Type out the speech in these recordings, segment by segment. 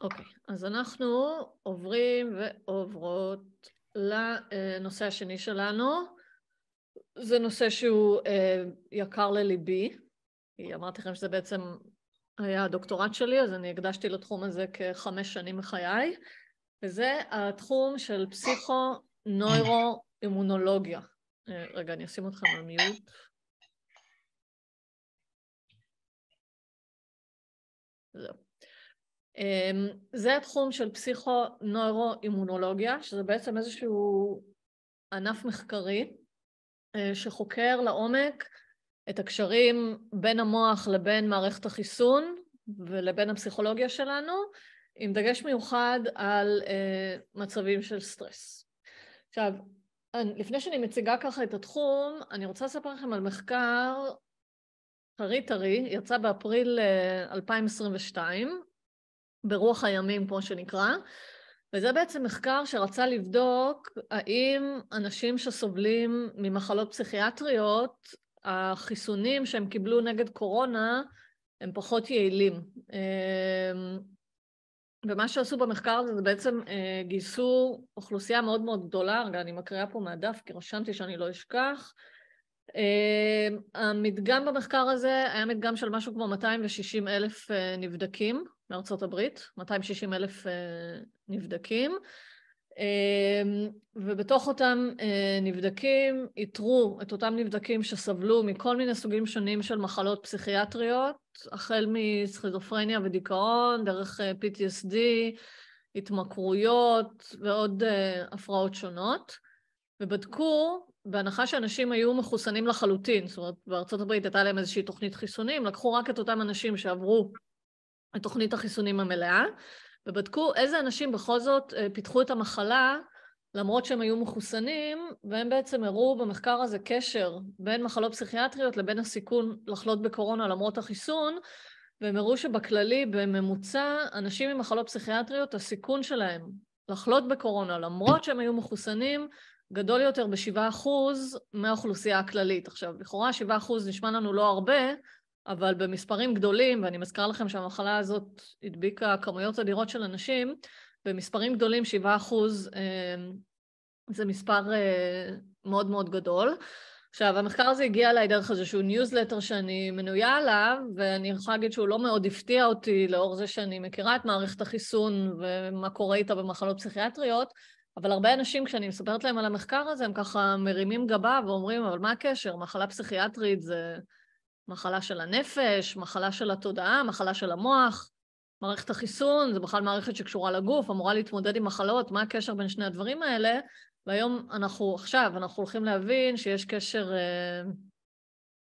אוקיי, okay, אז אנחנו עוברים ועוברות לנושא השני שלנו. זה נושא שהוא uh, יקר לליבי. כי אמרתי לכם שזה בעצם היה הדוקטורט שלי, אז אני הקדשתי לתחום הזה כחמש שנים מחיי, וזה התחום של פסיכו-נוירו-אימונולוגיה. Uh, רגע, אני אשים אתכם על מיוט. זהו. אמ, זה התחום של פסיכו-נוירו-אימונולוגיה, שזה בעצם איזשהו ענף מחקרי אה, שחוקר לעומק את הקשרים בין המוח לבין מערכת החיסון ולבין הפסיכולוגיה שלנו, עם דגש מיוחד על אה, מצבים של סטרס. עכשיו, לפני שאני מציגה ככה את התחום, אני רוצה לספר לכם על מחקר טרי טרי, יצא באפריל 2022, אה, ברוח הימים, כמו שנקרא. וזה בעצם מחקר שרצה לבדוק האם אנשים שסובלים ממחלות פסיכיאטריות, החיסונים שהם קיבלו נגד קורונה הם פחות יעילים. אמ, ומה שעשו במחקר הזה זה בעצם אה, גייסו אוכלוסייה מאוד מאוד גדולה, רגע אני מקריאה פה מהדף כי רשמתי שאני לא אשכח, אמ, המדגם במחקר הזה היה מדגם של משהו כמו 260 אלף אה, נבדקים מארצות הברית, 260 אלף אה, נבדקים, אה, ובתוך אותם אה, נבדקים איתרו את אותם נבדקים שסבלו מכל מיני סוגים שונים של מחלות פסיכיאטריות, החל מסכיזופרניה ודיכאון, דרך PTSD, התמכרויות ועוד הפרעות שונות, ובדקו בהנחה שאנשים היו מחוסנים לחלוטין, זאת אומרת, בארצות הברית הייתה להם איזושהי תוכנית חיסונים, לקחו רק את אותם אנשים שעברו את תוכנית החיסונים המלאה, ובדקו איזה אנשים בכל זאת אה, פיתחו את המחלה למרות שהם היו מחוסנים, והם בעצם הראו במחקר הזה קשר בין מחלות פסיכיאטריות לבין הסיכון לחלות בקורונה למרות החיסון, והם הראו שבכללי, בממוצע, אנשים עם מחלות פסיכיאטריות, הסיכון שלהם לחלות בקורונה למרות שהם היו מחוסנים, גדול יותר ב-7% מהאוכלוסייה הכללית. עכשיו, לכאורה 7% נשמע לנו לא הרבה, אבל במספרים גדולים, ואני מזכירה לכם שהמחלה הזאת הדביקה כמויות אדירות של אנשים, במספרים גדולים 7 אחוז אה, זה מספר אה, מאוד מאוד גדול. עכשיו, המחקר הזה הגיע אליי דרך איזשהו ניוזלטר שאני מנויה עליו, ואני יכולה להגיד שהוא לא מאוד הפתיע אותי לאור זה שאני מכירה את מערכת החיסון ומה קורה איתה במחלות פסיכיאטריות, אבל הרבה אנשים, כשאני מספרת להם על המחקר הזה, הם ככה מרימים גבה ואומרים, אבל מה הקשר? מחלה פסיכיאטרית זה מחלה של הנפש, מחלה של התודעה, מחלה של המוח. מערכת החיסון, זה בכלל מערכת שקשורה לגוף, אמורה להתמודד עם מחלות, מה הקשר בין שני הדברים האלה? והיום אנחנו, עכשיו, אנחנו הולכים להבין שיש קשר אה,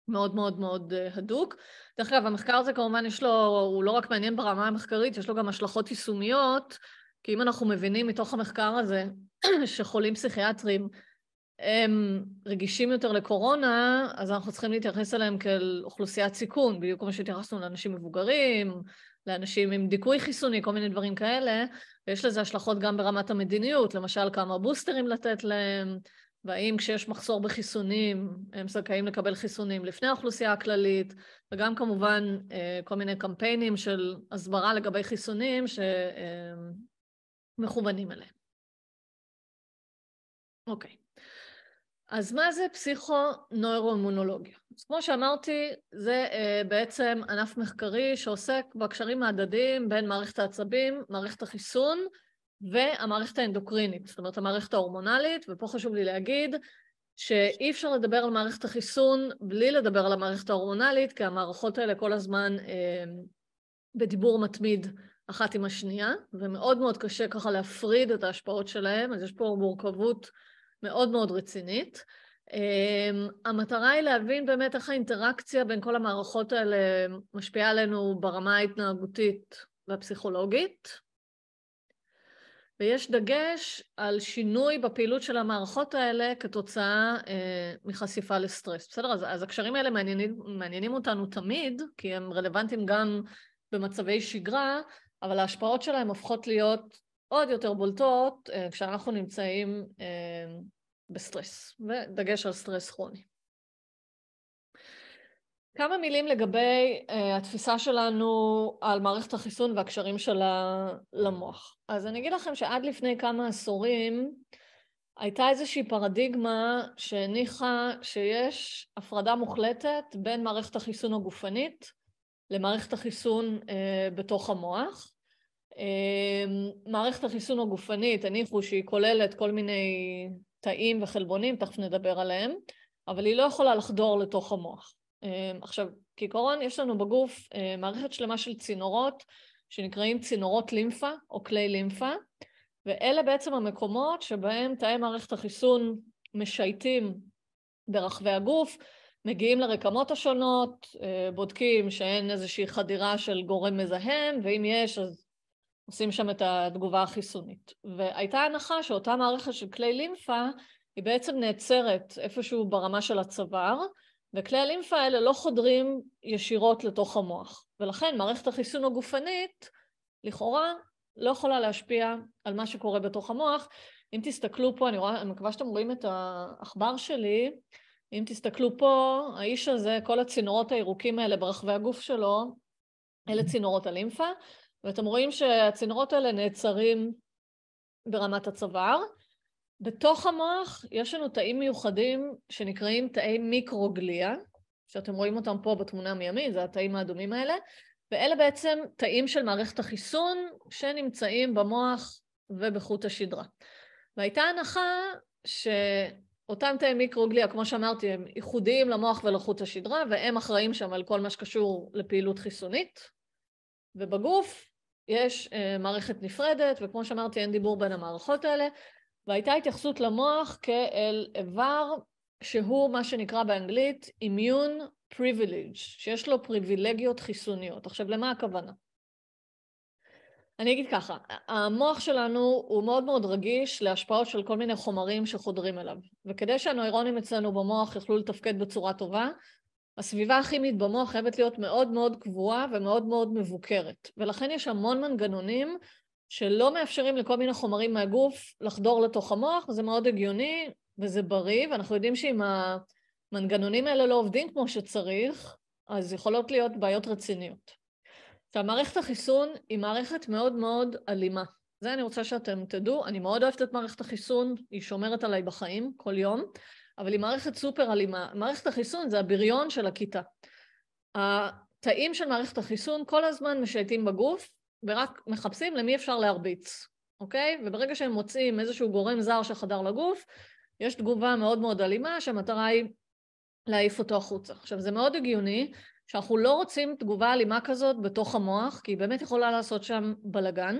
מאוד מאוד מאוד אה, הדוק. דרך אגב, המחקר הזה כמובן יש לו, הוא לא רק מעניין ברמה המחקרית, יש לו גם השלכות יישומיות, כי אם אנחנו מבינים מתוך המחקר הזה שחולים פסיכיאטרים הם רגישים יותר לקורונה, אז אנחנו צריכים להתייחס אליהם כאל אוכלוסיית סיכון, בדיוק כמו שהתייחסנו לאנשים מבוגרים, לאנשים עם דיכוי חיסוני, כל מיני דברים כאלה, ויש לזה השלכות גם ברמת המדיניות, למשל כמה בוסטרים לתת להם, והאם כשיש מחסור בחיסונים, הם זכאים לקבל חיסונים לפני האוכלוסייה הכללית, וגם כמובן אה, כל מיני קמפיינים של הסברה לגבי חיסונים שמכוונים אליהם. אוקיי. Okay. אז מה זה פסיכו-נוירואימונולוגיה? אז כמו שאמרתי, זה uh, בעצם ענף מחקרי שעוסק בקשרים ההדדיים בין מערכת העצבים, מערכת החיסון והמערכת האנדוקרינית, זאת אומרת המערכת ההורמונלית, ופה חשוב לי להגיד שאי אפשר לדבר על מערכת החיסון בלי לדבר על המערכת ההורמונלית, כי המערכות האלה כל הזמן uh, בדיבור מתמיד אחת עם השנייה, ומאוד מאוד קשה ככה להפריד את ההשפעות שלהן, אז יש פה מורכבות מאוד מאוד רצינית. אמ, המטרה היא להבין באמת איך האינטראקציה בין כל המערכות האלה משפיעה עלינו ברמה ההתנהגותית והפסיכולוגית, ויש דגש על שינוי בפעילות של המערכות האלה כתוצאה אה, מחשיפה לסטרס. בסדר? אז, אז הקשרים האלה מעניינים, מעניינים אותנו תמיד, כי הם רלוונטיים גם במצבי שגרה, אבל ההשפעות שלהם הופכות להיות עוד יותר בולטות אה, כשאנחנו נמצאים אה, בסטרס, ודגש על סטרס כרוני. כמה מילים לגבי אה, התפיסה שלנו על מערכת החיסון והקשרים שלה למוח. אז אני אגיד לכם שעד לפני כמה עשורים הייתה איזושהי פרדיגמה שהניחה שיש הפרדה מוחלטת בין מערכת החיסון הגופנית למערכת החיסון אה, בתוך המוח. אמ, מערכת החיסון הגופנית, הניחו שהיא כוללת כל מיני תאים וחלבונים, תכף נדבר עליהם, אבל היא לא יכולה לחדור לתוך המוח. אמ, עכשיו, כעיקרון יש לנו בגוף אמ, מערכת שלמה של צינורות שנקראים צינורות לימפה או כלי לימפה, ואלה בעצם המקומות שבהם תאי מערכת החיסון משייטים ברחבי הגוף, מגיעים לרקמות השונות, אה, בודקים שאין איזושהי חדירה של גורם מזהם, ואם יש אז עושים שם את התגובה החיסונית. והייתה הנחה שאותה מערכת של כלי לימפה היא בעצם נעצרת איפשהו ברמה של הצוואר, וכלי הלימפה האלה לא חודרים ישירות לתוך המוח. ולכן מערכת החיסון הגופנית, לכאורה, לא יכולה להשפיע על מה שקורה בתוך המוח. אם תסתכלו פה, אני, רואה, אני מקווה שאתם רואים את העכבר שלי, אם תסתכלו פה, האיש הזה, כל הצינורות הירוקים האלה ברחבי הגוף שלו, אלה צינורות הלימפה, ואתם רואים שהצינורות האלה נעצרים ברמת הצוואר. בתוך המוח יש לנו תאים מיוחדים שנקראים תאי מיקרוגליה, שאתם רואים אותם פה בתמונה מימין, זה התאים האדומים האלה, ואלה בעצם תאים של מערכת החיסון שנמצאים במוח ובחוט השדרה. והייתה הנחה שאותם תאי מיקרוגליה, כמו שאמרתי, הם ייחודיים למוח ולחוט השדרה, והם אחראים שם על כל מה שקשור לפעילות חיסונית, ובגוף יש אה, מערכת נפרדת, וכמו שאמרתי, אין דיבור בין המערכות האלה, והייתה התייחסות למוח כאל איבר שהוא מה שנקרא באנגלית immune privilege, שיש לו פריבילגיות חיסוניות. עכשיו, למה הכוונה? אני אגיד ככה, המוח שלנו הוא מאוד מאוד רגיש להשפעות של כל מיני חומרים שחודרים אליו, וכדי שהנוירונים אצלנו במוח יוכלו לתפקד בצורה טובה, הסביבה הכימית במוח חייבת להיות מאוד מאוד קבועה ומאוד מאוד מבוקרת. ולכן יש המון מנגנונים שלא מאפשרים לכל מיני חומרים מהגוף לחדור לתוך המוח, וזה מאוד הגיוני וזה בריא, ואנחנו יודעים שאם המנגנונים האלה לא עובדים כמו שצריך, אז יכולות להיות בעיות רציניות. עכשיו, מערכת החיסון היא מערכת מאוד מאוד אלימה. זה אני רוצה שאתם תדעו, אני מאוד אוהבת את מערכת החיסון, היא שומרת עליי בחיים כל יום, אבל היא מערכת סופר אלימה. מערכת החיסון זה הבריון של הכיתה. התאים של מערכת החיסון כל הזמן משייטים בגוף ורק מחפשים למי אפשר להרביץ, אוקיי? וברגע שהם מוצאים איזשהו גורם זר שחדר לגוף, יש תגובה מאוד מאוד אלימה שהמטרה היא להעיף אותו החוצה. עכשיו זה מאוד הגיוני שאנחנו לא רוצים תגובה אלימה כזאת בתוך המוח, כי היא באמת יכולה לעשות שם בלגן.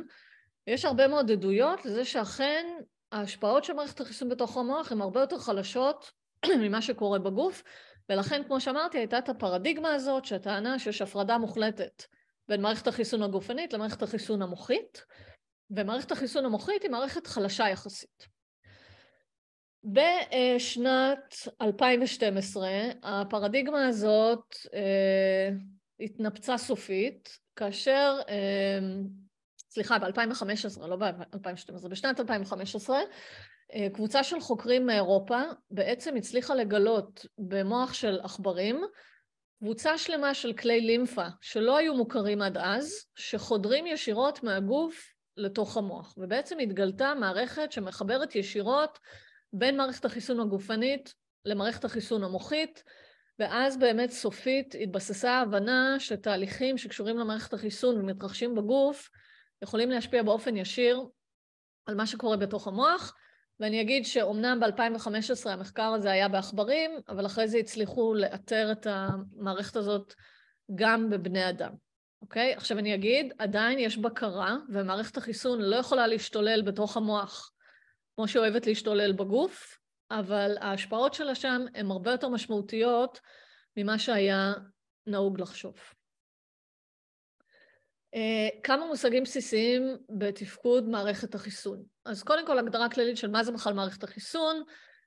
יש הרבה מאוד עדויות לזה שאכן ההשפעות של מערכת החיסון בתוך המוח הן הרבה יותר חלשות ממה שקורה בגוף, ולכן, כמו שאמרתי, הייתה את הפרדיגמה הזאת, שהטענה שיש הפרדה מוחלטת בין מערכת החיסון הגופנית למערכת החיסון המוחית, ומערכת החיסון המוחית היא מערכת חלשה יחסית. בשנת 2012 הפרדיגמה הזאת אה, התנפצה סופית, כאשר אה, סליחה, ב-2015, לא ב-2012, בשנת 2015, אה, קבוצה של חוקרים מאירופה בעצם הצליחה לגלות במוח של עכברים קבוצה שלמה של כלי לימפה שלא היו מוכרים עד אז, שחודרים ישירות מהגוף לתוך המוח. ובעצם התגלתה מערכת שמחברת ישירות בין מערכת החיסון הגופנית למערכת החיסון המוחית, ואז באמת סופית התבססה ההבנה שתהליכים שקשורים למערכת החיסון ומתרחשים בגוף, יכולים להשפיע באופן ישיר על מה שקורה בתוך המוח, ואני אגיד שאומנם ב-2015 המחקר הזה היה בעכברים, אבל אחרי זה הצליחו לאתר את המערכת הזאת גם בבני אדם, אוקיי? עכשיו אני אגיד, עדיין יש בקרה, ומערכת החיסון לא יכולה להשתולל בתוך המוח כמו שאוהבת להשתולל בגוף, אבל ההשפעות שלה שם הן הרבה יותר משמעותיות ממה שהיה נהוג לחשוב. אה, כמה מושגים בסיסיים בתפקוד מערכת החיסון. אז קודם כל הגדרה כללית של מה זה בכלל מערכת החיסון.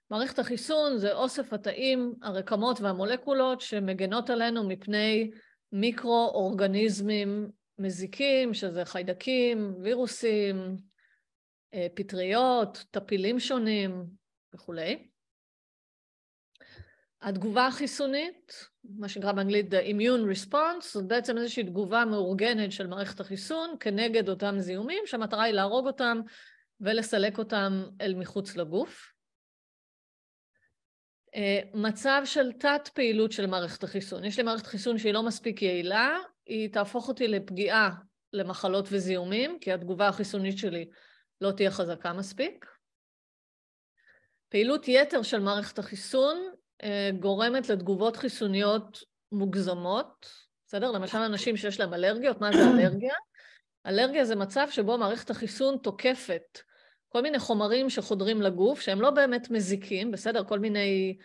מערכת החיסון זה אוסף התאים, הרקמות והמולקולות שמגנות עלינו מפני מיקרואורגניזמים מזיקים, שזה חיידקים, וירוסים, אה, פטריות, טפילים שונים וכולי. התגובה החיסונית מה שנקרא באנגלית the immune response, זאת בעצם איזושהי תגובה מאורגנת של מערכת החיסון כנגד אותם זיהומים, שהמטרה היא להרוג אותם ולסלק אותם אל מחוץ לגוף. אה, מצב של תת-פעילות של מערכת החיסון. יש לי מערכת חיסון שהיא לא מספיק יעילה, היא תהפוך אותי לפגיעה למחלות וזיהומים, כי התגובה החיסונית שלי לא תהיה חזקה מספיק. פעילות יתר של מערכת החיסון גורמת לתגובות חיסוניות מוגזמות, בסדר? למשל אנשים שיש להם אלרגיות, מה זה אלרגיה? אלרגיה זה מצב שבו מערכת החיסון תוקפת כל מיני חומרים שחודרים לגוף, שהם לא באמת מזיקים, בסדר? כל מיני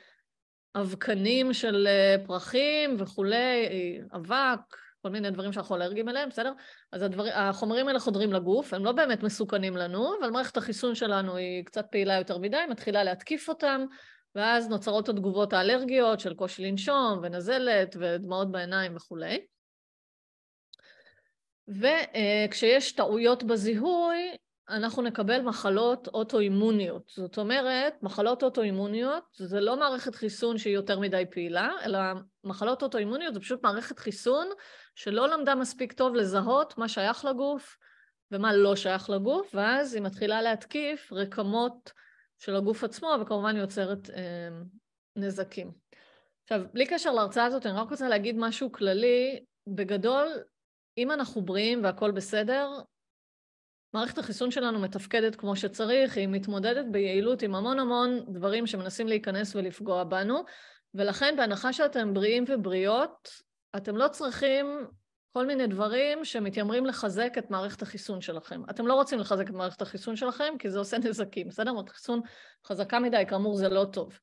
אבקנים של אה, פרחים וכולי, אבק, כל מיני דברים שאנחנו אלרגיים אליהם, בסדר? אז הדבר, החומרים האלה חודרים לגוף, הם לא באמת מסוכנים לנו, אבל מערכת החיסון שלנו היא קצת פעילה יותר מדי, מתחילה להתקיף אותם, ואז נוצרות התגובות האלרגיות של קושי לנשום ונזלת ודמעות בעיניים וכולי. וכשיש טעויות בזיהוי, אנחנו נקבל מחלות אוטואימוניות. זאת אומרת, מחלות אוטואימוניות זה לא מערכת חיסון שהיא יותר מדי פעילה, אלא מחלות אוטואימוניות זה פשוט מערכת חיסון שלא למדה מספיק טוב לזהות מה שייך לגוף ומה לא שייך לגוף, ואז היא מתחילה להתקיף רקמות של הגוף עצמו, וכמובן יוצרת אה, נזקים. עכשיו, בלי קשר להרצאה הזאת, אני רק רוצה להגיד משהו כללי. בגדול, אם אנחנו בריאים והכול בסדר, מערכת החיסון שלנו מתפקדת כמו שצריך, היא מתמודדת ביעילות עם המון המון דברים שמנסים להיכנס ולפגוע בנו, ולכן בהנחה שאתם בריאים ובריאות, אתם לא צריכים כל מיני דברים שמתיימרים לחזק את מערכת החיסון שלכם. אתם לא רוצים לחזק את מערכת החיסון שלכם כי זה עושה נזקים, בסדר? מערכת חיסון חזקה מדי, כאמור, זה לא טוב.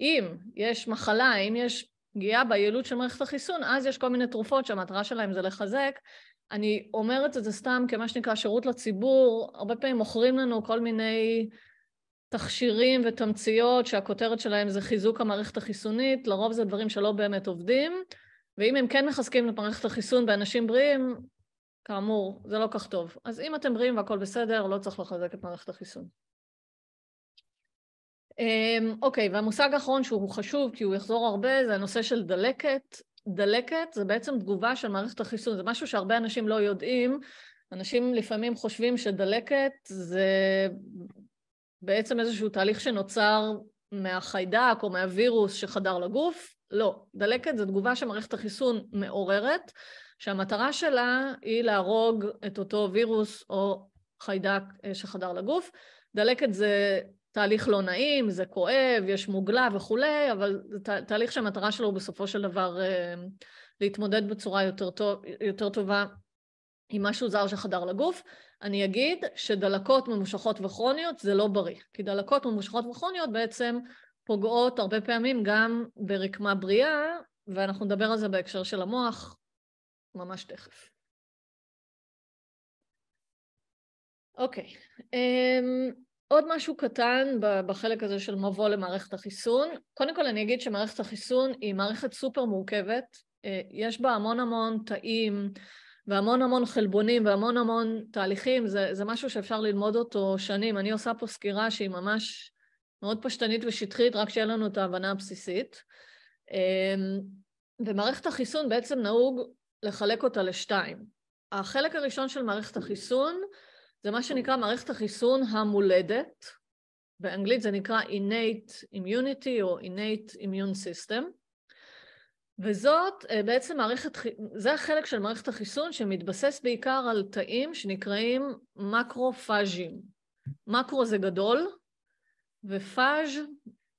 אם יש מחלה, אם יש פגיעה ביעילות של מערכת החיסון, אז יש כל מיני תרופות שהמטרה שלהן זה לחזק. אני אומרת את זה סתם כמה שנקרא שירות לציבור, הרבה פעמים מוכרים לנו כל מיני תכשירים ותמציות שהכותרת שלהם זה חיזוק המערכת החיסונית, לרוב זה דברים שלא באמת עובדים. ואם הם כן מחזקים את מערכת החיסון באנשים בריאים, כאמור, זה לא כך טוב. אז אם אתם בריאים והכל בסדר, לא צריך לחזק את מערכת החיסון. אמ, אוקיי, והמושג האחרון שהוא חשוב, כי הוא יחזור הרבה, זה הנושא של דלקת. דלקת זה בעצם תגובה של מערכת החיסון, זה משהו שהרבה אנשים לא יודעים. אנשים לפעמים חושבים שדלקת זה בעצם איזשהו תהליך שנוצר מהחיידק או מהווירוס שחדר לגוף, לא. דלקת זו תגובה שמערכת החיסון מעוררת, שהמטרה שלה היא להרוג את אותו וירוס או חיידק אה, שחדר לגוף. דלקת זה תהליך לא נעים, זה כואב, יש מוגלה וכולי, אבל זה תה, תהליך שהמטרה שלו הוא בסופו של דבר אה, להתמודד בצורה יותר, טוב, יותר טובה עם משהו זר שחדר לגוף. אני אגיד שדלקות ממושכות וכרוניות זה לא בריא, כי דלקות ממושכות וכרוניות בעצם פוגעות הרבה פעמים גם ברקמה בריאה, ואנחנו נדבר על זה בהקשר של המוח ממש תכף. אוקיי, um, עוד משהו קטן בחלק הזה של מבוא למערכת החיסון. קודם כל אני אגיד שמערכת החיסון היא מערכת סופר מורכבת, אה, יש בה המון המון תאים והמון המון חלבונים והמון המון תהליכים, זה, זה משהו שאפשר ללמוד אותו שנים. אני עושה פה סקירה שהיא ממש מאוד פשטנית ושטחית, רק שאין לנו את ההבנה הבסיסית. אמ, ומערכת החיסון בעצם נהוג לחלק אותה לשתיים. החלק הראשון של מערכת החיסון זה מה שנקרא מערכת החיסון המולדת, באנגלית זה נקרא innate immunity או innate immune system, וזאת אה, בעצם מערכת, זה החלק של מערכת החיסון שמתבסס בעיקר על תאים שנקראים מקרופאז'ים. מקרו זה גדול, ופאז'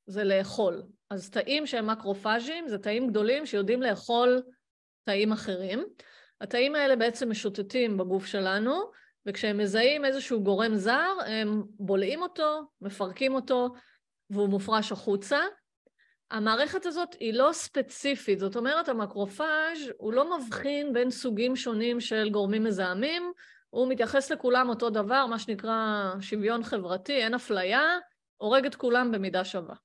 זה לאכול. אז תאים שהם מקרופאז'ים זה תאים גדולים שיודעים לאכול תאים אחרים. התאים האלה בעצם משוטטים בגוף שלנו, וכשהם מזהים איזשהו גורם זר, הם בולעים אותו, מפרקים אותו, והוא מופרש החוצה. המערכת הזאת היא לא ספציפית, זאת אומרת המקרופאז' הוא לא מבחין בין סוגים שונים של גורמים מזהמים, הוא מתייחס לכולם אותו דבר, מה שנקרא שוויון חברתי, אין אפליה, הורג את כולם במידה שווה.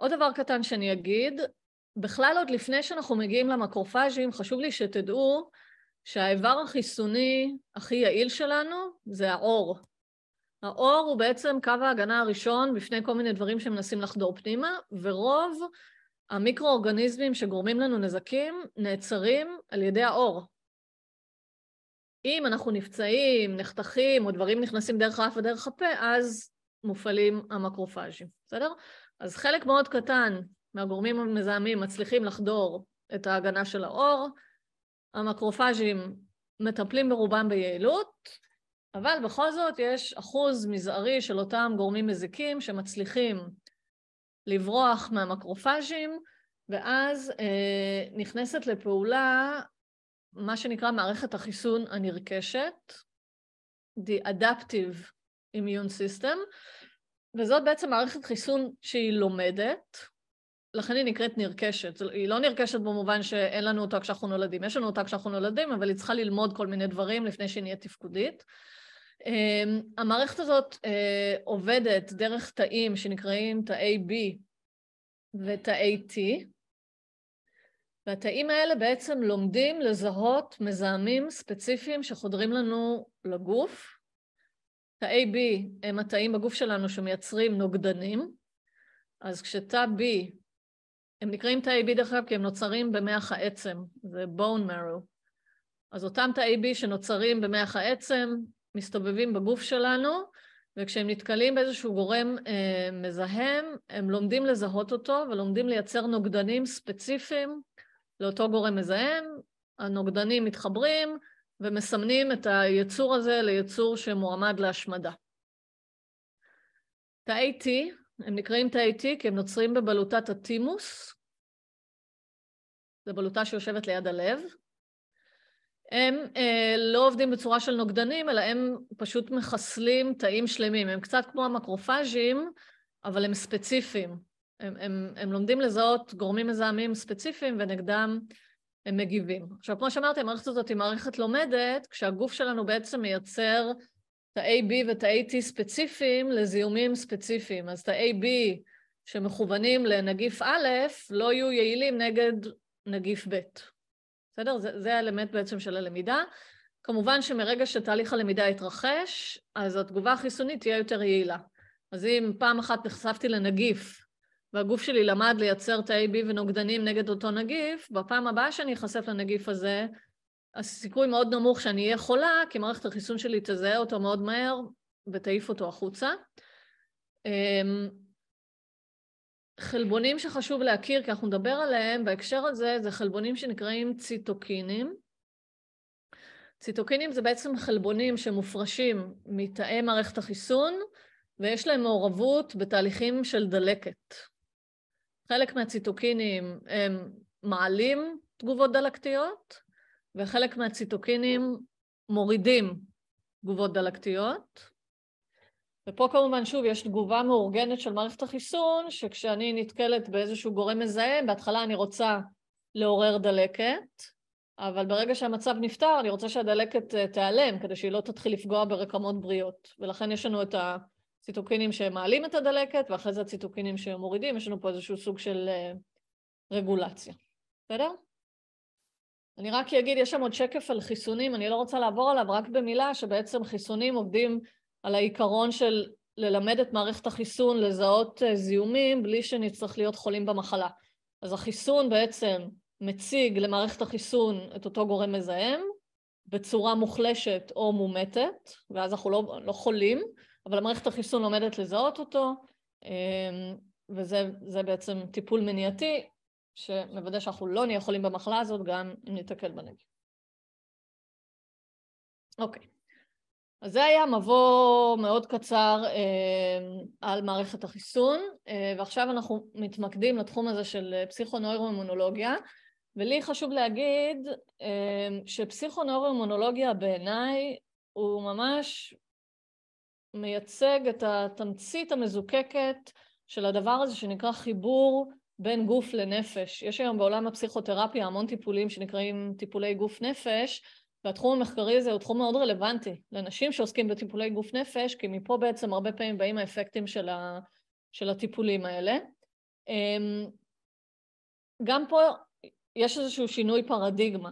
עוד דבר קטן שאני אגיד, בכלל עוד לפני שאנחנו מגיעים למקרופאז'ים, חשוב לי שתדעו שהאיבר החיסוני הכי יעיל שלנו זה האור. האור הוא בעצם קו ההגנה הראשון בפני כל מיני דברים שמנסים לחדור פנימה, ורוב המיקרואורגניזמים שגורמים לנו נזקים נעצרים על ידי האור, אם אנחנו נפצעים, נחתכים, או דברים נכנסים דרך האף ודרך הפה, אז מופעלים המקרופאז'ים, בסדר? אז חלק מאוד קטן מהגורמים המזהמים מצליחים לחדור את ההגנה של האור, המקרופאז'ים מטפלים ברובם ביעילות, אבל בכל זאת יש אחוז מזערי של אותם גורמים מזיקים שמצליחים לברוח מהמקרופאז'ים, ואז אה, נכנסת לפעולה מה שנקרא מערכת החיסון הנרכשת, The Adaptive Immune System, וזאת בעצם מערכת חיסון שהיא לומדת, לכן היא נקראת נרכשת. היא לא נרכשת במובן שאין לנו אותה כשאנחנו נולדים. יש לנו אותה כשאנחנו נולדים, אבל היא צריכה ללמוד כל מיני דברים לפני שהיא נהיית תפקודית. אמ, המערכת הזאת אה, עובדת דרך תאים שנקראים תאי B ותאי T, והתאים האלה בעצם לומדים לזהות מזהמים ספציפיים שחודרים לנו לגוף. תאי B הם התאים בגוף שלנו שמייצרים נוגדנים, אז כשתא B, הם נקראים תאי B דרך אגב כי הם נוצרים במח העצם, זה bone marrow. אז אותם תאי B שנוצרים במח העצם מסתובבים בגוף שלנו, וכשהם נתקלים באיזשהו גורם אה, מזהם, הם לומדים לזהות אותו ולומדים לייצר נוגדנים ספציפיים לאותו גורם מזהם, הנוגדנים מתחברים ומסמנים את היצור הזה ליצור שמועמד להשמדה. תאי T, הם נקראים תאי T כי הם נוצרים בבלוטת הטימוס, זו בלוטה שיושבת ליד הלב. הם אה, לא עובדים בצורה של נוגדנים, אלא הם פשוט מחסלים תאים שלמים. הם קצת כמו המקרופאז'ים, אבל הם ספציפיים. הם, הם, הם לומדים לזהות גורמים מזהמים ספציפיים ונגדם הם מגיבים. עכשיו, כמו שאמרתי, המערכת הזאת היא מערכת לומדת, כשהגוף שלנו בעצם מייצר תאי B ותאי T ספציפיים לזיהומים ספציפיים. אז תאי B שמכוונים לנגיף א' לא יהיו יעילים נגד נגיף ב'. בסדר? זה, זה האלמנט בעצם של הלמידה. כמובן שמרגע שתהליך הלמידה יתרחש, אז התגובה החיסונית תהיה יותר יעילה. אז אם פעם אחת נחשפתי לנגיף והגוף שלי למד לייצר תאי B ונוגדנים נגד אותו נגיף, בפעם הבאה שאני אחשף לנגיף הזה, הסיכוי מאוד נמוך שאני אהיה חולה, כי מערכת החיסון שלי תזהה אותו מאוד מהר ותעיף אותו החוצה. אמ, חלבונים שחשוב להכיר, כי אנחנו נדבר עליהם בהקשר הזה, זה חלבונים שנקראים ציטוקינים. ציטוקינים זה בעצם חלבונים שמופרשים מתאי מערכת החיסון, ויש להם מעורבות בתהליכים של דלקת. חלק מהציטוקינים הם מעלים תגובות דלקתיות, וחלק מהציטוקינים מורידים תגובות דלקתיות. ופה כמובן שוב יש תגובה מאורגנת של מערכת החיסון, שכשאני נתקלת באיזשהו גורם מזהם, בהתחלה אני רוצה לעורר דלקת, אבל ברגע שהמצב נפתר, אני רוצה שהדלקת אה, תיעלם, כדי שהיא לא תתחיל לפגוע ברקמות בריאות. ולכן יש לנו את ה... ציטוקינים שמעלים את הדלקת, ואחרי זה הציטוקינים שמורידים, יש לנו פה איזשהו סוג של אה, רגולציה. בסדר? אני רק אגיד, יש שם עוד שקף על חיסונים, אני לא רוצה לעבור עליו, רק במילה שבעצם חיסונים עובדים על העיקרון של ללמד את מערכת החיסון לזהות אה, זיהומים בלי שנצטרך להיות חולים במחלה. אז החיסון בעצם מציג למערכת החיסון את אותו גורם מזהם בצורה מוחלשת או מומתת, ואז אנחנו לא, לא חולים, אבל המערכת החיסון לומדת לזהות אותו, אמ, וזה בעצם טיפול מניעתי שמוודא שאנחנו לא נהיה חולים במחלה הזאת גם אם ניתקל בנגיף. אוקיי, אז זה היה מבוא מאוד קצר אמ, על מערכת החיסון, אה, ועכשיו אנחנו מתמקדים לתחום הזה של פסיכונוירואימונולוגיה, ולי חשוב להגיד אה, בעיניי הוא ממש מייצג את התמצית המזוקקת של הדבר הזה שנקרא חיבור בין גוף לנפש. יש היום בעולם הפסיכותרפיה המון טיפולים שנקראים טיפולי גוף נפש, והתחום המחקרי הזה הוא תחום מאוד רלוונטי לנשים שעוסקים בטיפולי גוף נפש, כי מפה בעצם הרבה פעמים באים האפקטים של, ה, של הטיפולים האלה. אמ, גם פה יש איזשהו שינוי פרדיגמה.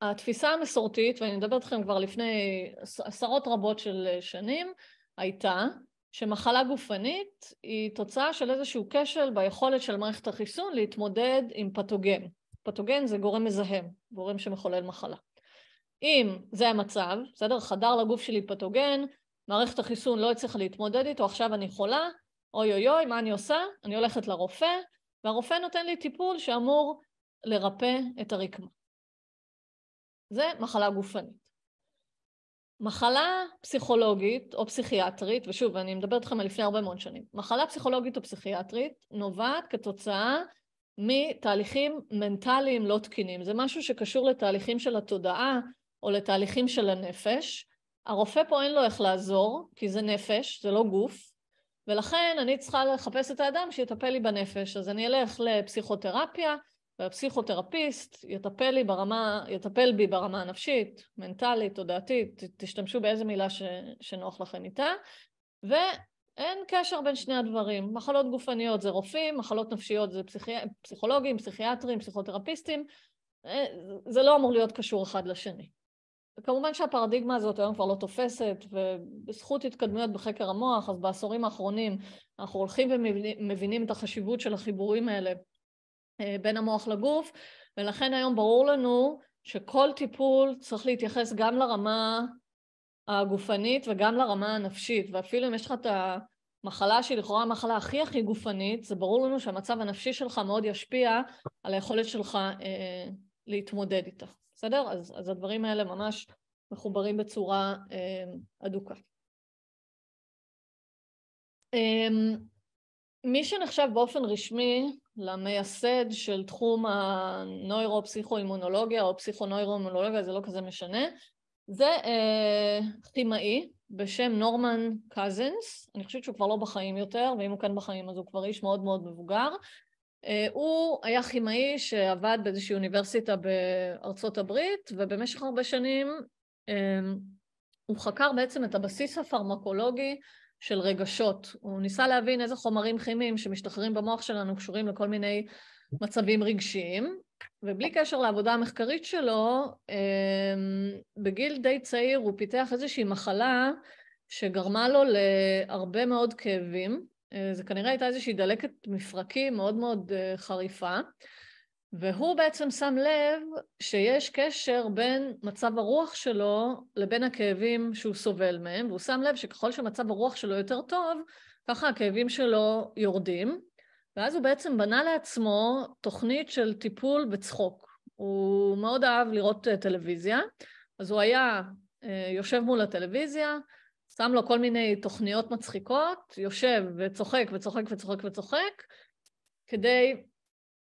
התפיסה המסורתית, ואני מדברת איתכם כבר לפני עשרות רבות של אה, שנים, הייתה שמחלה גופנית היא תוצאה של איזשהו כשל ביכולת של מערכת החיסון להתמודד עם פתוגן. פתוגן זה גורם מזהם, גורם שמחולל מחלה. אם זה המצב, בסדר? חדר לגוף שלי פתוגן, מערכת החיסון לא הצליחה להתמודד איתו, עכשיו אני חולה, אוי אוי אוי, מה אני עושה? אני הולכת לרופא, והרופא נותן לי טיפול שאמור לרפא את הרקמה. זה מחלה גופנית. מחלה פסיכולוגית או פסיכיאטרית, ושוב, אני מדברת איתכם על לפני הרבה מאוד שנים, מחלה פסיכולוגית או פסיכיאטרית נובעת כתוצאה מתהליכים מנטליים לא תקינים. זה משהו שקשור לתהליכים של התודעה או לתהליכים של הנפש. הרופא פה אין לו איך לעזור, כי זה נפש, זה לא גוף, ולכן אני צריכה לחפש את האדם שיטפל לי בנפש. אז אני אלך לפסיכותרפיה, והפסיכותרפיסט יטפל, ברמה, יטפל בי ברמה הנפשית, מנטלית, תודעתית, תשתמשו באיזה מילה ש, שנוח לכם איתה, ואין קשר בין שני הדברים. מחלות גופניות זה רופאים, מחלות נפשיות זה פסיכי... פסיכולוגים, פסיכיאטרים, פסיכותרפיסטים, אה, זה לא אמור להיות קשור אחד לשני. כמובן שהפרדיגמה הזאת היום כבר לא תופסת, ובזכות התקדמויות בחקר המוח, אז בעשורים האחרונים אנחנו הולכים ומבינים את החשיבות של החיבורים האלה אה, בין המוח לגוף, ולכן היום ברור לנו שכל טיפול צריך להתייחס גם לרמה הגופנית וגם לרמה הנפשית, ואפילו אם יש לך את המחלה שהיא לכאורה המחלה הכי הכי גופנית, זה ברור לנו שהמצב הנפשי שלך מאוד ישפיע על היכולת שלך אה, להתמודד איתה, בסדר? אז, אז הדברים האלה ממש מחוברים בצורה אה, אדוקה. אה, מי שנחשב באופן רשמי למייסד של תחום הנוירו-פסיכואימונולוגיה או פסיכונוירו-אימונולוגיה, זה לא כזה משנה. זה אה, כימאי בשם נורמן קזנס, אני חושבת שהוא כבר לא בחיים יותר, ואם הוא כן בחיים אז הוא כבר איש מאוד מאוד מבוגר. אה, הוא היה כימאי שעבד באיזושהי אוניברסיטה בארצות הברית, ובמשך הרבה שנים אה, הוא חקר בעצם את הבסיס הפרמקולוגי אה, של רגשות. הוא ניסה להבין איזה חומרים כימיים שמשתחררים במוח שלנו קשורים לכל מיני מצבים רגשיים, ובלי קשר לעבודה המחקרית שלו, אמ, בגיל די צעיר הוא פיתח איזושהי מחלה שגרמה לו להרבה מאוד כאבים. אה, זה כנראה הייתה איזושהי דלקת מפרקים מאוד מאוד אה, חריפה. והוא בעצם שם לב שיש קשר בין מצב הרוח שלו לבין הכאבים שהוא סובל מהם, והוא שם לב שככל שמצב הרוח שלו יותר טוב, ככה הכאבים שלו יורדים, ואז הוא בעצם בנה לעצמו תוכנית של טיפול בצחוק. הוא מאוד אהב לראות אה, טלוויזיה, אז הוא היה אה, יושב מול הטלוויזיה, שם לו כל מיני תוכניות מצחיקות, יושב וצוחק וצוחק וצוחק וצוחק, כדי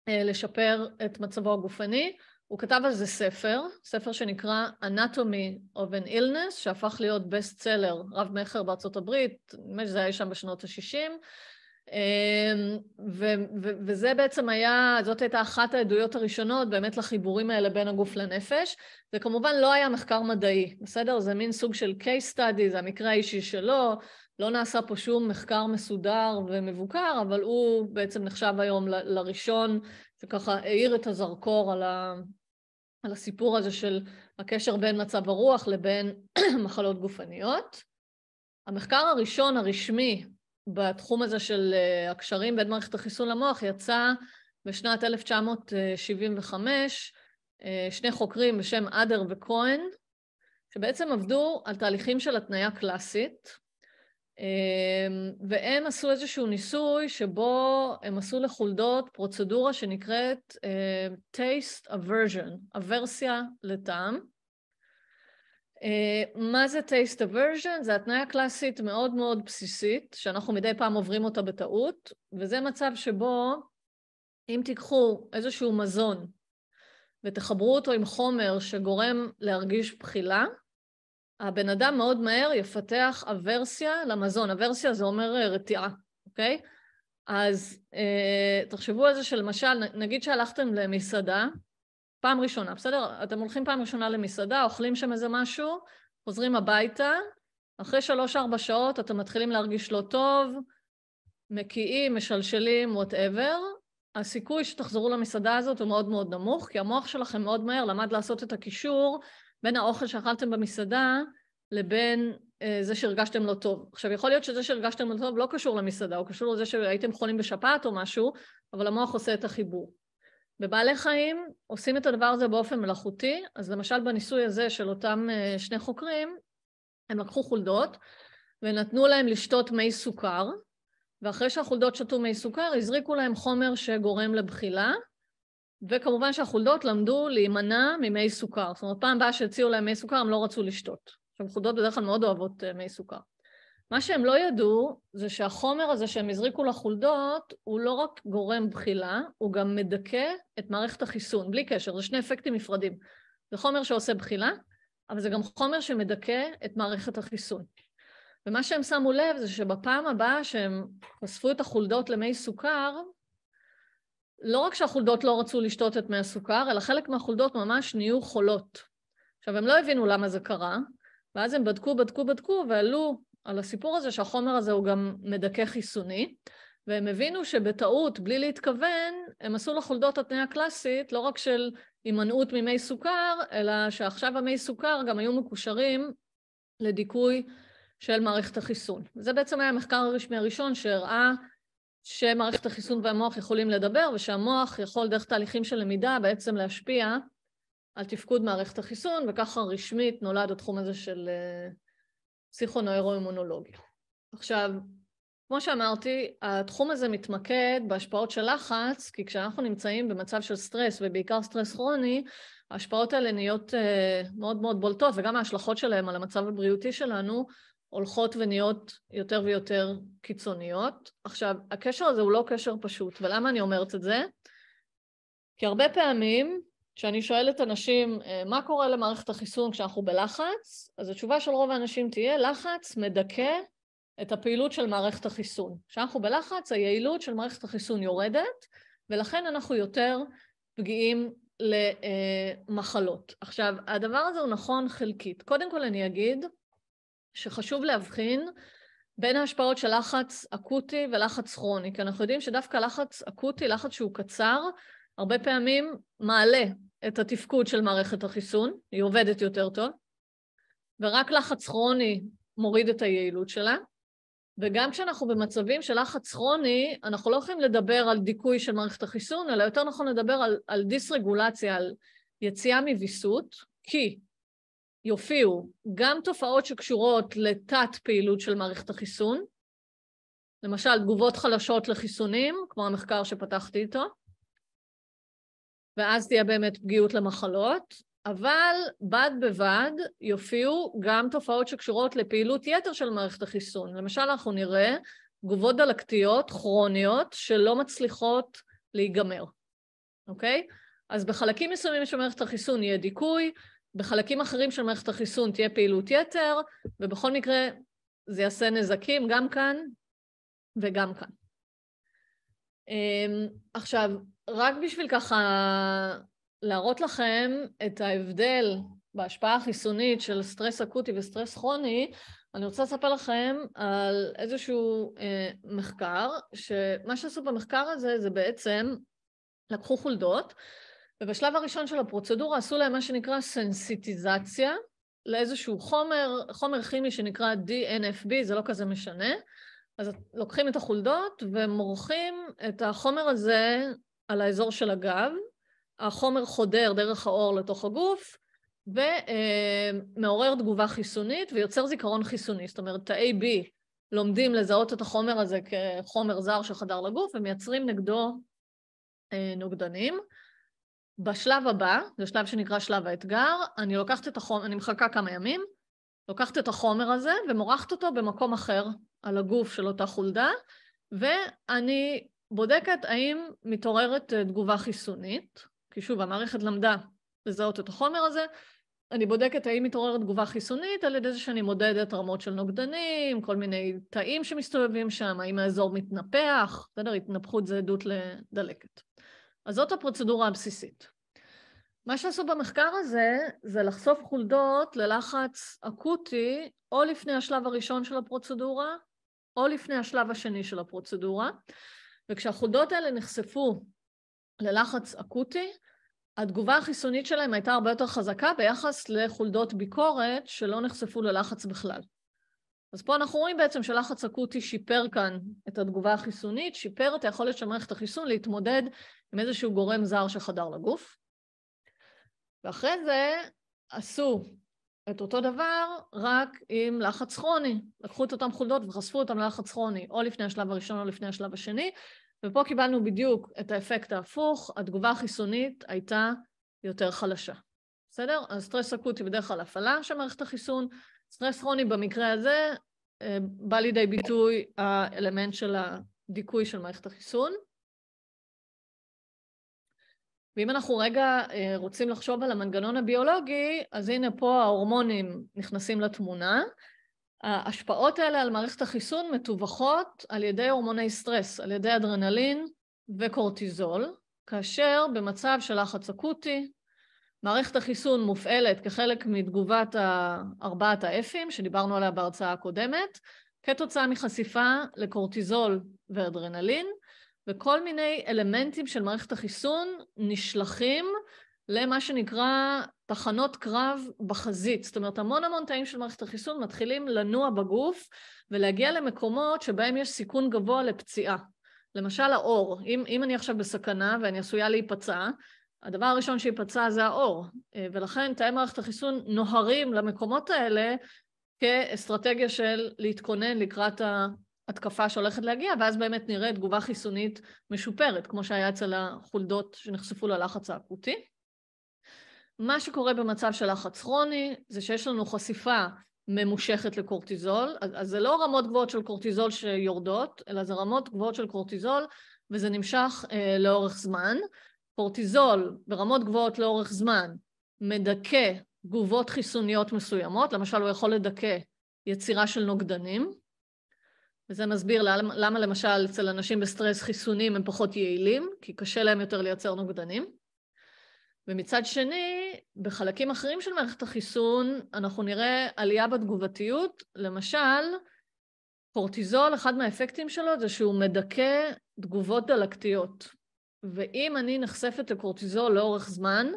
אה, לשפר את מצבו הגופני. הוא כתב על זה ספר, ספר שנקרא Anatomy of an Illness, שהפך להיות בסט סלר, רב מכר בארצות הברית, נדמה לי שזה היה שם בשנות ה-60, אמ, ו- ו- וזה בעצם היה, זאת הייתה אחת העדויות הראשונות באמת לחיבורים האלה בין הגוף לנפש. זה כמובן לא היה מחקר מדעי, בסדר? זה מין סוג של case study, זה המקרה האישי שלו, לא נעשה פה שום מחקר מסודר ומבוקר, אבל הוא בעצם נחשב היום ל- לראשון שככה האיר את הזרקור על, ה, על הסיפור הזה של הקשר בין מצב הרוח לבין מחלות גופניות. המחקר הראשון הרשמי בתחום הזה של אה, הקשרים בין מערכת החיסון למוח יצא בשנת 1975, אה, שני חוקרים בשם אדר וכהן, שבעצם עבדו על תהליכים של התניה קלאסית, אמ, והם עשו איזשהו ניסוי שבו הם עשו לחולדות פרוצדורה שנקראת אמ, taste aversion, אברסיה לטעם. אה, מה זה taste aversion? זה התניה קלאסית מאוד מאוד בסיסית, שאנחנו מדי פעם עוברים אותה בטעות, וזה מצב שבו אם תיקחו איזשהו מזון ותחברו אותו עם חומר שגורם להרגיש בחילה, הבן אדם מאוד מהר יפתח אברסיה למזון. אברסיה זה אומר אה, רתיעה, אוקיי? אז אה, תחשבו על זה שלמשל, נגיד שהלכתם למסעדה, פעם ראשונה, בסדר? אתם הולכים פעם ראשונה למסעדה, אוכלים שם איזה משהו, חוזרים הביתה, אחרי שלוש-ארבע שעות אתם מתחילים להרגיש לא טוב, מקיאים, משלשלים, וואטאבר, הסיכוי שתחזרו למסעדה הזאת הוא מאוד מאוד נמוך, כי המוח שלכם מאוד מהר למד לעשות את הקישור בין האוכל שאכלתם במסעדה לבין אה, זה שהרגשתם לא טוב. עכשיו, יכול להיות שזה שהרגשתם לא טוב לא קשור למסעדה, הוא קשור לזה שהייתם חולים בשפעת או משהו, אבל המוח עושה את החיבור. בבעלי חיים עושים את הדבר הזה באופן מלאכותי, אז למשל בניסוי הזה של אותם אה, שני חוקרים, הם לקחו חולדות ונתנו להם לשתות מי סוכר, ואחרי שהחולדות שתו מי סוכר, הזריקו להם חומר שגורם לבחילה, וכמובן שהחולדות למדו להימנע ממי סוכר. זאת אומרת, פעם הבאה שהציעו להם מי סוכר, הם לא רצו לשתות. עכשיו, חולדות בדרך כלל מאוד אוהבות אה, מי סוכר. מה שהם לא ידעו זה שהחומר הזה שהם הזריקו לחולדות הוא לא רק גורם בחילה, הוא גם מדכא את מערכת החיסון, בלי קשר, זה שני אפקטים נפרדים. זה חומר שעושה בחילה, אבל זה גם חומר שמדכא את מערכת החיסון. ומה שהם שמו לב זה שבפעם הבאה שהם חשפו את החולדות למי סוכר, לא רק שהחולדות לא רצו לשתות את מי הסוכר, אלא חלק מהחולדות ממש נהיו חולות. עכשיו, הם לא הבינו למה זה קרה, ואז הם בדקו, בדקו, בדקו, ועלו על הסיפור הזה שהחומר הזה הוא גם מדכא חיסוני, והם הבינו שבטעות, בלי להתכוון, הם עשו לחולדות התניה קלאסית, לא רק של הימנעות ממי סוכר, אלא שעכשיו המי סוכר גם היו מקושרים לדיכוי של מערכת החיסון. זה בעצם היה המחקר הרשמי הראשון שהראה שמערכת החיסון והמוח יכולים לדבר, ושהמוח יכול דרך תהליכים של למידה בעצם להשפיע על תפקוד מערכת החיסון, וככה רשמית נולד התחום הזה של אה, פסיכונוירואימונולוגיה. עכשיו, כמו שאמרתי, התחום הזה מתמקד בהשפעות של לחץ, כי כשאנחנו נמצאים במצב של סטרס, ובעיקר סטרס כרוני, ההשפעות האלה נהיות אה, מאוד מאוד בולטות, וגם ההשלכות שלהן על המצב הבריאותי שלנו הולכות ונהיות יותר ויותר קיצוניות. עכשיו, הקשר הזה הוא לא קשר פשוט, ולמה אני אומרת את זה? כי הרבה פעמים כשאני שואלת אנשים אה, מה קורה למערכת החיסון כשאנחנו בלחץ, אז התשובה של רוב האנשים תהיה לחץ מדכא את הפעילות של מערכת החיסון. כשאנחנו בלחץ היעילות של מערכת החיסון יורדת, ולכן אנחנו יותר פגיעים למחלות. אה, עכשיו, הדבר הזה הוא נכון חלקית. קודם כל אני אגיד שחשוב להבחין בין ההשפעות של לחץ אקוטי ולחץ כרוני, כי אנחנו יודעים שדווקא לחץ אקוטי, לחץ שהוא קצר, הרבה פעמים מעלה את התפקוד של מערכת החיסון, היא עובדת יותר טוב, ורק לחץ כרוני מוריד את היעילות שלה. וגם כשאנחנו במצבים של לחץ כרוני, אנחנו לא יכולים לדבר על דיכוי של מערכת החיסון, אלא יותר נכון לדבר על, על דיסרגולציה, על יציאה מוויסות, כי יופיעו גם תופעות שקשורות לתת פעילות של מערכת החיסון, למשל תגובות חלשות לחיסונים, כמו המחקר שפתחתי איתו, ואז תהיה באמת פגיעות למחלות, אבל בד בבד יופיעו גם תופעות שקשורות לפעילות יתר של מערכת החיסון. למשל, אנחנו נראה תגובות דלקתיות כרוניות שלא מצליחות להיגמר, אוקיי? אז בחלקים מסוימים של מערכת החיסון יהיה דיכוי, בחלקים אחרים של מערכת החיסון תהיה פעילות יתר, ובכל מקרה זה יעשה נזקים גם כאן וגם כאן. אמ, עכשיו, רק בשביל ככה להראות לכם את ההבדל בהשפעה החיסונית של סטרס אקוטי וסטרס כרוני, אני רוצה לספר לכם על איזשהו אה, מחקר, שמה שעשו במחקר הזה זה בעצם לקחו חולדות, ובשלב הראשון של הפרוצדורה עשו להם מה שנקרא סנסיטיזציה לאיזשהו חומר, חומר כימי שנקרא DNFB, זה לא כזה משנה. אז לוקחים את החולדות ומורחים את החומר הזה על האזור של הגב, החומר חודר דרך האור לתוך הגוף, ומעורר אה, תגובה חיסונית ויוצר זיכרון חיסוני. זאת אומרת, תאי B לומדים לזהות את החומר הזה כחומר זר שחדר לגוף ומייצרים נגדו אה, נוגדנים. בשלב הבא, זה שלב שנקרא שלב האתגר, אני לוקחת את החומר, אני מחכה כמה ימים, לוקחת את החומר הזה ומורחת אותו במקום אחר, על הגוף של אותה חולדה, ואני בודקת האם מתעוררת אה, תגובה חיסונית, כי שוב, המערכת למדה לזהות את החומר הזה, אני בודקת האם מתעוררת תגובה חיסונית על ידי זה שאני מודדת רמות של נוגדנים, כל מיני תאים שמסתובבים שם, האם האזור מתנפח, בסדר? התנפחות זה עדות לדלקת. אז זאת הפרוצדורה הבסיסית. מה שעשו במחקר הזה זה לחשוף חולדות ללחץ אקוטי או לפני השלב הראשון של הפרוצדורה או לפני השלב השני של הפרוצדורה, וכשהחולדות האלה נחשפו ללחץ אקוטי, התגובה החיסונית שלהם הייתה הרבה יותר חזקה ביחס לחולדות ביקורת שלא נחשפו ללחץ בכלל. אז פה אנחנו רואים בעצם שלחץ אקוטי שיפר כאן את התגובה החיסונית, שיפר את היכולת של מערכת החיסון להתמודד עם איזשהו גורם זר שחדר לגוף. ואחרי זה עשו את אותו דבר רק עם לחץ כרוני. לקחו את אותן חולדות וחשפו אותן ללחץ כרוני, או לפני השלב הראשון או לפני השלב השני, ופה קיבלנו בדיוק את האפקט ההפוך, התגובה החיסונית הייתה יותר חלשה. בסדר? אז סטרס אקוטי בדרך כלל הפעלה של מערכת החיסון, סטרס כרוני במקרה הזה אה, בא לידי ביטוי האלמנט של הדיכוי של מערכת החיסון. ואם אנחנו רגע אה, רוצים לחשוב על המנגנון הביולוגי, אז הנה פה ההורמונים נכנסים לתמונה. ההשפעות האלה על מערכת החיסון מתווכות על ידי הורמוני סטרס, על ידי אדרנלין וקורטיזול, כאשר במצב של לחץ אקוטי, מערכת החיסון מופעלת כחלק מתגובת ארבעת האפים שדיברנו עליה בהרצאה הקודמת, כתוצאה מחשיפה לקורטיזול ואדרנלין, וכל מיני אלמנטים של מערכת החיסון נשלחים למה שנקרא תחנות קרב בחזית. זאת אומרת, המון המון תאים של מערכת החיסון מתחילים לנוע בגוף ולהגיע למקומות שבהם יש סיכון גבוה לפציעה. למשל האור, אם, אם אני עכשיו בסכנה ואני עשויה להיפצע, הדבר הראשון שייפצע זה האור, אה, ולכן תאי מערכת החיסון נוהרים למקומות האלה כאסטרטגיה של להתכונן לקראת ההתקפה שהולכת להגיע, ואז באמת נראה תגובה חיסונית משופרת, כמו שהיה אצל החולדות שנחשפו ללחץ האקוטי. מה שקורה במצב של לחץ כרוני זה שיש לנו חשיפה ממושכת לקורטיזול, אז, אז זה לא רמות גבוהות של קורטיזול שיורדות, אלא זה רמות גבוהות של קורטיזול, וזה נמשך אה, לאורך זמן. קורטיזול ברמות גבוהות לאורך זמן מדכא תגובות חיסוניות מסוימות, למשל הוא יכול לדכא יצירה של נוגדנים, וזה מסביר למה, למה למשל אצל אנשים בסטרס חיסונים הם פחות יעילים, כי קשה להם יותר לייצר נוגדנים. ומצד שני, בחלקים אחרים של מערכת החיסון אנחנו נראה עלייה בתגובתיות, למשל, קורטיזול, אחד מהאפקטים שלו זה שהוא מדכא תגובות דלקתיות. ואם אני נחשפת לקורטיזול לאורך זמן,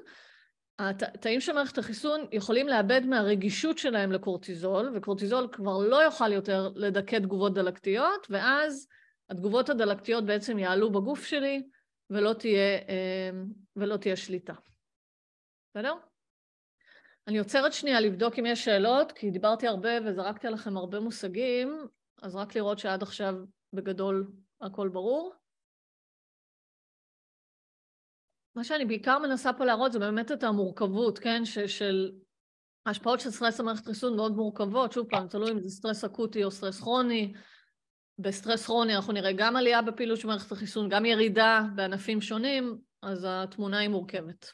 התאים של מערכת החיסון יכולים לאבד מהרגישות שלהם לקורטיזול, וקורטיזול כבר לא יוכל יותר לדכא תגובות דלקתיות, ואז התגובות הדלקתיות בעצם יעלו בגוף שלי ולא תהיה, אמ, ולא תהיה שליטה. בסדר? אני עוצרת שנייה לבדוק אם יש שאלות, כי דיברתי הרבה וזרקתי עליכם הרבה מושגים, אז רק לראות שעד עכשיו בגדול הכל ברור. מה שאני בעיקר מנסה פה להראות זה באמת את המורכבות, כן, ש, של ההשפעות של סטרס על מערכת חיסון מאוד מורכבות, שוב פעם, תלוי אם זה סטרס אקוטי או סטרס כרוני. בסטרס כרוני אנחנו נראה גם עלייה בפעילות של מערכת החיסון, גם ירידה בענפים שונים, אז התמונה היא מורכבת.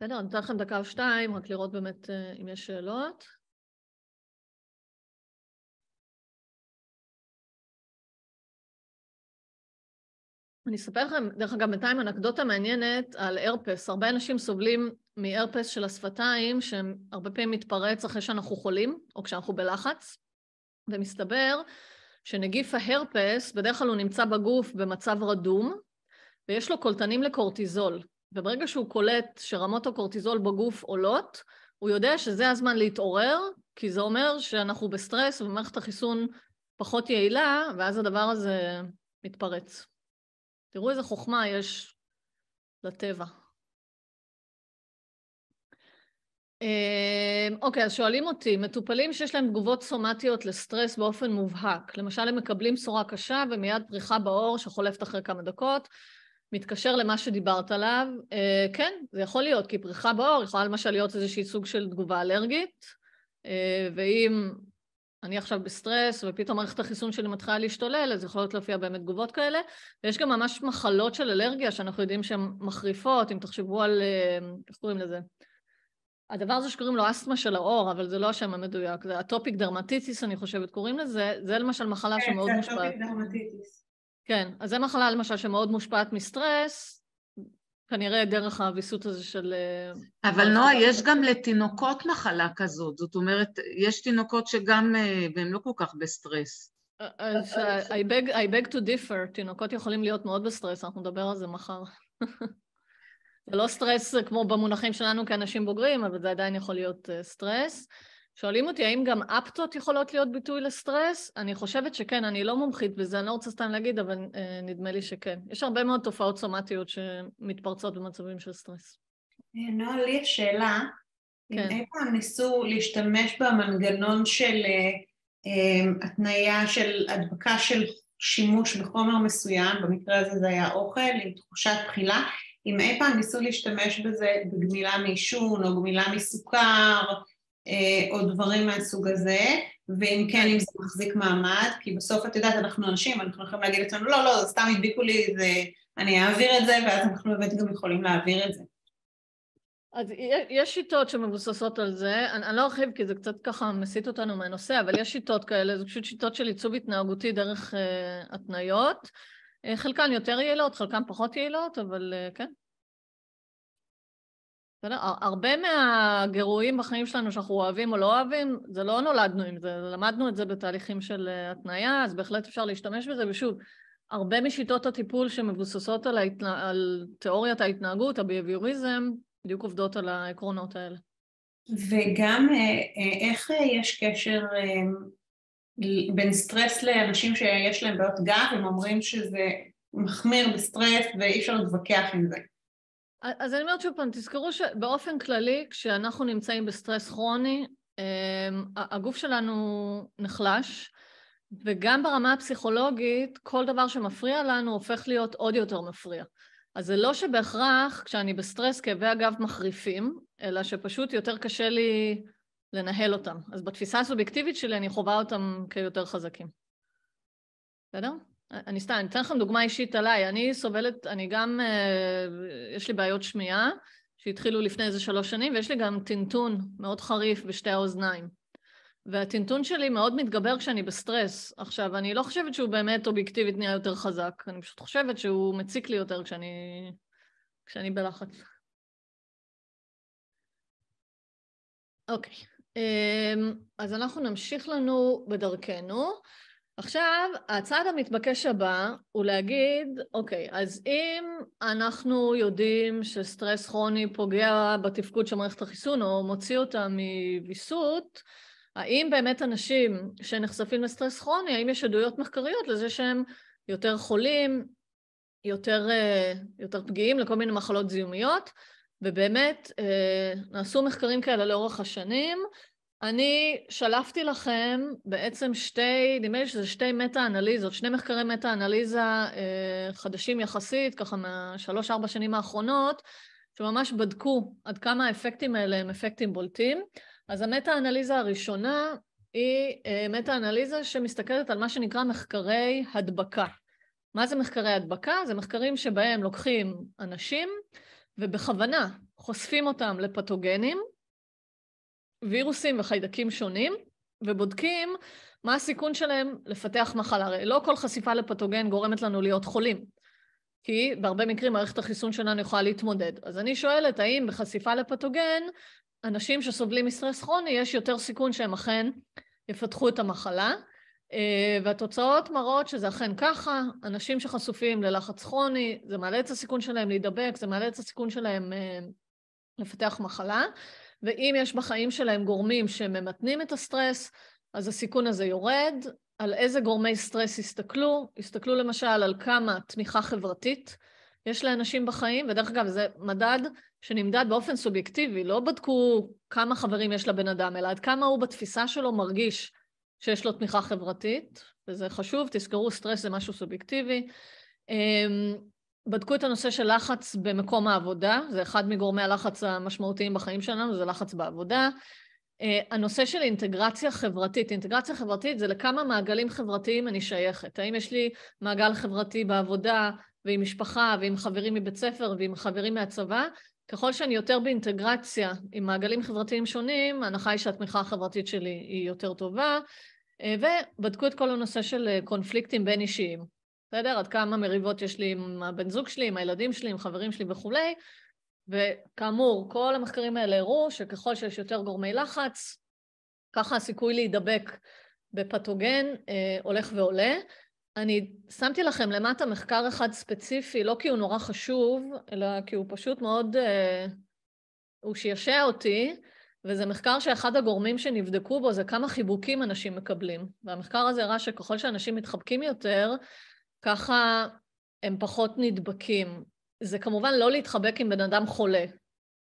בסדר, אני אתן לכם דקה או שתיים, רק לראות באמת אה, אם יש שאלות. אני אספר לכם, דרך אגב, בינתיים אנקדוטה מעניינת על הרפס. הרבה אנשים סובלים מהרפס של השפתיים, שהרבה פעמים מתפרץ אחרי שאנחנו חולים, או כשאנחנו בלחץ, ומסתבר שנגיף ההרפס, בדרך כלל הוא נמצא בגוף במצב רדום, ויש לו קולטנים לקורטיזול. וברגע שהוא קולט שרמות הקורטיזול בגוף עולות, הוא יודע שזה הזמן להתעורר, כי זה אומר שאנחנו בסטרס ומערכת החיסון פחות יעילה, ואז הדבר הזה מתפרץ. תראו איזה חוכמה יש לטבע. אמ, אוקיי, אז שואלים אותי, מטופלים שיש להם תגובות סומטיות לסטרס באופן מובהק, למשל הם מקבלים סורה קשה ומיד פריחה בעור שחולפת אחרי כמה דקות, מתקשר למה שדיברת עליו, uh, כן, זה יכול להיות, כי פריחה בעור יכולה למשל להיות איזושהי סוג של תגובה אלרגית, uh, ואם אני עכשיו בסטרס ופתאום מערכת החיסון שלי מתחילה להשתולל, אז יכולות להופיע באמת תגובות כאלה. ויש גם ממש מחלות של אלרגיה שאנחנו יודעים שהן מחריפות, אם תחשבו על, uh, איך קוראים לזה? הדבר הזה שקוראים לו אסתמה של האור, אבל זה לא השם המדויק, זה אטופיק דרמטיטיס, אני חושבת, קוראים לזה, זה למשל מחלה כן, שמאוד מושפעת. כן, זה אטופיק דרמטיטיס. כן, אז זו מחלה למשל שמאוד מושפעת מסטרס, כנראה דרך הוויסות הזה של... אה, אבל נועה, יש גם לתינוקות מחלה כזאת, זאת אומרת, יש תינוקות שגם, אה, והם לא כל כך בסטרס. אה, אז I beg, I beg to differ, תינוקות יכולים להיות מאוד בסטרס, אנחנו נדבר על זה מחר. זה לא סטרס כמו במונחים שלנו כאנשים בוגרים, אבל זה עדיין יכול להיות סטרס. שואלים אותי האם גם אפטות יכולות להיות ביטוי לסטרס? אני חושבת שכן, אני לא מומחית בזה, אני לא רוצה סתם להגיד, אבל אה, נדמה לי שכן. יש הרבה מאוד תופעות סומטיות שמתפרצות במצבים של סטרס. אה, נועה, לי יש שאלה. כן. אם אי פעם ניסו להשתמש במנגנון של אה, אה, התניה של הדבקה של שימוש בחומר מסוים, במקרה הזה זה היה אוכל עם תחושת בחילה, אם אי פעם ניסו להשתמש בזה בגמילה מעישון או גמילה מסוכר, אה, או דברים מהסוג הזה, ואם כן, אם זה מחזיק מעמד, כי בסוף את יודעת, אנחנו אנשים, אנחנו יכולים להגיד לעצמנו, לא, לא, סתם הדביקו לי, זה, אני אעביר את זה, ואז אנחנו באמת גם יכולים להעביר את זה. אז יש שיטות שמבוססות על זה, אני, אני לא ארחיב כי זה קצת ככה מסיט אותנו מהנושא, אבל יש שיטות כאלה, זה פשוט שיטות של עיצוב התנהגותי דרך uh, התניות. Uh, חלקן יותר יעילות, חלקן פחות יעילות, אבל uh, כן, בסדר? הרבה מהגירויים בחיים שלנו שאנחנו אוהבים או לא אוהבים, זה לא נולדנו עם זה, למדנו את זה בתהליכים של אה, התניה, אז בהחלט אפשר להשתמש בזה, ושוב, הרבה משיטות הטיפול שמבוססות על, ההתנה... על תיאוריית ההתנהגות, הביוביוריזם, בדיוק עובדות על העקרונות האלה. וגם אה, אה, איך יש קשר אמ, בין סטרס לאנשים שיש להם בעיות גב, הם אומרים שזה מחמיר בסטרס ואי אפשר להתווכח עם זה. אז אני אומרת שוב פעם, תזכרו שבאופן כללי, כשאנחנו נמצאים בסטרס כרוני, אמ, הגוף שלנו נחלש, וגם ברמה הפסיכולוגית, כל דבר שמפריע לנו הופך להיות עוד יותר מפריע. אז זה לא שבהכרח כשאני בסטרס כאבי הגב מחריפים, אלא שפשוט יותר קשה לי לנהל אותם. אז בתפיסה הסובייקטיבית שלי אני חווה אותם כיותר חזקים. בסדר? אני סתם, אני אתן לכם דוגמה אישית עליי. אני סובלת, אני גם, אה, יש לי בעיות שמיעה, שהתחילו לפני איזה שלוש שנים, ויש לי גם טינטון מאוד חריף בשתי האוזניים. והטינטון שלי מאוד מתגבר כשאני בסטרס. עכשיו, אני לא חושבת שהוא באמת אובייקטיבית נהיה יותר חזק, אני פשוט חושבת שהוא מציק לי יותר כשאני, כשאני בלחץ. אוקיי, okay. אמ, אז אנחנו נמשיך לנו בדרכנו. עכשיו, הצעד המתבקש הבא הוא להגיד, אוקיי, אז אם אנחנו יודעים שסטרס כרוני פוגע בתפקוד של מערכת החיסון או מוציא אותה מוויסות, האם באמת אנשים שנחשפים לסטרס כרוני, האם יש עדויות מחקריות לזה שהם יותר חולים, יותר, אה, יותר פגיעים לכל מיני מחלות זיהומיות? ובאמת, אה, נעשו מחקרים כאלה לאורך השנים, אני שלפתי לכם בעצם שתי, נדמה לי שזה שתי מטה-אנליזות, שני מחקרי מטה-אנליזה חדשים יחסית, ככה מהשלוש-ארבע שנים האחרונות, שממש בדקו עד כמה האפקטים האלה הם אפקטים בולטים. אז המטה-אנליזה הראשונה היא אה, מטה-אנליזה שמסתכלת על מה שנקרא מחקרי הדבקה. מה זה מחקרי הדבקה? זה מחקרים שבהם לוקחים אנשים ובכוונה חושפים אותם לפתוגנים, וירוסים וחיידקים שונים, ובודקים מה הסיכון שלהם לפתח מחלה. הרי לא כל חשיפה לפתוגן גורמת לנו להיות חולים, כי בהרבה מקרים מערכת החיסון שלנו יכולה להתמודד. אז אני שואלת, האם בחשיפה לפתוגן, אנשים שסובלים מסטרס כרוני, יש יותר סיכון שהם אכן יפתחו את המחלה? אה, והתוצאות מראות שזה אכן ככה, אנשים שחשופים ללחץ כרוני, זה מעלה את הסיכון שלהם להידבק, זה מעלה את הסיכון שלהם אה, לפתח מחלה. ואם יש בחיים שלהם גורמים שממתנים את הסטרס, אז הסיכון הזה יורד. על איזה גורמי סטרס הסתכלו? הסתכלו למשל על כמה תמיכה חברתית יש לאנשים בחיים, ודרך אגב, זה מדד שנמדד באופן סובייקטיבי, לא בדקו כמה חברים יש לבן אדם, אלא עד כמה הוא בתפיסה שלו מרגיש שיש לו תמיכה חברתית, וזה חשוב, תזכרו, סטרס זה משהו סובייקטיבי. אמ, בדקו את הנושא של לחץ במקום העבודה, זה אחד מגורמי הלחץ המשמעותיים בחיים שלנו, זה לחץ בעבודה. אה, הנושא של אינטגרציה חברתית, אינטגרציה חברתית זה לכמה מעגלים חברתיים אני שייכת. האם יש לי מעגל חברתי בעבודה ועם משפחה ועם חברים מבית ספר ועם חברים מהצבא? ככל שאני יותר באינטגרציה עם מעגלים חברתיים שונים, ההנחה היא שהתמיכה החברתית שלי היא יותר טובה. אה, ובדקו את כל הנושא של אה, קונפליקטים בין אישיים. בסדר? עד כמה מריבות יש לי עם הבן זוג שלי, עם הילדים שלי, עם חברים שלי וכולי. וכאמור, כל המחקרים האלה הראו שככל שיש יותר גורמי לחץ, ככה הסיכוי להידבק בפתוגן אה, הולך ועולה. אני שמתי לכם למטה מחקר אחד ספציפי, לא כי הוא נורא חשוב, אלא כי הוא פשוט מאוד, אה, הוא שישע אותי, וזה מחקר שאחד הגורמים שנבדקו בו זה כמה חיבוקים אנשים מקבלים. והמחקר הזה הראה שככל שאנשים מתחבקים יותר, ככה הם פחות נדבקים. זה כמובן לא להתחבק עם בן אדם חולה,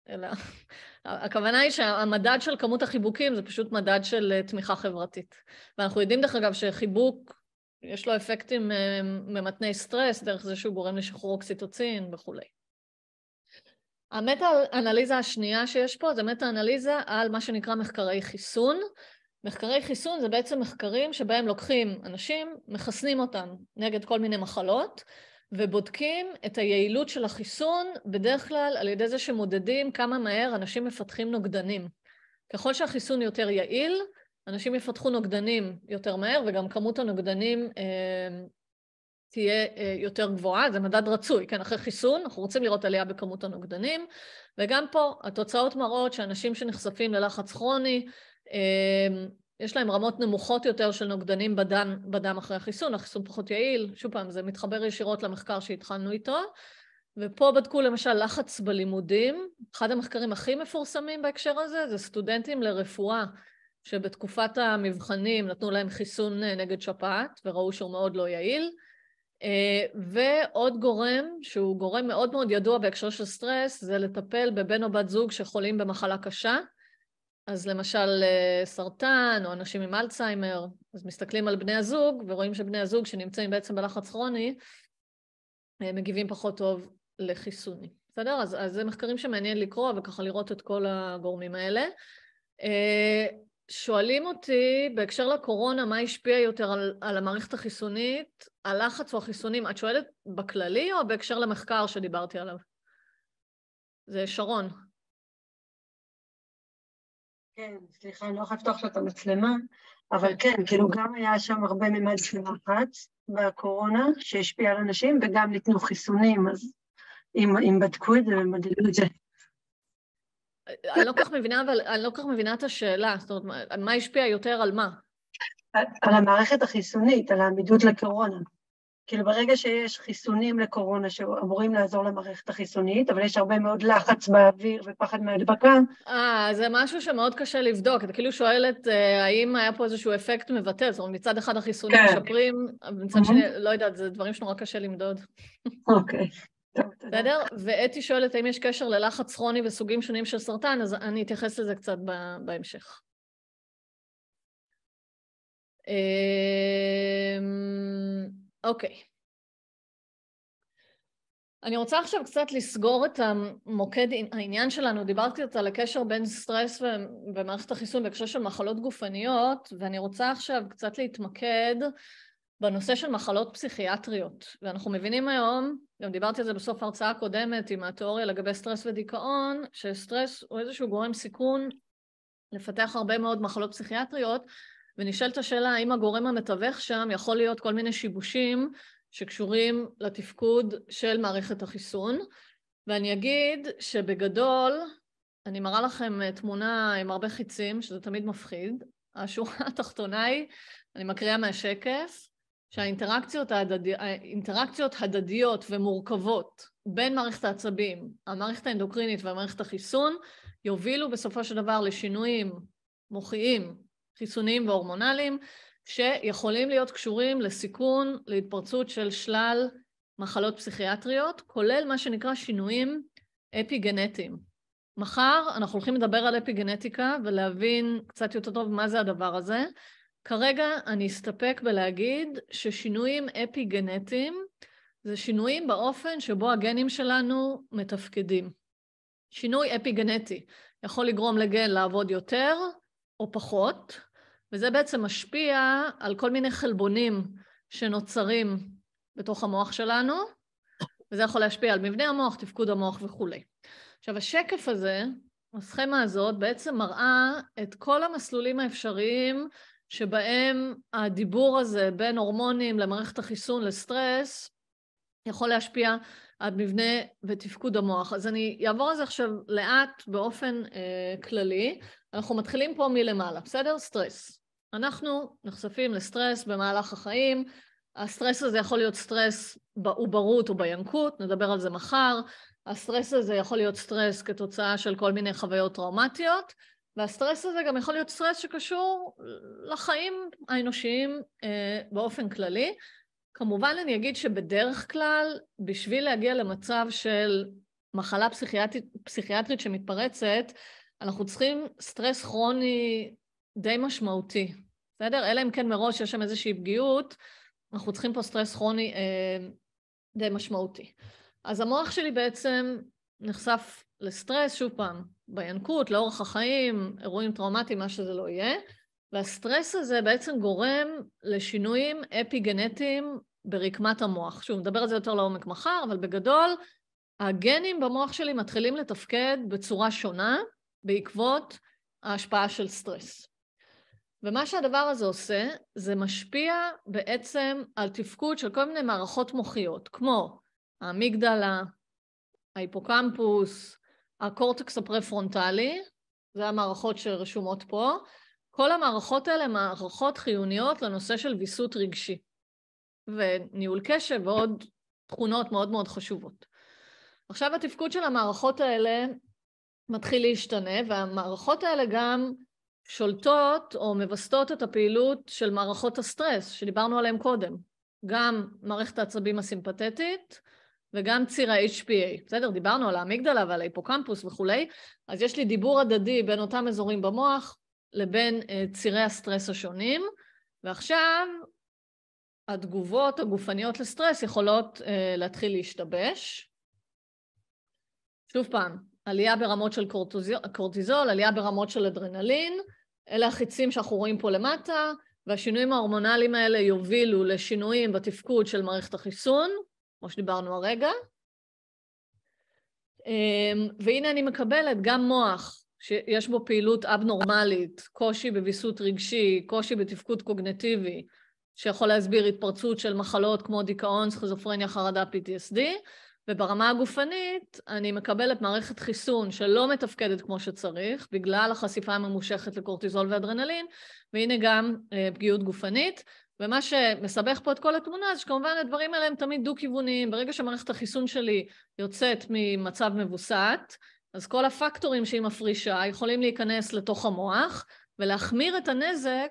אלא הכוונה היא שהמדד של כמות החיבוקים זה פשוט מדד של אה, תמיכה חברתית. ואנחנו יודעים, דרך אגב, שחיבוק, יש לו אפקטים אה, ממתני סטרס, דרך זה שהוא גורם לשחרור אוקסיטוצין וכולי. המטה-אנליזה השנייה שיש פה זה מטה-אנליזה על מה שנקרא מחקרי חיסון, מחקרי חיסון זה בעצם מחקרים שבהם לוקחים אנשים, מחסנים אותם נגד כל מיני מחלות, ובודקים את היעילות של החיסון, בדרך כלל על ידי זה שמודדים כמה מהר אנשים מפתחים נוגדנים. ככל שהחיסון יותר יעיל, אנשים יפתחו נוגדנים יותר מהר, וגם כמות הנוגדנים אה, תהיה אה, יותר גבוהה, זה מדד רצוי, כן, אחרי חיסון, אנחנו רוצים לראות עלייה בכמות הנוגדנים, וגם פה התוצאות מראות שאנשים שנחשפים ללחץ כרוני, אמ, יש להם רמות נמוכות יותר של נוגדנים בדם, בדם אחרי החיסון, החיסון פחות יעיל, שוב פעם, זה מתחבר ישירות למחקר שהתחלנו איתו. ופה בדקו למשל לחץ בלימודים, אחד המחקרים הכי מפורסמים בהקשר הזה זה סטודנטים לרפואה, שבתקופת המבחנים נתנו להם חיסון אה, נגד שפעת וראו שהוא מאוד לא יעיל. אה, ועוד גורם, שהוא גורם מאוד מאוד ידוע בהקשר של סטרס, זה לטפל בבן או בת זוג שחולים במחלה קשה. אז למשל אה, סרטן או אנשים עם אלצהיימר, אז מסתכלים על בני הזוג ורואים שבני הזוג שנמצאים בעצם בלחץ כרוני, אה, מגיבים פחות טוב לחיסוני. בסדר? אז, אז זה מחקרים שמעניין לקרוא וככה לראות את כל הגורמים האלה. אה, שואלים אותי בהקשר לקורונה, מה השפיע יותר על, על המערכת החיסונית, הלחץ או החיסונים? את שואלת בכללי או בהקשר למחקר שדיברתי עליו? זה שרון. כן, סליחה, אני לא יכולה לפתוח את המצלמה, אבל כן, כאילו גם היה שם הרבה ממד של לחץ בקורונה שהשפיע על אנשים, וגם ניתנו חיסונים, אז אם, אם בדקו את זה הם ומדלו את זה. אני לא כך מבינה, אבל אני לא כך מבינה את השאלה, זאת אומרת, מה השפיע יותר על מה? על המערכת החיסונית, על העמידות לקורונה. כאילו ברגע שיש חיסונים לקורונה שאמורים לעזור למערכת החיסונית, אבל יש הרבה מאוד לחץ באוויר ופחד מהדבקה. אה, זה משהו שמאוד קשה לבדוק. את כאילו שואלת אה, האם היה פה איזשהו אפקט מבטא, זאת אומרת, מצד אחד החיסונים כן. משפרים, מצד mm-hmm. שני, לא יודעת, זה דברים שנורא קשה למדוד. אוקיי. בסדר? ואתי שואלת האם יש קשר ללחץ כרוני וסוגים שונים של סרטן, אז אני אתייחס לזה קצת בהמשך. אה... אוקיי. אני רוצה עכשיו קצת לסגור את המוקד העניין שלנו. דיברתי קצת על הקשר בין סטרס ומערכת החיסון בהקשר של מחלות גופניות, ואני רוצה עכשיו קצת להתמקד בנושא של מחלות פסיכיאטריות. ואנחנו מבינים היום, גם דיברתי על זה בסוף ההרצאה הקודמת עם התיאוריה לגבי סטרס ודיכאון, שסטרס הוא איזשהו גורם סיכון לפתח הרבה מאוד מחלות פסיכיאטריות, ונשאלת השאלה האם הגורם המתווך שם יכול להיות כל מיני שיבושים שקשורים לתפקוד של מערכת החיסון. ואני אגיד שבגדול, אני מראה לכם אה, תמונה עם הרבה חיצים, שזה תמיד מפחיד. השורה התחתונה היא, אני מקריאה מהשקף, שהאינטראקציות ההדד... אה, הדדיות ומורכבות בין מערכת העצבים, המערכת האנדוקרינית והמערכת החיסון, יובילו בסופו של דבר לשינויים מוחיים חיסוניים והורמונליים, שיכולים להיות קשורים לסיכון להתפרצות של שלל מחלות פסיכיאטריות, כולל מה שנקרא שינויים אפיגנטיים. מחר אנחנו הולכים לדבר על אפיגנטיקה ולהבין קצת יותר טוב מה זה הדבר הזה. כרגע אני אסתפק בלהגיד ששינויים אפיגנטיים זה שינויים באופן שבו הגנים שלנו מתפקדים. שינוי אפיגנטי יכול לגרום לגן לעבוד יותר, או פחות, וזה בעצם משפיע על כל מיני חלבונים שנוצרים בתוך המוח שלנו, וזה יכול להשפיע על מבנה המוח, תפקוד המוח וכולי. עכשיו, השקף הזה, הסכמה הזאת, בעצם מראה את כל המסלולים האפשריים שבהם הדיבור הזה בין הורמונים למערכת החיסון לסטרס יכול להשפיע המבנה ותפקוד המוח. אז אני אעבור על זה עכשיו לאט באופן אה, כללי. אנחנו מתחילים פה מלמעלה, בסדר? סטרס. אנחנו נחשפים לסטרס במהלך החיים. הסטרס הזה יכול להיות סטרס בעוברות או בינקות, נדבר על זה מחר. הסטרס הזה יכול להיות סטרס כתוצאה של כל מיני חוויות טראומטיות, והסטרס הזה גם יכול להיות סטרס שקשור לחיים האנושיים אה, באופן כללי. כמובן אני אגיד שבדרך כלל, בשביל להגיע למצב של מחלה פסיכיאטרית, פסיכיאטרית שמתפרצת, אנחנו צריכים סטרס כרוני די משמעותי, בסדר? אלא אם כן מראש יש שם איזושהי פגיעות, אנחנו צריכים פה סטרס כרוני אה, די משמעותי. אז המוח שלי בעצם נחשף לסטרס, שוב פעם, בינקות, לאורך החיים, אירועים טראומטיים, מה שזה לא יהיה. והסטרס הזה בעצם גורם לשינויים אפי-גנטיים ברקמת המוח. שוב, נדבר על זה יותר לעומק מחר, אבל בגדול, הגנים במוח שלי מתחילים לתפקד בצורה שונה בעקבות ההשפעה של סטרס. ומה שהדבר הזה עושה, זה משפיע בעצם על תפקוד של כל מיני מערכות מוחיות, כמו האמיגדלה, ההיפוקמפוס, הקורטקס הפרפרונטלי, זה המערכות שרשומות פה, כל המערכות האלה הן מערכות חיוניות לנושא של ויסות רגשי וניהול קשב ועוד תכונות מאוד מאוד חשובות. עכשיו התפקוד של המערכות האלה מתחיל להשתנה, והמערכות האלה גם שולטות או מווסתות את הפעילות של מערכות הסטרס, שדיברנו עליהן קודם. גם מערכת העצבים הסימפתטית וגם ציר ה-HPA. בסדר, דיברנו על האמיגדלה ועל ההיפוקמפוס וכולי, אז יש לי דיבור הדדי בין אותם אזורים במוח, לבין אה, צירי הסטרס השונים, ועכשיו התגובות הגופניות לסטרס יכולות אה, להתחיל להשתבש. שוב פעם, עלייה ברמות של קורטיזול, עלייה ברמות של אדרנלין, אלה החיצים שאנחנו רואים פה למטה, והשינויים ההורמונליים האלה יובילו לשינויים בתפקוד של מערכת החיסון, כמו שדיברנו הרגע. אה, והנה אני מקבלת גם מוח שיש בו פעילות אבנורמלית, קושי בוויסות רגשי, קושי בתפקוד קוגנטיבי, שיכול להסביר התפרצות של מחלות כמו דיכאון, סכיזופרניה, חרדה, PTSD, וברמה הגופנית אני מקבלת מערכת חיסון שלא מתפקדת כמו שצריך, בגלל החשיפה הממושכת לקורטיזול ואדרנלין, והנה גם אה, פגיעות גופנית. ומה שמסבך פה את כל התמונה זה שכמובן הדברים האלה הם תמיד דו-כיווניים. ברגע שמערכת החיסון שלי יוצאת ממצב מבוסת, אז כל הפקטורים שהיא מפרישה יכולים להיכנס לתוך המוח ולהחמיר את הנזק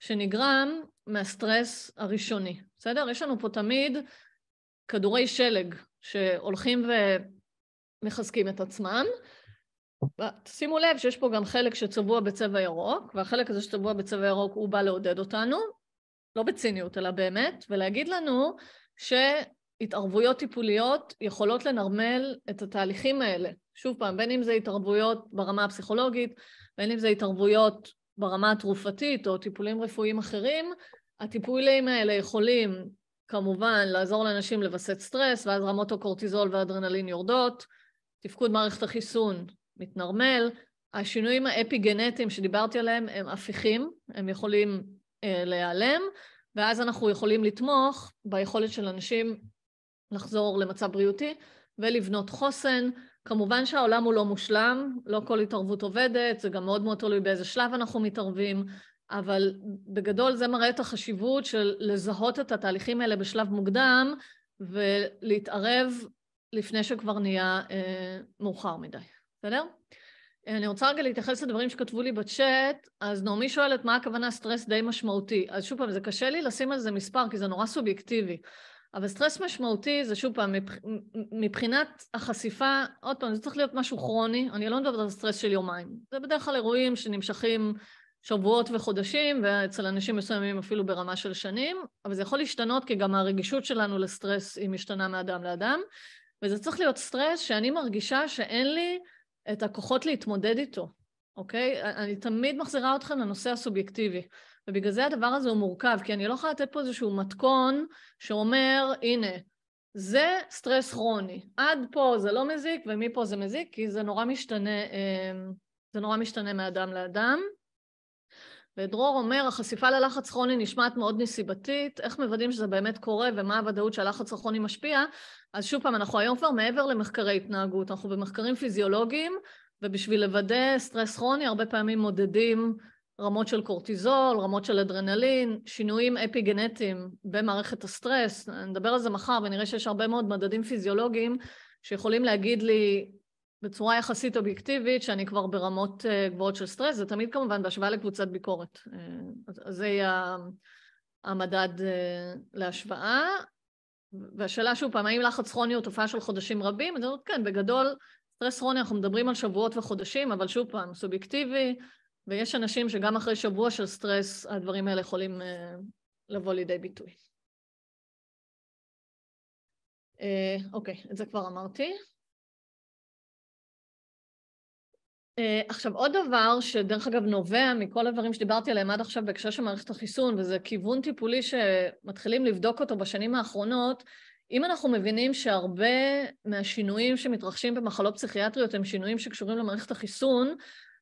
שנגרם מהסטרס הראשוני, בסדר? יש לנו פה תמיד כדורי שלג שהולכים ומחזקים את עצמם. שימו לב שיש פה גם חלק שצבוע בצבע ירוק, והחלק הזה שצבוע בצבע ירוק הוא בא לעודד אותנו, לא בציניות אלא באמת, ולהגיד לנו שהתערבויות טיפוליות יכולות לנרמל את התהליכים האלה. שוב פעם, בין אם זה התערבויות ברמה הפסיכולוגית, בין אם זה התערבויות ברמה התרופתית או טיפולים רפואיים אחרים, הטיפולים האלה יכולים כמובן לעזור לאנשים לווסת סטרס, ואז רמות הקורטיזול והאדרנלין יורדות, תפקוד מערכת החיסון מתנרמל, השינויים האפי-גנטיים שדיברתי עליהם הם הפיכים, הם יכולים אה, להיעלם, ואז אנחנו יכולים לתמוך ביכולת של אנשים לחזור למצב בריאותי ולבנות חוסן, כמובן שהעולם הוא לא מושלם, לא כל התערבות עובדת, זה גם מאוד מאוד תלוי באיזה שלב אנחנו מתערבים, אבל בגדול זה מראה את החשיבות של לזהות את התהליכים האלה בשלב מוקדם ולהתערב לפני שכבר נהיה אה, מאוחר מדי, בסדר? אני רוצה רגע להתייחס לדברים שכתבו לי בצ'אט, אז נעמי שואלת מה הכוונה סטרס די משמעותי. אז שוב פעם, זה קשה לי לשים על זה מספר, כי זה נורא סובייקטיבי. אבל סטרס משמעותי זה שוב פעם, מבחינת החשיפה, עוד פעם, זה צריך להיות משהו כרוני, אני לא מדברת על סטרס של יומיים. זה בדרך כלל אירועים שנמשכים שבועות וחודשים, ואצל אנשים מסוימים אפילו ברמה של שנים, אבל זה יכול להשתנות כי גם הרגישות שלנו לסטרס היא משתנה מאדם לאדם, וזה צריך להיות סטרס שאני מרגישה שאין לי את הכוחות להתמודד איתו, אוקיי? אני תמיד מחזירה אתכם לנושא הסובייקטיבי. ובגלל זה הדבר הזה הוא מורכב, כי אני לא יכולה לתת פה איזשהו מתכון שאומר, הנה, זה סטרס כרוני. עד פה זה לא מזיק ומפה זה מזיק, כי זה נורא משתנה, אמ, זה נורא משתנה מאדם לאדם. ודרור אומר, החשיפה ללחץ כרוני נשמעת מאוד נסיבתית, איך מוודאים שזה באמת קורה ומה הוודאות שהלחץ הכרוני משפיע? אז שוב פעם, אנחנו היום כבר מעבר למחקרי התנהגות, אנחנו במחקרים פיזיולוגיים, ובשביל לוודא סטרס כרוני הרבה פעמים מודדים רמות של קורטיזול, רמות של אדרנלין, שינויים אפי-גנטיים במערכת הסטרס, נדבר על זה מחר ונראה שיש הרבה מאוד מדדים פיזיולוגיים שיכולים להגיד לי בצורה יחסית אובייקטיבית שאני כבר ברמות אה, גבוהות של סטרס, זה תמיד כמובן בהשוואה לקבוצת ביקורת. אה, אז זה יהיה המדד אה, להשוואה. והשאלה שוב פעם, האם לחץ כרוני הוא תופעה של חודשים רבים? אני אומרת, כן, בגדול, סטרס כרוני אנחנו מדברים על שבועות וחודשים, אבל שוב פעם, סובייקטיבי, ויש אנשים שגם אחרי שבוע של סטרס, הדברים האלה יכולים אה, לבוא לידי ביטוי. אה, אוקיי, את זה כבר אמרתי. אה, עכשיו עוד דבר שדרך אגב נובע מכל הדברים שדיברתי עליהם עד עכשיו בהקשר של מערכת החיסון וזה כיוון טיפולי שמתחילים לבדוק אותו בשנים האחרונות אם אנחנו מבינים שהרבה מהשינויים שמתרחשים במחלות פסיכיאטריות הם שינויים שקשורים למערכת החיסון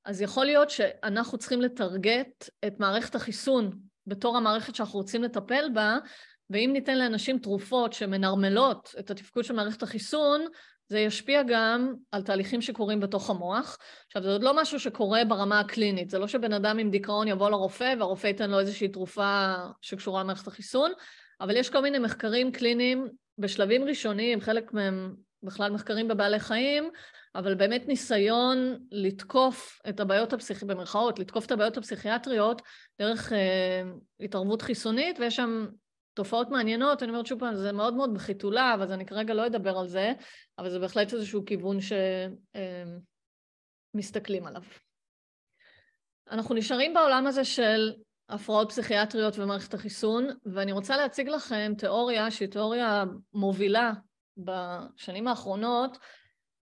אז יכול להיות שאנחנו צריכים לטרגט את מערכת החיסון בתור המערכת שאנחנו רוצים לטפל בה, ואם ניתן לאנשים תרופות שמנרמלות את התפקוד של מערכת החיסון, זה ישפיע גם על תהליכים שקורים בתוך המוח. עכשיו, זה עוד לא משהו שקורה ברמה הקלינית, זה לא שבן אדם עם דיכאון יבוא לרופא והרופא ייתן לו איזושהי תרופה שקשורה למערכת החיסון, אבל יש כל מיני מחקרים קליניים בשלבים ראשוניים, חלק מהם בכלל מחקרים בבעלי חיים, אבל באמת ניסיון לתקוף את הבעיות הפסיכ... במרכאות, לתקוף את הבעיות הפסיכיאטריות דרך אה, התערבות חיסונית, ויש שם תופעות מעניינות, אני אומרת שוב פעם, זה מאוד מאוד בחיתוליו, אז אני כרגע לא אדבר על זה, אבל זה בהחלט איזשהו כיוון שמסתכלים אה, עליו. אנחנו נשארים בעולם הזה של הפרעות פסיכיאטריות ומערכת החיסון, ואני רוצה להציג לכם תיאוריה שהיא תיאוריה מובילה בשנים האחרונות,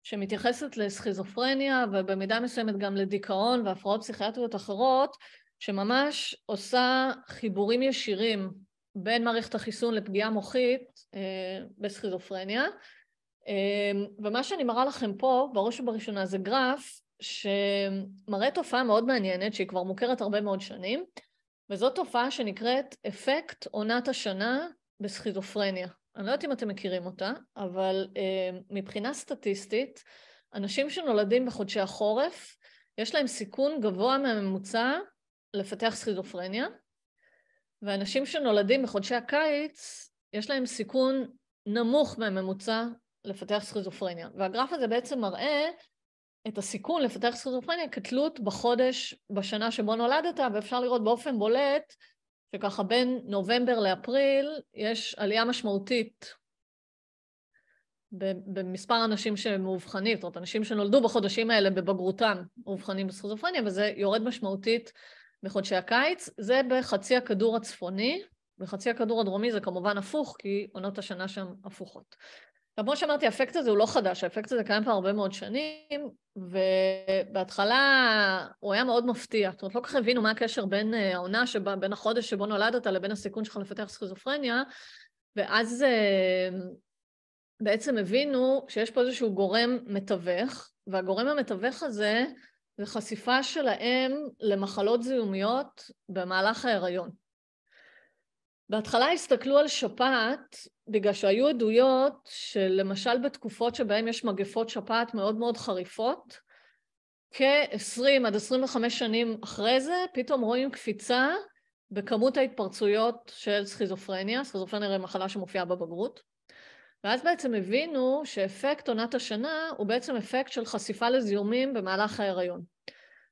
שמתייחסת לסכיזופרניה ובמידה מסוימת גם לדיכאון והפרעות פסיכיאטריות אחרות, שממש עושה חיבורים ישירים בין מערכת החיסון לפגיעה מוחית אה, בסכיזופרניה. אה, ומה שאני מראה לכם פה, בראש ובראשונה זה גרף שמראה תופעה מאוד מעניינת שהיא כבר מוכרת הרבה מאוד שנים, וזו תופעה שנקראת אפקט עונת השנה בסכיזופרניה. אני לא יודעת אם אתם מכירים אותה, אבל אה, מבחינה סטטיסטית, אנשים שנולדים בחודשי החורף, יש להם סיכון גבוה מהממוצע לפתח סכיזופרניה, ואנשים שנולדים בחודשי הקיץ, יש להם סיכון נמוך מהממוצע לפתח סכיזופרניה. והגרף הזה בעצם מראה את הסיכון לפתח סכיזופרניה כתלות בחודש, בשנה שבו נולדת, ואפשר לראות באופן בולט שככה בין נובמבר לאפריל יש עלייה משמעותית במספר אנשים שמאובחנים, זאת אומרת, אנשים שנולדו בחודשים האלה בבגרותם מאובחנים בסכיזופרניה, וזה יורד משמעותית בחודשי הקיץ. זה בחצי הכדור הצפוני, בחצי הכדור הדרומי זה כמובן הפוך, כי עונות השנה שם הפוכות. כמו שאמרתי, האפקט הזה הוא לא חדש, האפקט הזה קיים כבר הרבה מאוד שנים, ובהתחלה הוא היה מאוד מפתיע. זאת אומרת, לא כל כך הבינו מה הקשר בין אה, העונה שבה, בין החודש שבו נולדת לבין הסיכון שלך לפתח סכיזופרניה, ואז אה, בעצם הבינו שיש פה איזשהו גורם מתווך, והגורם המתווך הזה זה חשיפה שלהם למחלות זיהומיות במהלך ההיריון. בהתחלה הסתכלו על שפעת, בגלל שהיו עדויות שלמשל בתקופות שבהן יש מגפות שפעת מאוד מאוד חריפות, כ-20 עד 25 שנים אחרי זה, פתאום רואים קפיצה בכמות ההתפרצויות של סכיזופרניה, סכיזופרניה היא מחלה שמופיעה בבגרות, ואז בעצם הבינו שאפקט עונת השנה הוא בעצם אפקט של חשיפה לזיהומים במהלך ההיריון.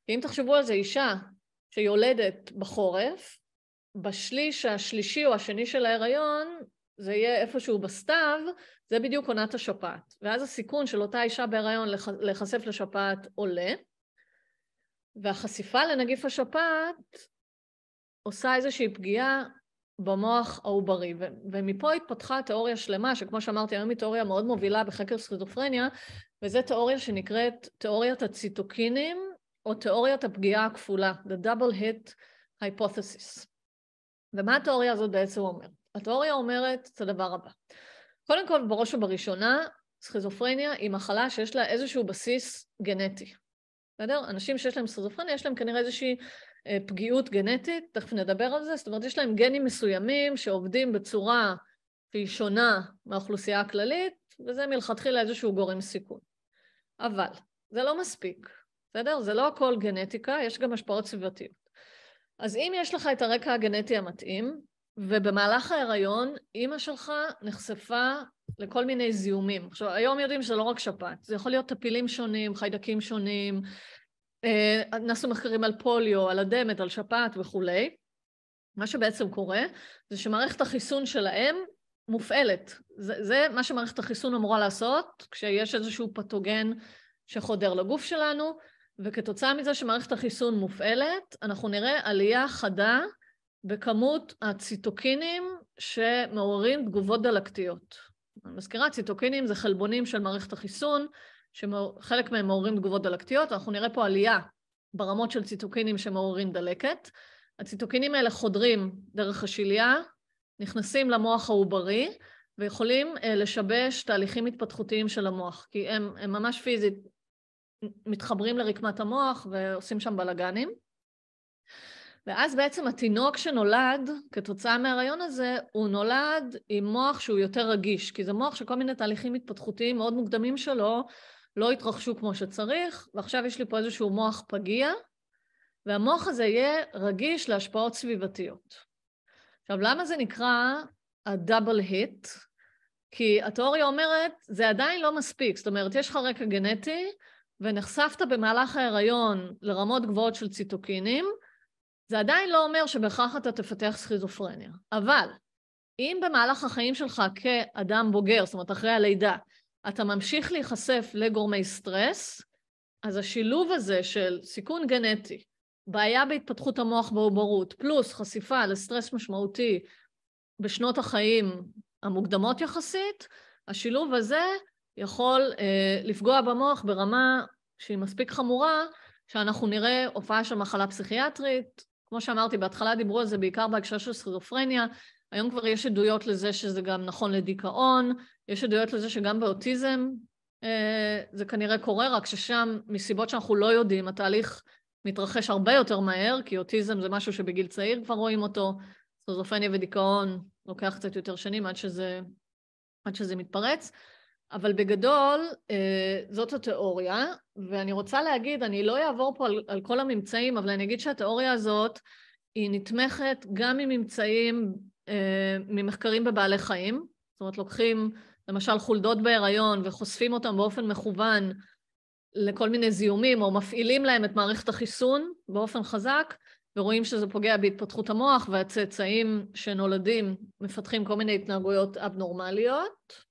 אם תחשבו על זה, אישה שיולדת בחורף, בשליש השלישי או השני של ההיריון, זה יהיה איפשהו בסתיו, זה בדיוק עונת השפעת. ואז הסיכון של אותה אישה בהיריון להיחשף לשפעת עולה, והחשיפה לנגיף השפעת עושה איזושהי פגיעה במוח העוברי. ו- ומפה התפתחה תיאוריה שלמה, שכמו שאמרתי, היום היא תיאוריה מאוד מובילה בחקר סכיזופרניה, וזו תיאוריה שנקראת תיאוריית הציטוקינים, או תיאוריית הפגיעה הכפולה, The Double Hit Hypothesis. ומה התיאוריה הזאת בעצם אומרת? התיאוריה אומרת את הדבר הבא. קודם כל, בראש ובראשונה, סכיזופרניה היא מחלה שיש לה איזשהו בסיס גנטי. בסדר? אנשים שיש להם סכיזופרניה, יש להם כנראה איזושהי אה, פגיעות גנטית, תכף נדבר על זה, זאת אומרת, יש להם גנים מסוימים שעובדים בצורה שהיא שונה מהאוכלוסייה הכללית, וזה מלכתחילה איזשהו גורם סיכון. אבל זה לא מספיק, בסדר? זה לא הכל גנטיקה, יש גם השפעות סביבתיות. אז אם יש לך את הרקע הגנטי המתאים, ובמהלך ההיריון אימא שלך נחשפה לכל מיני זיהומים. עכשיו, היום יודעים שזה לא רק שפעת, זה יכול להיות טפילים שונים, חיידקים שונים, אה, נעשו מחקרים על פוליו, על אדמת, על שפעת וכולי. מה שבעצם קורה זה שמערכת החיסון שלהם מופעלת. זה, זה מה שמערכת החיסון אמורה לעשות כשיש איזשהו פתוגן שחודר לגוף שלנו, וכתוצאה מזה שמערכת החיסון מופעלת, אנחנו נראה עלייה חדה בכמות הציטוקינים שמעוררים תגובות דלקתיות. אני מזכירה, ציטוקינים זה חלבונים של מערכת החיסון, שחלק מהם מעוררים תגובות דלקתיות, אנחנו נראה פה עלייה ברמות של ציטוקינים שמעוררים דלקת. הציטוקינים האלה חודרים דרך השליה, נכנסים למוח העוברי, ויכולים אה, לשבש תהליכים התפתחותיים של המוח, כי הם, הם ממש פיזית מתחברים לרקמת המוח ועושים שם בלאגנים. ואז בעצם התינוק שנולד כתוצאה מההיריון הזה, הוא נולד עם מוח שהוא יותר רגיש, כי זה מוח שכל מיני תהליכים התפתחותיים מאוד מוקדמים שלו לא התרחשו כמו שצריך, ועכשיו יש לי פה איזשהו מוח פגיע, והמוח הזה יהיה רגיש להשפעות סביבתיות. עכשיו, למה זה נקרא ה-double hit? כי התיאוריה אומרת, זה עדיין לא מספיק. זאת אומרת, יש לך רקע גנטי, ונחשפת במהלך ההיריון לרמות גבוהות של ציטוקינים, זה עדיין לא אומר שבהכרח אתה תפתח סכיזופרניה. אבל אם במהלך החיים שלך כאדם בוגר, זאת אומרת אחרי הלידה, אתה ממשיך להיחשף לגורמי סטרס, אז השילוב הזה של סיכון גנטי, בעיה בהתפתחות המוח בעוברות, פלוס חשיפה לסטרס משמעותי בשנות החיים המוקדמות יחסית, השילוב הזה יכול אה, לפגוע במוח ברמה שהיא מספיק חמורה, שאנחנו נראה הופעה של מחלה פסיכיאטרית. כמו שאמרתי, בהתחלה דיברו על זה בעיקר בהקשר של סכיזופרניה, היום כבר יש עדויות לזה שזה גם נכון לדיכאון, יש עדויות לזה שגם באוטיזם אה, זה כנראה קורה, רק ששם, מסיבות שאנחנו לא יודעים, התהליך מתרחש הרבה יותר מהר, כי אוטיזם זה משהו שבגיל צעיר כבר רואים אותו, סכיזופרניה ודיכאון לוקח קצת יותר שנים עד שזה, עד שזה מתפרץ. אבל בגדול, אה, זאת התיאוריה, ואני רוצה להגיד, אני לא אעבור פה על, על כל הממצאים, אבל אני אגיד שהתיאוריה הזאת, היא נתמכת גם מממצאים, אה, ממחקרים בבעלי חיים. זאת אומרת, לוקחים למשל חולדות בהיריון וחושפים אותן באופן מכוון לכל מיני זיהומים, או מפעילים להם את מערכת החיסון באופן חזק, ורואים שזה פוגע בהתפתחות המוח, והצאצאים שנולדים מפתחים כל מיני התנהגויות אבנורמליות.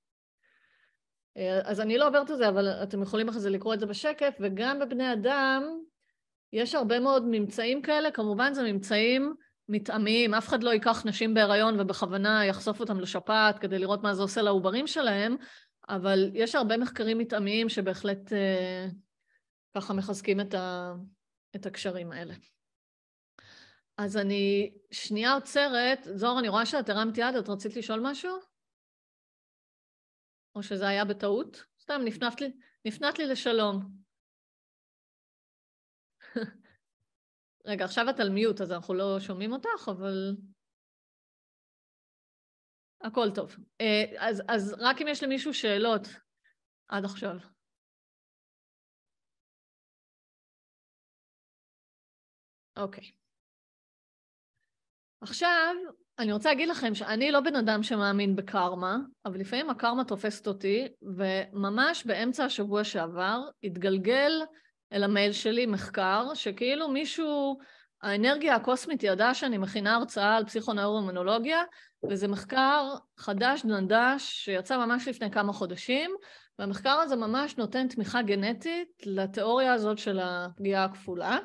אה, אז אני לא עוברת את זה, אבל אתם יכולים אחרי זה לקרוא את זה בשקף, וגם בבני אדם יש הרבה מאוד ממצאים כאלה, כמובן זה ממצאים מתאמיים, אף אחד לא ייקח נשים בהיריון ובכוונה יחשוף אותם לשפעת כדי לראות מה זה עושה לעוברים שלהם, אבל יש הרבה מחקרים מתאמיים שבהחלט אה, ככה מחזקים את, ה, את הקשרים האלה. אז אני שנייה עוצרת. זוהר, אני רואה שאת הרמת יד, את רצית לשאול משהו? או שזה היה בטעות? סתם, נפנפת לי, נפנת לי לשלום. רגע, עכשיו את על מיוט, אז אנחנו לא שומעים אותך, אבל... הכל טוב. אה, אז, אז רק אם יש למישהו שאלות עד עכשיו. אוקיי. עכשיו, אני רוצה להגיד לכם שאני לא בן אדם שמאמין בקרמה, אבל לפעמים הקרמה תופסת אותי, וממש באמצע השבוע שעבר התגלגל אל המייל שלי מחקר, שכאילו מישהו, האנרגיה הקוסמית ידעה שאני מכינה הרצאה על פסיכונאורומנולוגיה, וזה מחקר חדש, דנדש, שיצא ממש לפני כמה חודשים, והמחקר הזה ממש נותן תמיכה גנטית לתיאוריה הזאת של הפגיעה הכפולה.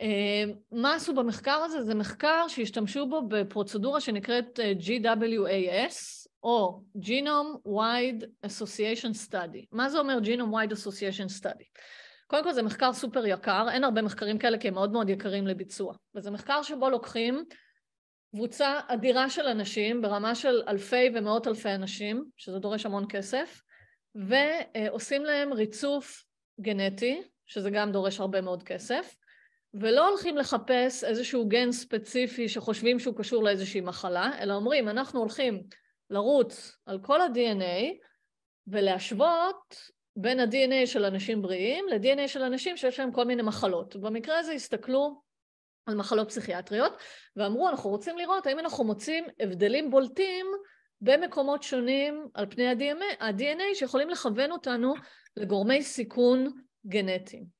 אה, מה עשו במחקר הזה? זה מחקר שהשתמשו בו בפרוצדורה שנקראת אה, GWAS, או Genome Wide Association Study. מה זה אומר Genome Wide Association Study? קודם כל זה מחקר סופר יקר, אין הרבה מחקרים כאלה כי הם מאוד מאוד יקרים לביצוע. וזה מחקר שבו לוקחים קבוצה אדירה של אנשים, ברמה של אלפי ומאות אלפי אנשים, שזה דורש המון כסף, ועושים להם ריצוף גנטי, שזה גם דורש הרבה מאוד כסף, ולא הולכים לחפש איזשהו גן ספציפי שחושבים שהוא קשור לאיזושהי מחלה, אלא אומרים, אנחנו הולכים לרוץ על כל ה-DNA ולהשוות בין ה-DNA של אנשים בריאים ל-DNA של אנשים שיש להם כל מיני מחלות. במקרה הזה הסתכלו על מחלות פסיכיאטריות ואמרו, אנחנו רוצים לראות האם אנחנו מוצאים הבדלים בולטים במקומות שונים על פני ה-DNA שיכולים לכוון אותנו לגורמי סיכון גנטיים.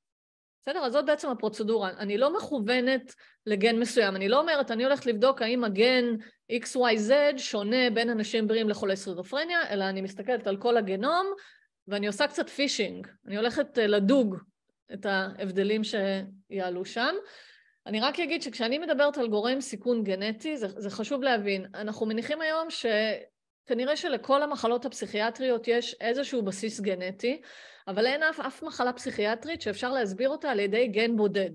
בסדר? אז זאת בעצם הפרוצדורה. אני לא מכוונת לגן מסוים. אני לא אומרת, אני הולכת לבדוק האם הגן XYZ שונה בין אנשים בריאים לחולי סכיזופרניה, אלא אני מסתכלת על כל הגנום ואני עושה קצת פישינג. אני הולכת אה, לדוג את ההבדלים שיעלו שם. אני רק אגיד שכשאני מדברת על גורם סיכון גנטי, זה, זה חשוב להבין. אנחנו מניחים היום ש... כנראה שלכל המחלות הפסיכיאטריות יש איזשהו בסיס גנטי, אבל אין אף, אף מחלה פסיכיאטרית שאפשר להסביר אותה על ידי גן בודד.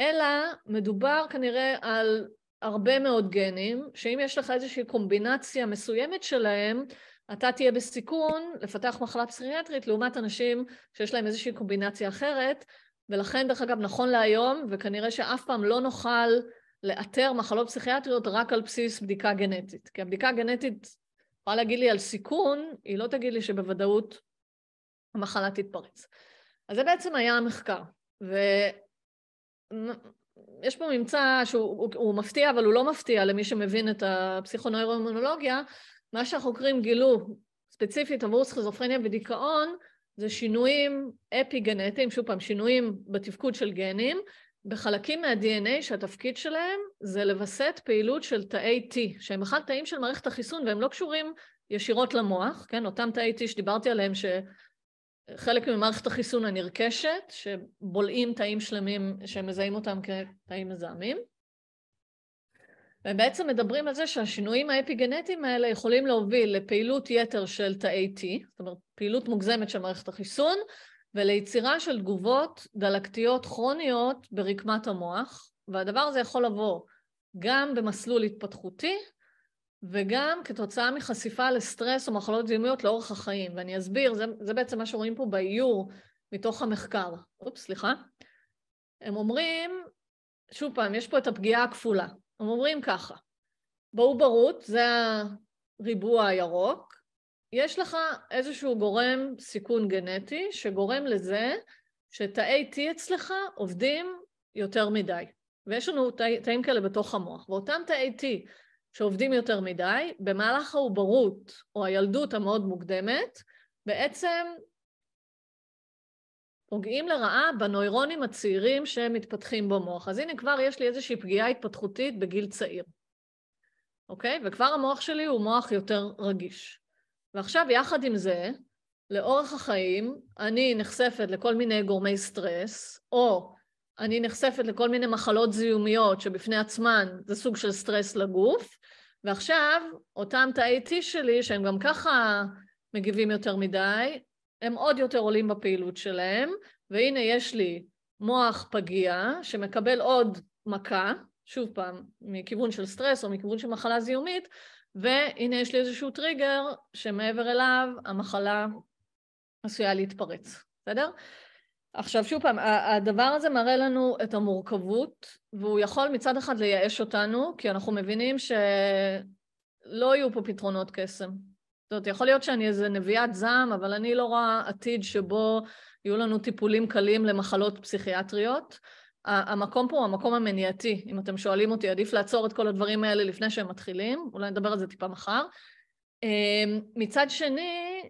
אלא מדובר כנראה על הרבה מאוד גנים, שאם יש לך איזושהי קומבינציה מסוימת שלהם, אתה תהיה בסיכון לפתח מחלה פסיכיאטרית לעומת אנשים שיש להם איזושהי קומבינציה אחרת, ולכן דרך אגב נכון להיום, וכנראה שאף פעם לא נוכל לאתר מחלות פסיכיאטריות רק על בסיס בדיקה גנטית. כי הבדיקה הגנטית יכולה להגיד לי על סיכון, היא לא תגיד לי שבוודאות המחלה תתפרץ. אז זה בעצם היה המחקר. ויש פה ממצא שהוא מפתיע, אבל הוא לא מפתיע למי שמבין את הפסיכונוירואימונולוגיה. מה שהחוקרים גילו ספציפית עבור סכיזופרניה ודיכאון, זה שינויים אפי-גנטיים, שוב פעם, שינויים בתפקוד של גנים, בחלקים מה-DNA שהתפקיד שלהם זה לווסת פעילות של תאי T, שהם בכלל תאים של מערכת החיסון והם לא קשורים ישירות למוח, כן? אותם תאי T שדיברתי עליהם שחלק ממערכת החיסון הנרכשת, שבולעים תאים שלמים שהם מזהים אותם כתאים מזהמים. והם בעצם מדברים על זה שהשינויים האפיגנטיים האלה יכולים להוביל לפעילות יתר של תאי T, זאת אומרת פעילות מוגזמת של מערכת החיסון, וליצירה של תגובות דלקתיות כרוניות ברקמת המוח, והדבר הזה יכול לבוא גם במסלול התפתחותי וגם כתוצאה מחשיפה לסטרס או מחלות זיהומיות לאורך החיים. ואני אסביר, זה, זה בעצם מה שרואים פה באיור מתוך המחקר. אופס, סליחה. הם אומרים, שוב פעם, יש פה את הפגיעה הכפולה. הם אומרים ככה, בעוברות, זה הריבוע הירוק, יש לך איזשהו גורם סיכון גנטי שגורם לזה שתאי T אצלך עובדים יותר מדי. ויש לנו תא, תאים כאלה בתוך המוח, ואותם תאי T שעובדים יותר מדי, במהלך העוברות או הילדות המאוד מוקדמת, בעצם פוגעים לרעה בנוירונים הצעירים שהם מתפתחים במוח. אז הנה כבר יש לי איזושהי פגיעה התפתחותית בגיל צעיר, אוקיי? וכבר המוח שלי הוא מוח יותר רגיש. ועכשיו, יחד עם זה, לאורך החיים אני נחשפת לכל מיני גורמי סטרס, או אני נחשפת לכל מיני מחלות זיהומיות שבפני עצמן זה סוג של סטרס לגוף, ועכשיו אותם תאי T שלי, שהם גם ככה מגיבים יותר מדי, הם עוד יותר עולים בפעילות שלהם, והנה יש לי מוח פגיע שמקבל עוד מכה, שוב פעם, מכיוון של סטרס או מכיוון של מחלה זיהומית, והנה יש לי איזשהו טריגר שמעבר אליו המחלה עשויה להתפרץ, בסדר? עכשיו שוב פעם, הדבר הזה מראה לנו את המורכבות, והוא יכול מצד אחד לייאש אותנו, כי אנחנו מבינים שלא יהיו פה פתרונות קסם. זאת אומרת, יכול להיות שאני איזה נביאת זעם, אבל אני לא רואה עתיד שבו יהיו לנו טיפולים קלים למחלות פסיכיאטריות. המקום פה הוא המקום המניעתי, אם אתם שואלים אותי, עדיף לעצור את כל הדברים האלה לפני שהם מתחילים, אולי נדבר על זה טיפה מחר. אמ, מצד שני,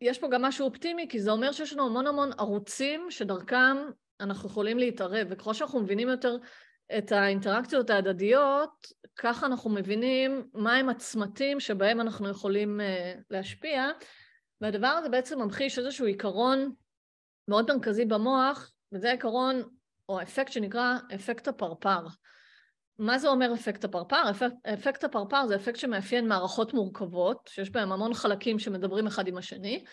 יש פה גם משהו אופטימי, כי זה אומר שיש לנו המון המון ערוצים שדרכם אנחנו יכולים להתערב, וככל שאנחנו מבינים יותר את האינטראקציות ההדדיות, ככה אנחנו מבינים מהם הצמתים שבהם אנחנו יכולים אה, להשפיע, והדבר הזה בעצם ממחיש איזשהו עיקרון מאוד מרכזי במוח, וזה עיקרון או אפקט שנקרא אפקט הפרפר. מה זה אומר אפקט הפרפר? אפק, אפקט הפרפר זה אפקט שמאפיין מערכות מורכבות, שיש בהן המון חלקים שמדברים אחד עם השני,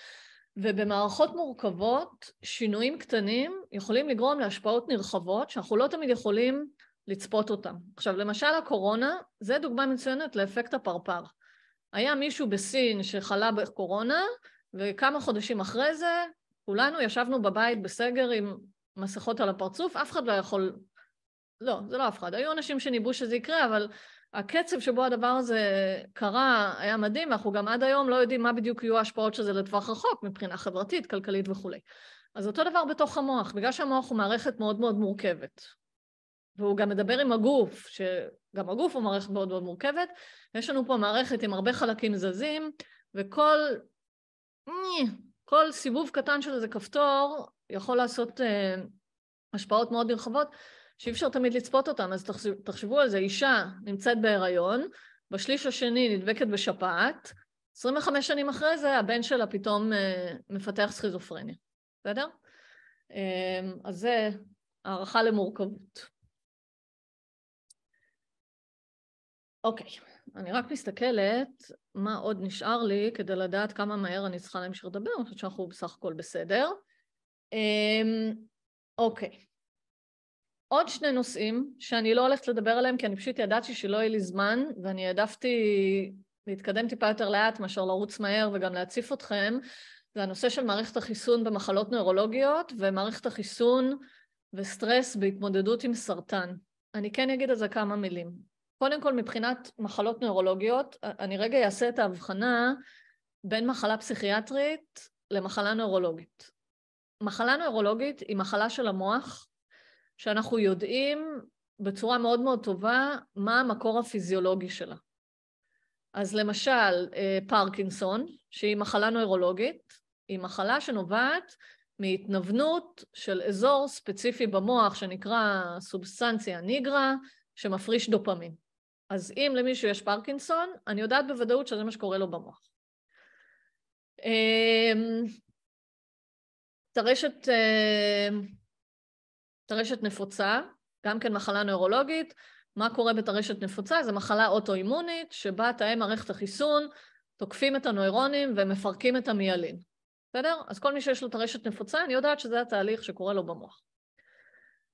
ובמערכות מורכבות שינויים קטנים יכולים לגרום להשפעות נרחבות שאנחנו לא תמיד יכולים לצפות אותם. עכשיו, למשל הקורונה, זה דוגמה מצוינת לאפקט הפרפר. היה מישהו בסין שחלה בקורונה, וכמה חודשים אחרי זה כולנו ישבנו בבית בסגר עם מסכות על הפרצוף, אף אחד לא יכול... לא, זה לא אף אחד. היו אנשים שניבאו שזה יקרה, אבל הקצב שבו הדבר הזה קרה היה מדהים, ואנחנו גם עד היום לא יודעים מה בדיוק יהיו ההשפעות של זה לטווח רחוק מבחינה חברתית, כלכלית וכולי. אז אותו דבר בתוך המוח, בגלל שהמוח הוא מערכת מאוד מאוד מורכבת, והוא גם מדבר עם הגוף, שגם הגוף הוא מערכת מאוד מאוד מורכבת, יש לנו פה מערכת עם הרבה חלקים זזים, וכל כל סיבוב קטן של איזה כפתור יכול לעשות אה, השפעות מאוד נרחבות שאי אפשר תמיד לצפות אותן, אז תחשב, תחשבו על זה, אישה נמצאת בהיריון, בשליש השני נדבקת בשפעת, 25 שנים אחרי זה הבן שלה פתאום אה, מפתח סכיזופרניה, בסדר? אה, אז זה הערכה למורכבות. אוקיי. אני רק מסתכלת מה עוד נשאר לי כדי לדעת כמה מהר אני צריכה להמשיך לדבר, אני חושבת שאנחנו בסך הכל בסדר. אמ, אוקיי. עוד שני נושאים שאני לא הולכת לדבר עליהם כי אני פשוט ידעתי שלא יהיה לי זמן ואני העדפתי להתקדם טיפה יותר לאט מאשר לרוץ מהר וגם להציף אתכם, זה הנושא של מערכת החיסון במחלות נוירולוגיות ומערכת החיסון וסטרס בהתמודדות עם סרטן. אני כן אגיד על זה כמה מילים. קודם כל, מבחינת מחלות נוירולוגיות, אני רגע אעשה את ההבחנה בין מחלה פסיכיאטרית למחלה נוירולוגית. מחלה נוירולוגית היא מחלה של המוח, שאנחנו יודעים בצורה מאוד מאוד טובה מה המקור הפיזיולוגי שלה. אז למשל, אה, פרקינסון, שהיא מחלה נוירולוגית, היא מחלה שנובעת מהתנוונות של אזור ספציפי במוח שנקרא סובסטנציה ניגרה, שמפריש דופמין. אז אם למישהו יש פרקינסון, אני יודעת בוודאות שזה מה שקורה לו במוח. טרשת, אמ, טרשת אה, נפוצה, גם כן מחלה נוירולוגית. מה קורה בטרשת נפוצה? זו מחלה אוטואימונית, שבה תאי מערכת החיסון תוקפים את הנוירונים ומפרקים את המיילין. בסדר? אז כל מי שיש לו טרשת נפוצה, אני יודעת שזה התהליך שקורה לו במוח.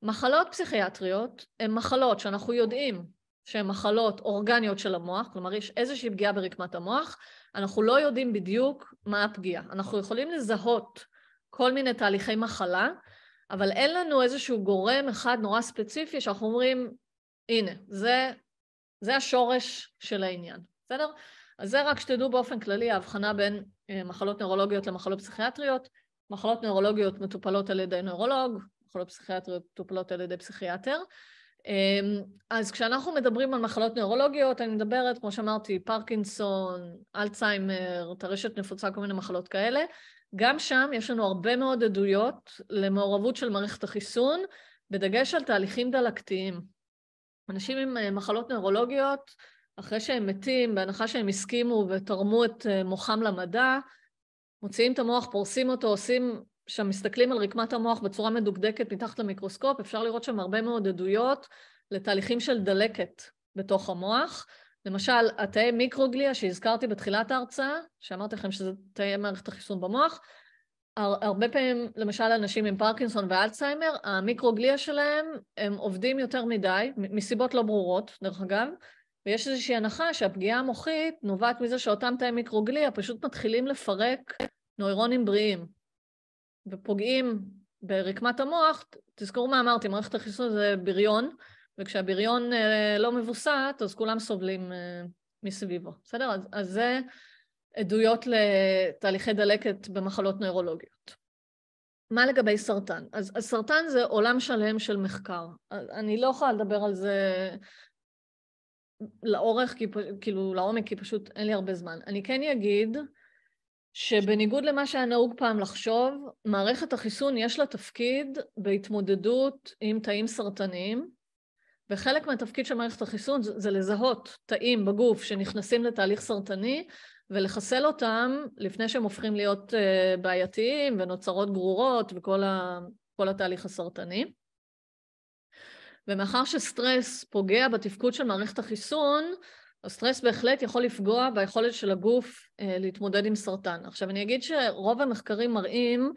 מחלות פסיכיאטריות הן מחלות שאנחנו יודעים שהן מחלות אורגניות של המוח, כלומר יש איזושהי פגיעה ברקמת המוח, אנחנו לא יודעים בדיוק מה הפגיעה. אנחנו יכולים לזהות כל מיני תהליכי מחלה, אבל אין לנו איזשהו גורם אחד נורא ספציפי שאנחנו אומרים, הנה, זה, זה השורש של העניין, בסדר? אז זה רק שתדעו באופן כללי ההבחנה בין אה, מחלות נוירולוגיות למחלות פסיכיאטריות. מחלות נוירולוגיות מטופלות על ידי נוירולוג, מחלות פסיכיאטריות מטופלות על ידי פסיכיאטר. אמ, אז כשאנחנו מדברים על מחלות נוירולוגיות, אני מדברת, כמו שאמרתי, פרקינסון, אלצהיימר, טרשת נפוצה, כל מיני מחלות כאלה. גם שם יש לנו הרבה מאוד עדויות למעורבות של מערכת החיסון, בדגש על תהליכים דלקתיים. אנשים עם אה, מחלות נוירולוגיות, אחרי שהם מתים, בהנחה שהם הסכימו ותרמו את אה, מוחם למדע, מוציאים את המוח, פורסים אותו, עושים כשמסתכלים על רקמת המוח בצורה מדוקדקת מתחת למיקרוסקופ, אפשר לראות שם הרבה מאוד עדויות לתהליכים של דלקת בתוך המוח. למשל, התאי מיקרוגליה שהזכרתי בתחילת ההרצאה, שאמרתי לכם שזה תאי מערכת החיסון במוח, הרבה פעמים, למשל, אנשים עם פרקינסון ואלצהיימר, המיקרוגליה שלהם, הם עובדים יותר מדי, מסיבות לא ברורות, דרך אגב, ויש איזושהי הנחה שהפגיעה המוחית נובעת מזה שאותם תאי מיקרוגליה פשוט מתחילים לפרק נוירונים בריאים. ופוגעים ברקמת המוח, תזכרו מה אמרתי, מערכת החיסון זה בריון, וכשהבריון אה, לא מבוסת, אז כולם סובלים אה, מסביבו, בסדר? אז, אז זה עדויות לתהליכי דלקת במחלות נוירולוגיות. מה לגבי סרטן? אז, אז סרטן זה עולם שלם של מחקר. אה, אני לא יכולה לדבר על זה לאורך, כי, כאילו לעומק, כי פשוט אין לי הרבה זמן. אני כן אגיד שבניגוד למה שהיה נהוג פעם לחשוב, מערכת החיסון יש לה תפקיד בהתמודדות עם תאים סרטניים, וחלק מהתפקיד של מערכת החיסון זה, זה לזהות תאים בגוף שנכנסים לתהליך סרטני ולחסל אותם לפני שהם הופכים להיות אה, בעייתיים ונוצרות גרורות וכל ה, התהליך הסרטני. ומאחר שסטרס פוגע בתפקוד של מערכת החיסון, הסטרס בהחלט יכול לפגוע ביכולת של הגוף אה, להתמודד עם סרטן. עכשיו, אני אגיד שרוב המחקרים מראים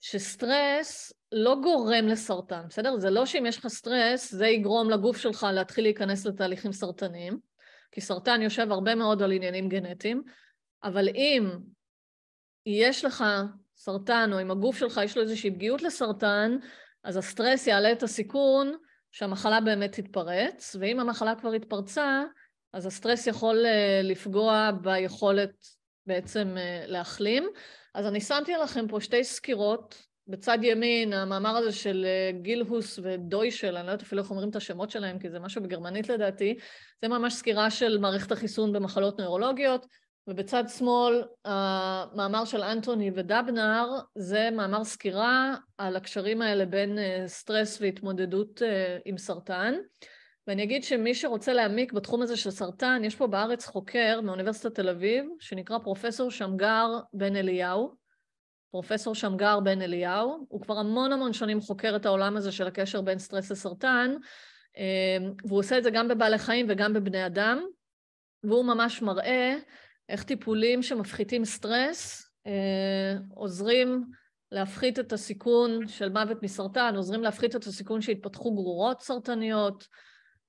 שסטרס לא גורם לסרטן, בסדר? זה לא שאם יש לך סטרס, זה יגרום לגוף שלך להתחיל להיכנס לתהליכים סרטניים, כי סרטן יושב הרבה מאוד על עניינים גנטיים, אבל אם יש לך סרטן, או אם הגוף שלך יש לו איזושהי פגיעות לסרטן, אז הסטרס יעלה את הסיכון שהמחלה באמת תתפרץ, ואם המחלה כבר התפרצה, אז הסטרס יכול אה, לפגוע ביכולת בעצם אה, להחלים. אז אני שמתי לכם פה שתי סקירות. בצד ימין, המאמר הזה של אה, גילהוס ודוישל, אני לא יודעת אפילו איך אומרים את השמות שלהם, כי זה משהו בגרמנית לדעתי, זה ממש סקירה של מערכת החיסון במחלות נוירולוגיות, ובצד שמאל, המאמר של אנטוני ודבנר, זה מאמר סקירה על הקשרים האלה בין סטרס והתמודדות עם סרטן. ואני אגיד שמי שרוצה להעמיק בתחום הזה של סרטן, יש פה בארץ חוקר מאוניברסיטת תל אביב, שנקרא פרופסור שמגר בן אליהו. פרופסור שמגר בן אליהו, הוא כבר המון המון שנים חוקר את העולם הזה של הקשר בין סטרס לסרטן, אה, והוא עושה את זה גם בבעלי חיים וגם בבני אדם, והוא ממש מראה איך טיפולים שמפחיתים סטרס אה, עוזרים להפחית את הסיכון של מוות מסרטן, עוזרים להפחית את הסיכון שהתפתחו גרורות סרטניות,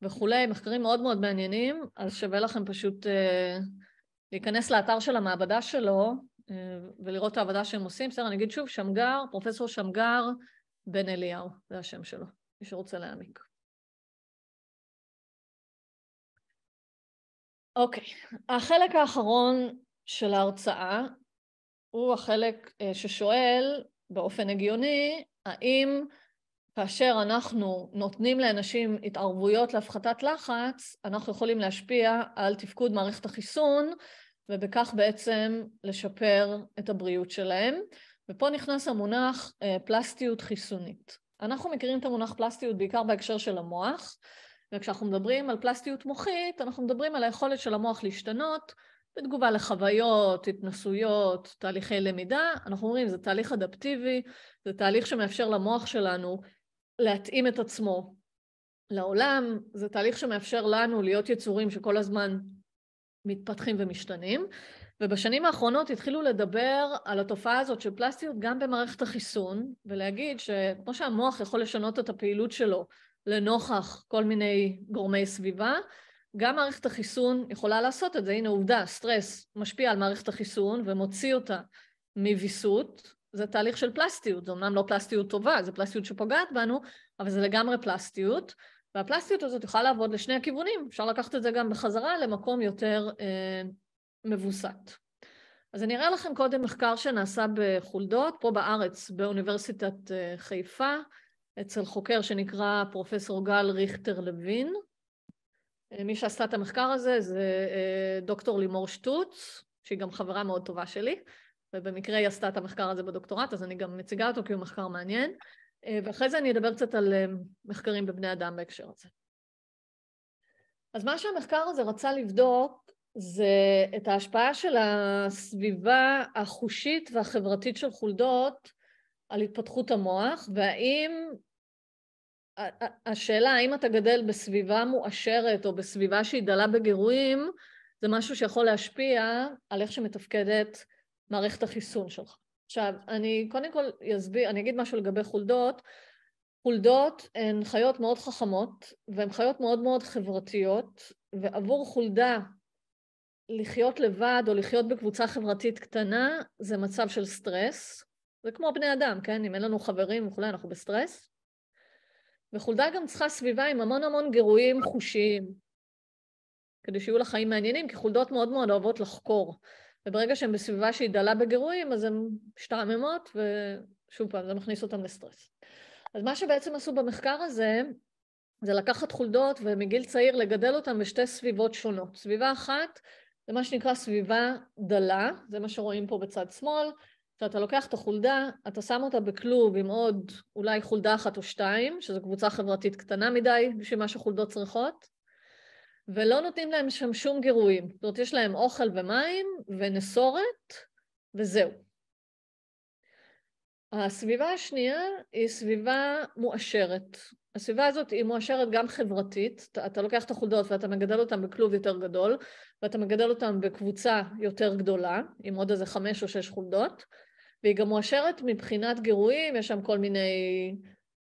וכולי, מחקרים מאוד מאוד מעניינים, אז שווה לכם פשוט uh, להיכנס לאתר של המעבדה שלו uh, ולראות את העבודה שהם עושים. בסדר, אני אגיד שוב, שמגר, פרופסור שמגר בן אליהו, זה השם שלו, מי שרוצה להעמיק. אוקיי, okay. החלק האחרון של ההרצאה הוא החלק uh, ששואל באופן הגיוני, האם כאשר אנחנו נותנים לאנשים התערבויות להפחתת לחץ, אנחנו יכולים להשפיע על תפקוד מערכת החיסון, ובכך בעצם לשפר את הבריאות שלהם. ופה נכנס המונח אה, פלסטיות חיסונית. אנחנו מכירים את המונח פלסטיות בעיקר בהקשר של המוח, וכשאנחנו מדברים על פלסטיות מוחית, אנחנו מדברים על היכולת של המוח להשתנות בתגובה לחוויות, התנסויות, תהליכי למידה. אנחנו אומרים, זה תהליך אדפטיבי, זה תהליך שמאפשר למוח שלנו להתאים את עצמו לעולם, זה תהליך שמאפשר לנו להיות יצורים שכל הזמן מתפתחים ומשתנים, ובשנים האחרונות התחילו לדבר על התופעה הזאת של פלסטיות גם במערכת החיסון, ולהגיד שכמו שהמוח יכול לשנות את הפעילות שלו לנוכח כל מיני גורמי סביבה, גם מערכת החיסון יכולה לעשות את זה. הנה עובדה, סטרס משפיע על מערכת החיסון ומוציא אותה מוויסות, זה תהליך של פלסטיות, זה אמנם לא פלסטיות טובה, זה פלסטיות שפוגעת בנו, אבל זה לגמרי פלסטיות, והפלסטיות הזאת יכולה לעבוד לשני הכיוונים, אפשר לקחת את זה גם בחזרה למקום יותר אה, מבוסת. אז אני אראה לכם קודם מחקר שנעשה בחולדות, פה בארץ, באוניברסיטת אה, חיפה, אצל חוקר שנקרא פרופסור גל ריכטר לוין. אה, מי שעשתה את המחקר הזה זה אה, דוקטור לימור שטוץ, שהיא גם חברה מאוד טובה שלי. ובמקרה היא עשתה את המחקר הזה בדוקטורט, אז אני גם מציגה אותו כי הוא מחקר מעניין, אה, ואחרי זה אני אדבר קצת על אה, מחקרים בבני אדם בהקשר הזה. אז מה שהמחקר הזה רצה לבדוק זה את ההשפעה של הסביבה החושית והחברתית של חולדות על התפתחות המוח, והאם... השאלה האם אתה גדל בסביבה מואשרת או בסביבה שהיא דלה בגירויים, זה משהו שיכול להשפיע על איך שמתפקדת מערכת החיסון שלך. עכשיו, אני קודם כל אסביר, אני אגיד משהו לגבי חולדות. חולדות הן חיות מאוד חכמות, והן חיות מאוד מאוד חברתיות, ועבור חולדה לחיות לבד או לחיות בקבוצה חברתית קטנה זה מצב של סטרס. זה כמו בני אדם, כן? אם אין לנו חברים וכולי, אנחנו בסטרס. וחולדה גם צריכה סביבה עם המון המון גירויים חושיים, כדי שיהיו לה חיים מעניינים, כי חולדות מאוד מאוד אוהבות לחקור. וברגע שהן בסביבה שהיא דלה בגירויים, אז הן משתעממות, ושוב פעם, זה מכניס אותן לסטרס. אז מה שבעצם עשו במחקר הזה, זה לקחת חולדות ומגיל צעיר לגדל אותן בשתי סביבות שונות. סביבה אחת זה מה שנקרא סביבה דלה, זה מה שרואים פה בצד שמאל, כשאתה לוקח את החולדה, אתה שם אותה בכלוב עם עוד אולי חולדה אחת או שתיים, שזו קבוצה חברתית קטנה מדי בשביל מה שחולדות צריכות, ולא נותנים להם שם שום גירויים. זאת אומרת, יש להם אוכל ומים ונסורת, וזהו. הסביבה השנייה היא סביבה מואשרת. הסביבה הזאת היא מואשרת גם חברתית, אתה, אתה לוקח את החולדות ואתה מגדל אותן בכלוב יותר גדול, ואתה מגדל אותן בקבוצה יותר גדולה, עם עוד איזה חמש או שש חולדות, והיא גם מואשרת מבחינת גירויים, יש שם כל מיני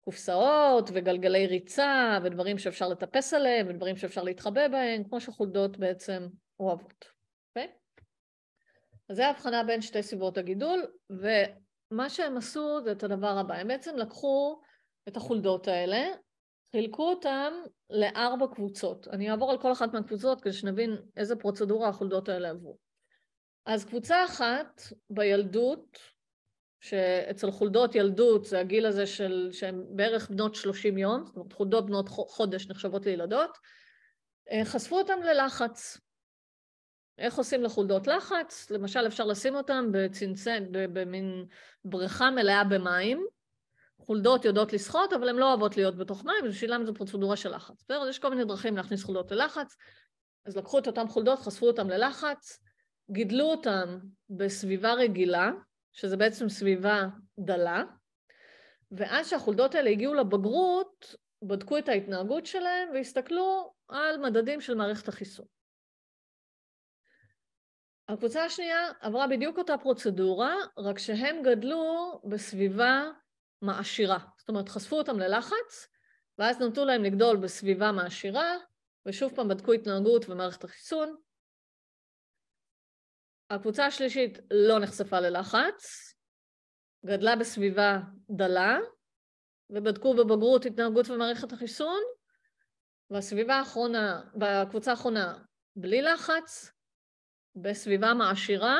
קופסאות וגלגלי ריצה ודברים שאפשר לטפס עליהם ודברים שאפשר להתחבא בהם, כמו שחולדות בעצם אוהבות. Okay? אוקיי? אז זו ההבחנה בין שתי סביבות הגידול, ומה שהם עשו זה את הדבר הבא, הם בעצם לקחו את החולדות האלה, חילקו אותן לארבע קבוצות. אני אעבור על כל אחת מהקבוצות כדי שנבין איזה פרוצדורה החולדות האלה עברו. אז קבוצה אחת בילדות, שאצל חולדות ילדות זה הגיל הזה של, שהן בערך בנות 30 יום, זאת אומרת חולדות בנות חודש נחשבות לילדות, אה, חשפו אותן ללחץ. איך עושים לחולדות לחץ? למשל אפשר לשים אותן בצנצן, במין בריכה מלאה במים. חולדות יודעות לשחות, אבל הן לא אוהבות להיות בתוך מים, בשבילם זו פרוצדורה של לחץ. בסדר? יש כל מיני דרכים להכניס חולדות ללחץ. אז לקחו את אותן חולדות, חשפו אותן ללחץ, גידלו אותן בסביבה רגילה, שזה בעצם סביבה דלה, ואז כשהחולדות האלה הגיעו לבגרות, בדקו את ההתנהגות שלהם והסתכלו על מדדים של מערכת החיסון. הקבוצה השנייה עברה בדיוק אותה פרוצדורה, רק שהם גדלו בסביבה מעשירה. זאת אומרת, חשפו אותם ללחץ, ואז נתנו להם לגדול בסביבה מעשירה, ושוב פעם בדקו התנהגות ומערכת החיסון, הקבוצה השלישית לא נחשפה ללחץ, גדלה בסביבה דלה, ובדקו בבגרות התנהגות ומערכת החיסון, והסביבה האחרונה, בקבוצה האחרונה, בלי לחץ, בסביבה מעשירה,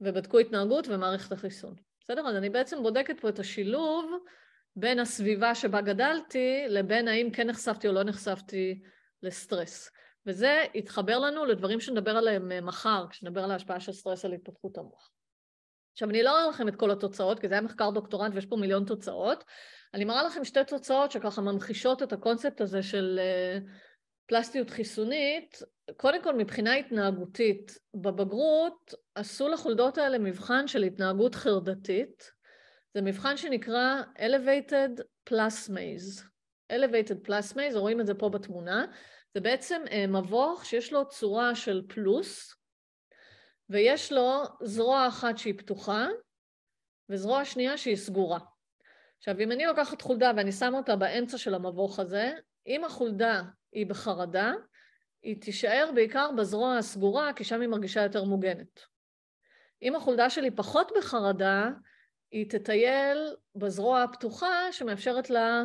ובדקו התנהגות ומערכת החיסון. בסדר? אז אני בעצם בודקת פה את השילוב בין הסביבה שבה גדלתי לבין האם כן נחשפתי או לא נחשפתי לסטרס. וזה יתחבר לנו לדברים שנדבר עליהם אה, מחר, כשנדבר על ההשפעה של סטרס על התפתחות המוח. עכשיו, אני לא אראה לכם את כל התוצאות, כי זה היה מחקר דוקטורנט ויש פה מיליון תוצאות. אני מראה לכם שתי תוצאות שככה ממחישות את הקונספט הזה של אה, פלסטיות חיסונית. קודם כל, מבחינה התנהגותית, בבגרות עשו לחולדות האלה מבחן של התנהגות חרדתית. זה מבחן שנקרא Elevated Plus Maze. Elevated Plus Maze, רואים את זה פה בתמונה. זה בעצם אה, מבוך שיש לו צורה של פלוס, ויש לו זרוע אחת שהיא פתוחה, וזרוע שנייה שהיא סגורה. עכשיו, אם אני לוקחת חולדה ואני שמה אותה באמצע של המבוך הזה, אם החולדה היא בחרדה, היא תישאר בעיקר בזרוע הסגורה, כי שם היא מרגישה יותר מוגנת. אם החולדה שלי פחות בחרדה, היא תטייל בזרוע הפתוחה שמאפשרת לה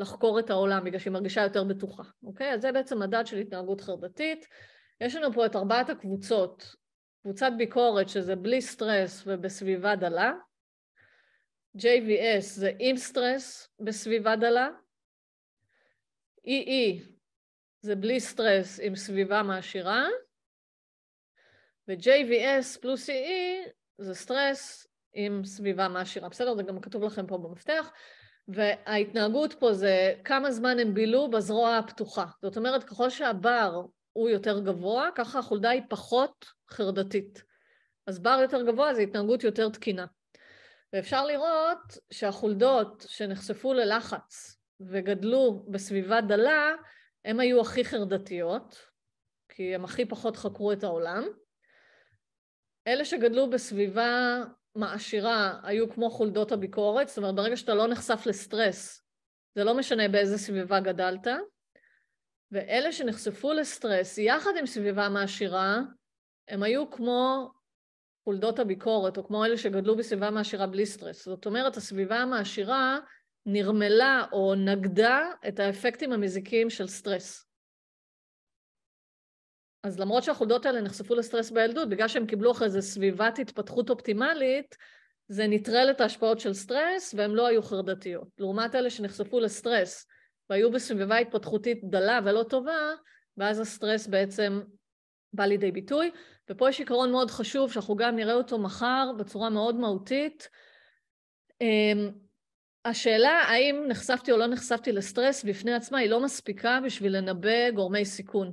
לחקור את העולם בגלל שהיא מרגישה יותר בטוחה, אוקיי? אז זה בעצם מדד של התנהגות חרדתית. יש לנו פה את ארבעת הקבוצות, קבוצת ביקורת שזה בלי סטרס ובסביבה דלה, JVS זה עם סטרס בסביבה דלה, EE e זה בלי סטרס עם סביבה מעשירה, ו-JVS פלוס EE e זה סטרס עם סביבה מעשירה. בסדר? זה גם כתוב לכם פה במפתח. וההתנהגות פה זה כמה זמן הם בילו בזרוע הפתוחה. זאת אומרת, ככל שהבר הוא יותר גבוה, ככה החולדה היא פחות חרדתית. אז בר יותר גבוה זה התנהגות יותר תקינה. ואפשר לראות שהחולדות שנחשפו ללחץ וגדלו בסביבה דלה, הן היו הכי חרדתיות, כי הן הכי פחות חקרו את העולם. אלה שגדלו בסביבה מעשירה היו כמו חולדות הביקורת, זאת אומרת ברגע שאתה לא נחשף לסטרס, זה לא משנה באיזה סביבה גדלת, ואלה שנחשפו לסטרס יחד עם סביבה מעשירה, הם היו כמו חולדות הביקורת, או כמו אלה שגדלו בסביבה מעשירה בלי סטרס. זאת אומרת, הסביבה המעשירה נרמלה או נגדה את האפקטים המזיקים של סטרס. אז למרות שהחולדות האלה נחשפו לסטרס בילדות, בגלל שהם קיבלו אחרי זה סביבת התפתחות אופטימלית, זה נטרל את ההשפעות של סטרס והן לא היו חרדתיות. לעומת אלה שנחשפו לסטרס והיו בסביבה התפתחותית דלה ולא טובה, ואז הסטרס בעצם בא לידי ביטוי. ופה יש עיקרון מאוד חשוב שאנחנו גם נראה אותו מחר בצורה מאוד מהותית. אמ, השאלה האם נחשפתי או לא נחשפתי לסטרס בפני עצמה היא לא מספיקה בשביל לנבא גורמי סיכון.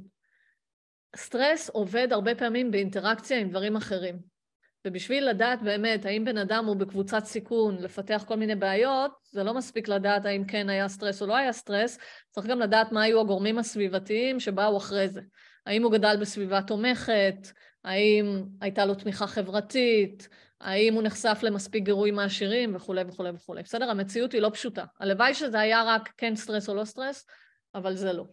סטרס עובד הרבה פעמים באינטראקציה עם דברים אחרים. ובשביל לדעת באמת האם בן אדם הוא בקבוצת סיכון לפתח כל מיני בעיות, זה לא מספיק לדעת האם כן היה סטרס או לא היה סטרס, צריך גם לדעת מה היו הגורמים הסביבתיים שבאו אחרי זה. האם הוא גדל בסביבה תומכת, האם הייתה לו תמיכה חברתית, האם הוא נחשף למספיק גירוי מעשירים וכולי וכולי וכולי. בסדר? המציאות היא לא פשוטה. הלוואי שזה היה רק כן סטרס או לא סטרס, אבל זה לא.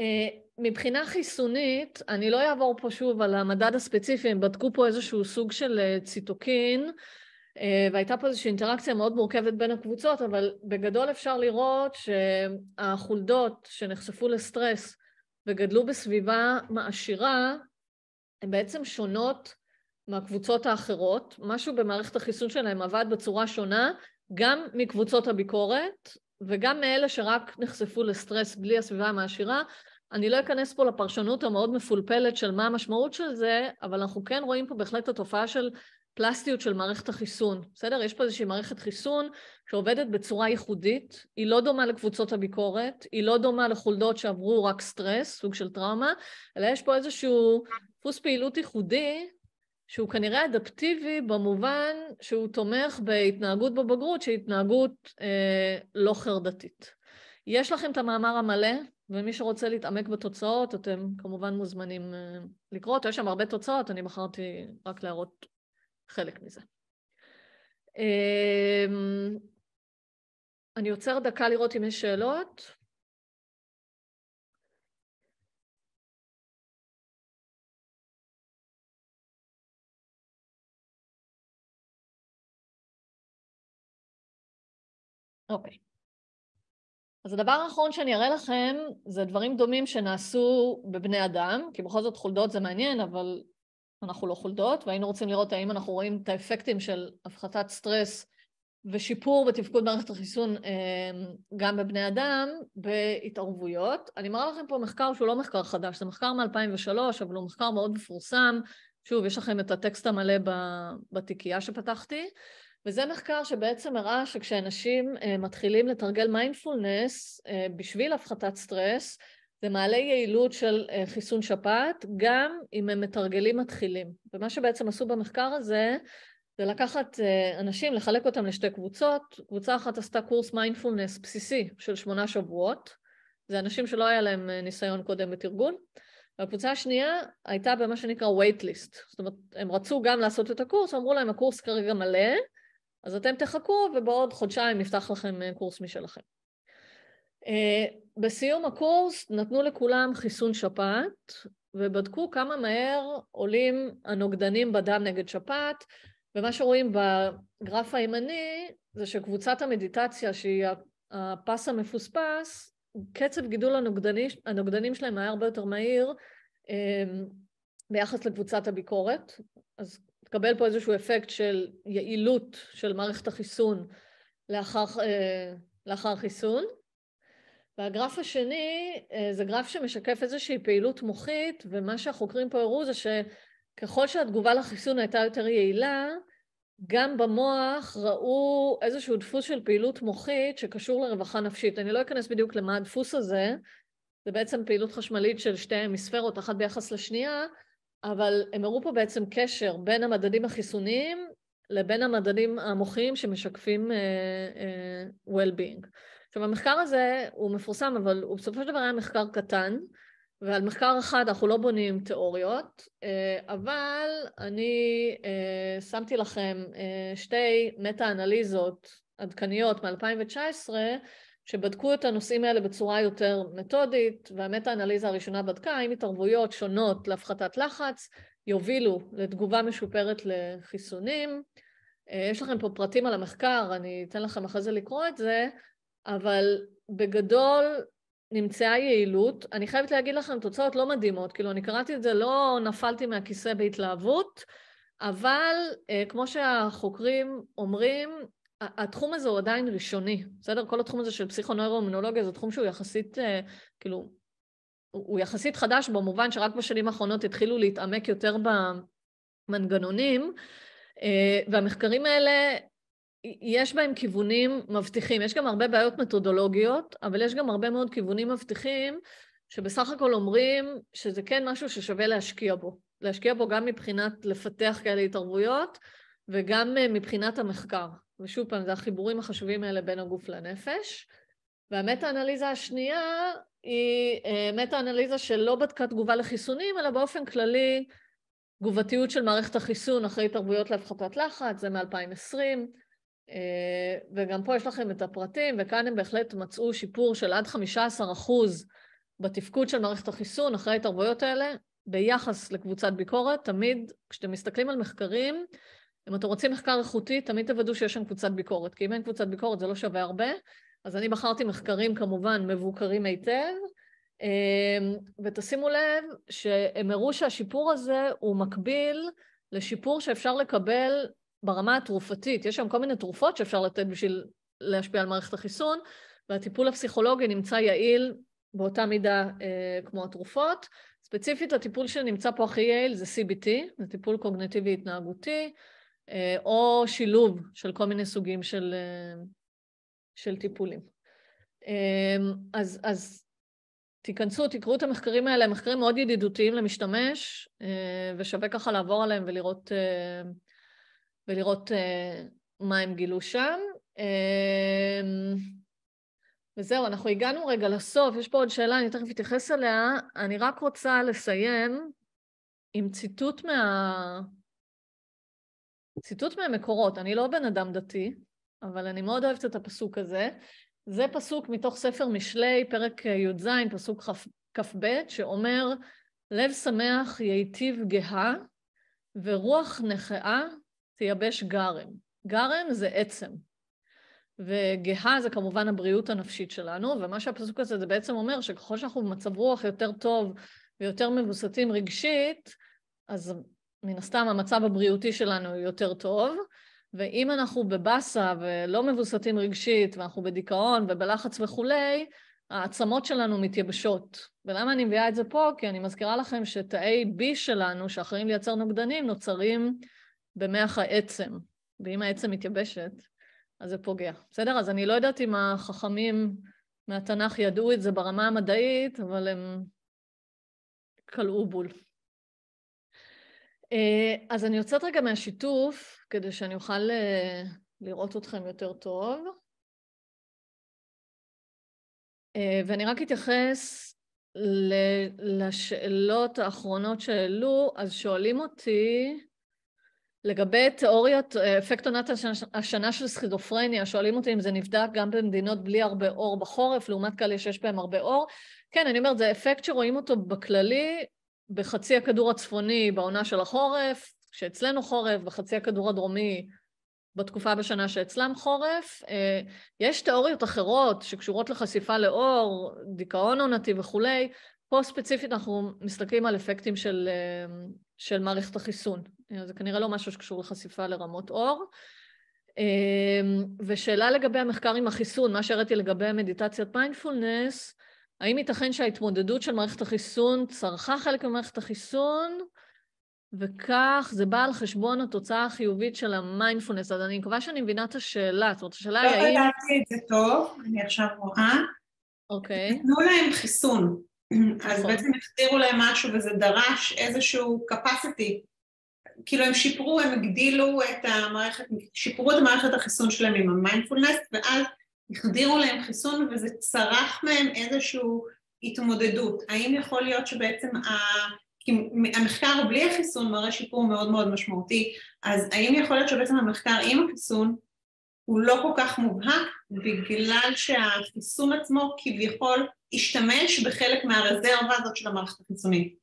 אה, מבחינה חיסונית, אני לא אעבור פה שוב על המדד הספציפי, הם בדקו פה איזשהו סוג של אה, ציטוקין, אה, והייתה פה איזושהי אינטראקציה מאוד מורכבת בין הקבוצות, אבל בגדול אפשר לראות שהחולדות שנחשפו לסטרס וגדלו בסביבה מעשירה, הן בעצם שונות מהקבוצות האחרות. משהו במערכת החיסון שלהם עבד בצורה שונה, גם מקבוצות הביקורת וגם מאלה שרק נחשפו לסטרס בלי הסביבה המעשירה, אני לא אכנס פה לפרשנות המאוד מפולפלת של מה המשמעות של זה, אבל אנחנו כן רואים פה בהחלט את התופעה של פלסטיות של מערכת החיסון, בסדר? יש פה איזושהי מערכת חיסון שעובדת בצורה ייחודית, היא לא דומה לקבוצות הביקורת, היא לא דומה לחולדות שעברו רק סטרס, סוג של טראומה, אלא יש פה איזשהו דפוס פעילות ייחודי שהוא כנראה אדפטיבי במובן שהוא תומך בהתנהגות בבגרות שהיא התנהגות אה, לא חרדתית. יש לכם את המאמר המלא, ומי שרוצה להתעמק בתוצאות, אתם כמובן מוזמנים אה, לקרוא אותו. יש שם הרבה תוצאות, אני בחרתי רק להראות חלק מזה. אמ, אני עוצר דקה לראות אם יש שאלות. אוקיי. Okay. אז הדבר האחרון שאני אראה לכם זה דברים דומים שנעשו בבני אדם, כי בכל זאת חולדות זה מעניין, אבל אנחנו לא חולדות, והיינו רוצים לראות האם אנחנו רואים את האפקטים של הפחתת סטרס ושיפור בתפקוד מערכת החיסון אמ, גם בבני אדם בהתערבויות. אני מראה לכם פה מחקר שהוא לא מחקר חדש, זה מחקר מ-2003, אבל הוא מחקר מאוד מפורסם. שוב, יש לכם את הטקסט המלא בתיקייה שפתחתי. וזה מחקר שבעצם הראה שכשאנשים אה, מתחילים לתרגל מיינדפולנס אה, בשביל הפחתת סטרס, זה מעלה יעילות של אה, חיסון שפעת, גם אם הם מתרגלים מתחילים. ומה שבעצם עשו במחקר הזה, זה לקחת אנשים, לחלק אותם לשתי קבוצות. קבוצה אחת עשתה קורס מיינדפולנס בסיסי של שמונה שבועות. זה אנשים שלא היה להם ניסיון קודם בתרגול. והקבוצה השנייה הייתה במה שנקרא waitlist. זאת אומרת, הם רצו גם לעשות את הקורס, אמרו להם, הקורס כרגע מלא, אז אתם תחכו ובעוד חודשיים נפתח לכם אה, קורס משלכם. אה, בסיום הקורס נתנו לכולם חיסון שפעת ובדקו כמה מהר עולים הנוגדנים בדם נגד שפעת, ומה שרואים בגרף הימני זה שקבוצת המדיטציה, שהיא הפס המפוספס, קצב גידול הנוגדני, הנוגדנים שלהם היה הרבה יותר מהיר אה, ביחס לקבוצת הביקורת. אז תקבל פה איזשהו אפקט של יעילות של מערכת החיסון לאחר, אה, לאחר חיסון. והגרף השני אה, זה גרף שמשקף איזושהי פעילות מוחית, ומה שהחוקרים פה הראו זה שככל שהתגובה לחיסון הייתה יותר יעילה, גם במוח ראו איזשהו דפוס של פעילות מוחית שקשור לרווחה נפשית. אני לא אכנס בדיוק למה הדפוס הזה, זה בעצם פעילות חשמלית של שתי המיספרות, אחת ביחס לשנייה, אבל הם הראו פה בעצם קשר בין המדדים החיסוניים לבין המדדים המוחיים שמשקפים uh, uh, well-being. עכשיו המחקר הזה הוא מפורסם, אבל הוא בסופו של דבר היה מחקר קטן, ועל מחקר אחד אנחנו לא בונים תיאוריות, uh, אבל אני uh, שמתי לכם uh, שתי מטה-אנליזות עדכניות מ-2019, שבדקו את הנושאים האלה בצורה יותר מתודית, והמטה-אנליזה הראשונה בדקה האם התערבויות שונות להפחתת לחץ יובילו לתגובה משופרת לחיסונים. אה, יש לכם פה פרטים על המחקר, אני אתן לכם אחרי זה לקרוא את זה, אבל בגדול נמצאה יעילות. אני חייבת להגיד לכם, תוצאות לא מדהימות, כאילו אני קראתי את זה, לא נפלתי מהכיסא בהתלהבות, אבל אה, כמו שהחוקרים אומרים, התחום הזה הוא עדיין ראשוני, בסדר? כל התחום הזה של פסיכונוירומנולוגיה זה תחום שהוא יחסית, אה, כאילו, הוא יחסית חדש במובן שרק בשנים האחרונות התחילו להתעמק יותר במנגנונים, אה, והמחקרים האלה, יש בהם כיוונים מבטיחים. יש גם הרבה בעיות מתודולוגיות, אבל יש גם הרבה מאוד כיוונים מבטיחים, שבסך הכל אומרים שזה כן משהו ששווה להשקיע בו. להשקיע בו גם מבחינת לפתח כאלה התערבויות, וגם אה, מבחינת המחקר. ושוב פעם, זה החיבורים החשובים האלה בין הגוף לנפש. והמטה-אנליזה השנייה היא אה, מטה-אנליזה שלא בדקה תגובה לחיסונים, אלא באופן כללי תגובתיות של מערכת החיסון אחרי התערבויות להפחתת לחץ, זה מ-2020. אה, וגם פה יש לכם את הפרטים, וכאן הם בהחלט מצאו שיפור של עד 15 בתפקוד של מערכת החיסון אחרי ההתערבויות האלה, ביחס לקבוצת ביקורת, תמיד כשאתם מסתכלים על מחקרים, אם אתם רוצים מחקר איכותי, תמיד תוודאו שיש שם קבוצת ביקורת, כי אם אין קבוצת ביקורת זה לא שווה הרבה. אז אני בחרתי מחקרים כמובן מבוקרים היטב, אמ, ותשימו לב שהם הראו שהשיפור הזה הוא מקביל לשיפור שאפשר לקבל ברמה התרופתית. יש שם כל מיני תרופות שאפשר לתת בשביל להשפיע על מערכת החיסון, והטיפול הפסיכולוגי נמצא יעיל באותה מידה אה, כמו התרופות. ספציפית, הטיפול שנמצא פה הכי יעיל זה CBT, זה טיפול קוגנטיבי התנהגותי. אה, או שילוב של כל מיני סוגים של, אה, של טיפולים. אמ, אז, אז תיכנסו, תקראו את המחקרים האלה, הם מחקרים מאוד ידידותיים למשתמש, אה, ושווה ככה לעבור עליהם ולראות, ולראות מה הם גילו שם. אמ, וזהו, אנחנו הגענו רגע לסוף, יש פה עוד שאלה, אני תכף אתייחס אליה. אני רק רוצה לסיים עם ציטוט מה... ציטוט מהמקורות, אני לא בן אדם דתי, אבל אני מאוד אוהבת את הפסוק הזה. זה פסוק מתוך ספר משלי, פרק אה, י"ז, פסוק כ"ב, שאומר, לב שמח ייטיב גאה, ורוח נכאה תייבש גרם. גרם זה עצם. וגאה זה כמובן הבריאות הנפשית שלנו, ומה שהפסוק הזה זה בעצם אומר שככל שאנחנו במצב רוח יותר טוב ויותר מבוססים רגשית, אז מן הסתם המצב הבריאותי שלנו יותר טוב, ואם אנחנו בבאסה ולא מבוסתים רגשית, ואנחנו בדיכאון ובלחץ וכולי, העצמות שלנו מתייבשות. ולמה אני מביאה את זה פה? כי אני מזכירה לכם שתאי B שלנו, שאחראים לייצר נוגדנים, נוצרים במח העצם. ואם העצם מתייבשת, אז זה פוגע. בסדר? אז אני לא יודעת אם החכמים מהתנ"ך ידעו את זה ברמה המדעית, אבל הם כלאו בול. אה, אז אני יוצאת רגע מהשיתוף, כדי שאני אוכל אה, לראות אתכם יותר טוב. אה, ואני רק אתייחס לשאלות האחרונות שהעלו, אז שואלים אותי לגבי תיאוריות, אפקט עונת השנה של סכיזופרניה, שואלים אותי אם זה נבדק גם במדינות בלי הרבה אור בחורף, לעומת כאלה שיש בהם הרבה אור. כן, אני אומרת, זה אפקט שרואים אותו בכללי בחצי הכדור הצפוני בעונה של החורף, כשאצלנו חורף, בחצי הכדור הדרומי בתקופה בשנה שאצלם חורף. אה, יש תיאוריות אחרות שקשורות לחשיפה לאור, דיכאון עונתי וכולי. פה ספציפית אנחנו מסתכלים על אפקטים של, אה, של מערכת החיסון. אה, זה כנראה לא משהו שקשור לחשיפה לרמות אור. ושאלה לגבי המחקר עם החיסון, מה שהראיתי לגבי מדיטציית מיינדפולנס, האם ייתכן שההתמודדות של מערכת החיסון צרכה חלק ממערכת החיסון, וכך זה בא על חשבון התוצאה החיובית של המיינדפולנס? אז אני מקווה שאני מבינה את השאלה. זאת אומרת, השאלה היא לא האם... לא ידעתי את זה טוב, אני עכשיו רואה. אוקיי. נתנו להם חיסון. אז נכון. בעצם החזירו להם משהו וזה דרש איזשהו capacity. כאילו הם שיפרו, הם הגדילו את המערכת, שיפרו את מערכת החיסון שלהם עם המיינדפולנס, ואז החדירו להם חיסון וזה צרח מהם איזושהי התמודדות. האם יכול להיות שבעצם ה... כי המחקר בלי החיסון מראה שיפור מאוד מאוד משמעותי, אז האם יכול להיות שבעצם המחקר עם החיסון הוא לא כל כך מובהק בגלל שהחיסון עצמו כביכול השתמש בחלק מהרזרבה הזאת של המערכת החיסונית?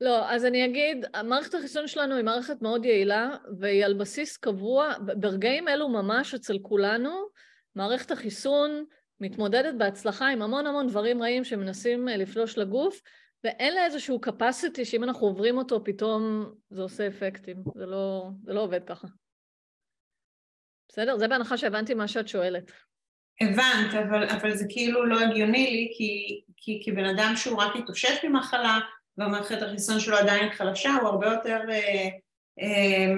לא, אז אני אגיד, מערכת החיסון שלנו היא מערכת מאוד יעילה והיא על בסיס קבוע, ברגעים אלו ממש אצל כולנו מערכת החיסון מתמודדת בהצלחה עם המון המון דברים רעים שמנסים אה, לפלוש לגוף, ואין לה איזשהו capacity שאם אנחנו עוברים אותו פתאום זה עושה אפקטים. זה לא, זה לא עובד ככה. בסדר? זה בהנחה שהבנתי מה שאת שואלת. הבנת, אבל, אבל זה כאילו לא הגיוני לי, כי, כי, כי בן אדם שהוא רק התאושש ממחלה, והמערכת החיסון שלו עדיין חלשה, הוא הרבה יותר אה, אה,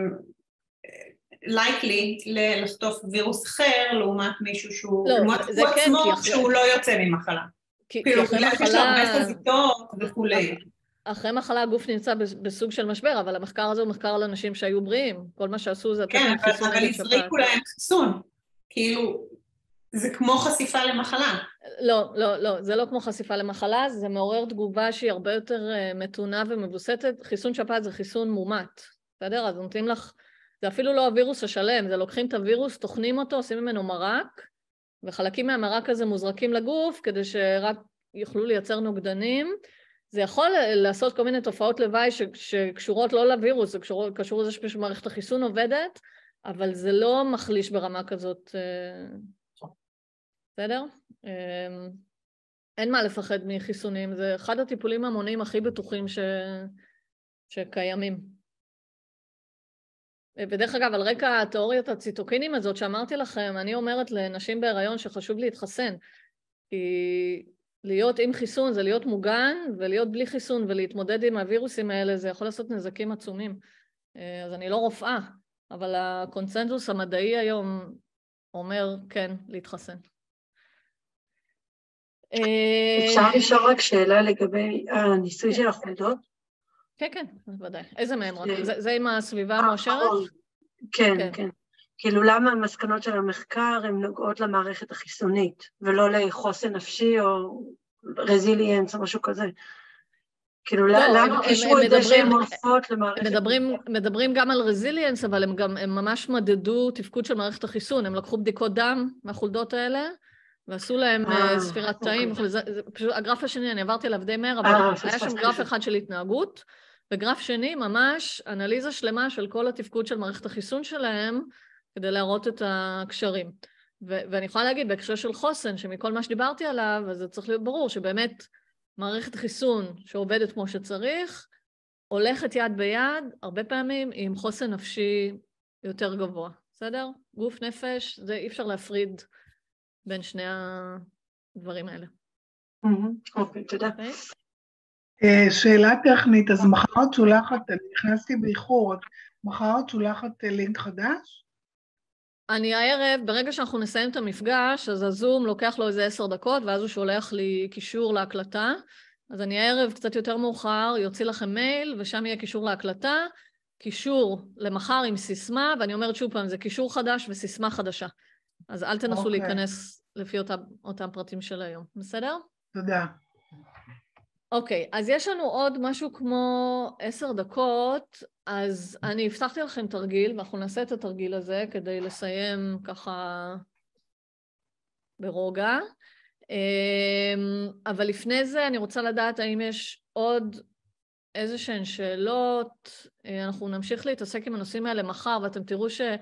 לייקלי לחטוף וירוס אחר לעומת מישהו שהוא, לא, לעומת הוא כן, עצמו כי שהוא לא יוצא ממחלה. כאילו, כי אחרי יש לו הרבה חזיתות וכולי. אחרי מחלה הגוף נמצא בסוג של משבר, אבל המחקר הזה הוא מחקר על אנשים שהיו בריאים. כל מה שעשו זה... כן, אבל, אבל הזריקו להם חיסון. כאילו, זה כמו חשיפה למחלה. לא, לא, לא, זה לא כמו חשיפה למחלה, זה מעורר תגובה שהיא הרבה יותר אה, מתונה ומבוסתת. חיסון שפעת זה חיסון מומת, בסדר? אז נותנים לך זה אפילו לא הווירוס השלם, זה לוקחים את הווירוס, טוחנים אותו, עושים ממנו מרק, וחלקים מהמרק הזה מוזרקים לגוף כדי שרק יוכלו לייצר נוגדנים. זה יכול לעשות כל מיני תופעות לוואי ש- שקשורות לא לווירוס, זה קשור, קשור לזה שמערכת החיסון עובדת, אבל זה לא מחליש ברמה כזאת. אה, נכון. בסדר? אה, אין מה לפחד מחיסונים, זה אחד הטיפולים המוניים הכי בטוחים ש... שקיימים. ודרך אגב, על רקע תיאוריית הציטוקינים הזאת שאמרתי לכם, אני אומרת לנשים בהיריון שחשוב להתחסן, כי להיות עם חיסון זה להיות מוגן, ולהיות בלי חיסון ולהתמודד עם הווירוסים האלה זה יכול לעשות נזקים עצומים. אה, אז אני לא רופאה, אבל הקונצנזוס המדעי היום אומר כן, להתחסן. אה, אפשר לשאול רק שאלה לגבי הניסוי של החולדות? כן, כן, בוודאי. איזה מהן, רוני? זה עם הסביבה אה, המאושרת? אוקיי. כן, כן, כן. כאילו למה המסקנות של המחקר הן נוגעות למערכת החיסונית, ולא לחוסן נפשי או רזיליאנס או משהו כזה. כאילו, לא, למה קישרו את זה שהן הולכות למערכת... הם מדברים, מדברים גם על רזיליאנס, אבל הם גם, הם ממש מדדו תפקוד של מערכת החיסון. הם לקחו בדיקות דם מהחולדות האלה, ועשו להם אה, אה ספירת אוקיי. תאים. זה, זה, פשוט, הגרף השני, אני עברתי עליו די מהר, אבל אה, היה שם גרף אחד של התנהגות. וגרף שני, ממש אנליזה שלמה של כל התפקוד של מערכת החיסון שלהם, כדי להראות את הקשרים. ו- ואני יכולה להגיד, בהקשר של חוסן, שמכל מה שדיברתי עליו, אז זה צריך להיות ברור שבאמת מערכת חיסון שעובדת כמו שצריך, הולכת יד ביד, הרבה פעמים עם חוסן נפשי יותר גבוה, בסדר? גוף, נפש, זה אי אפשר להפריד בין שני הדברים האלה. אוקיי, תודה. אוקיי? אה, שאלה טכנית, אז מחר את שולחת, אני נכנסתי באיחור, מחר את שולחת אה, לינק חדש? אני הערב, ברגע שאנחנו נסיים את המפגש, אז הזום לוקח לו איזה עשר דקות, ואז הוא שולח לי קישור להקלטה. אז אני הערב, קצת יותר מאוחר, יוציא לכם מייל, ושם יהיה קישור להקלטה, קישור למחר עם סיסמה, ואני אומרת שוב פעם, זה קישור חדש וסיסמה חדשה. אז אל תנסו okay. אוקיי. להיכנס לפי אותם, אותם פרטים של היום, בסדר? תודה. אוקיי, okay, אז יש לנו עוד משהו כמו עשר דקות, אז אני הבטחתי לכם תרגיל, ואנחנו נעשה את התרגיל הזה כדי לסיים ככה ברוגע. אמ, אבל לפני זה אני רוצה לדעת האם יש עוד איזה שהן שאלות. אה, אנחנו נמשיך להתעסק עם הנושאים האלה מחר, ואתם תראו שזה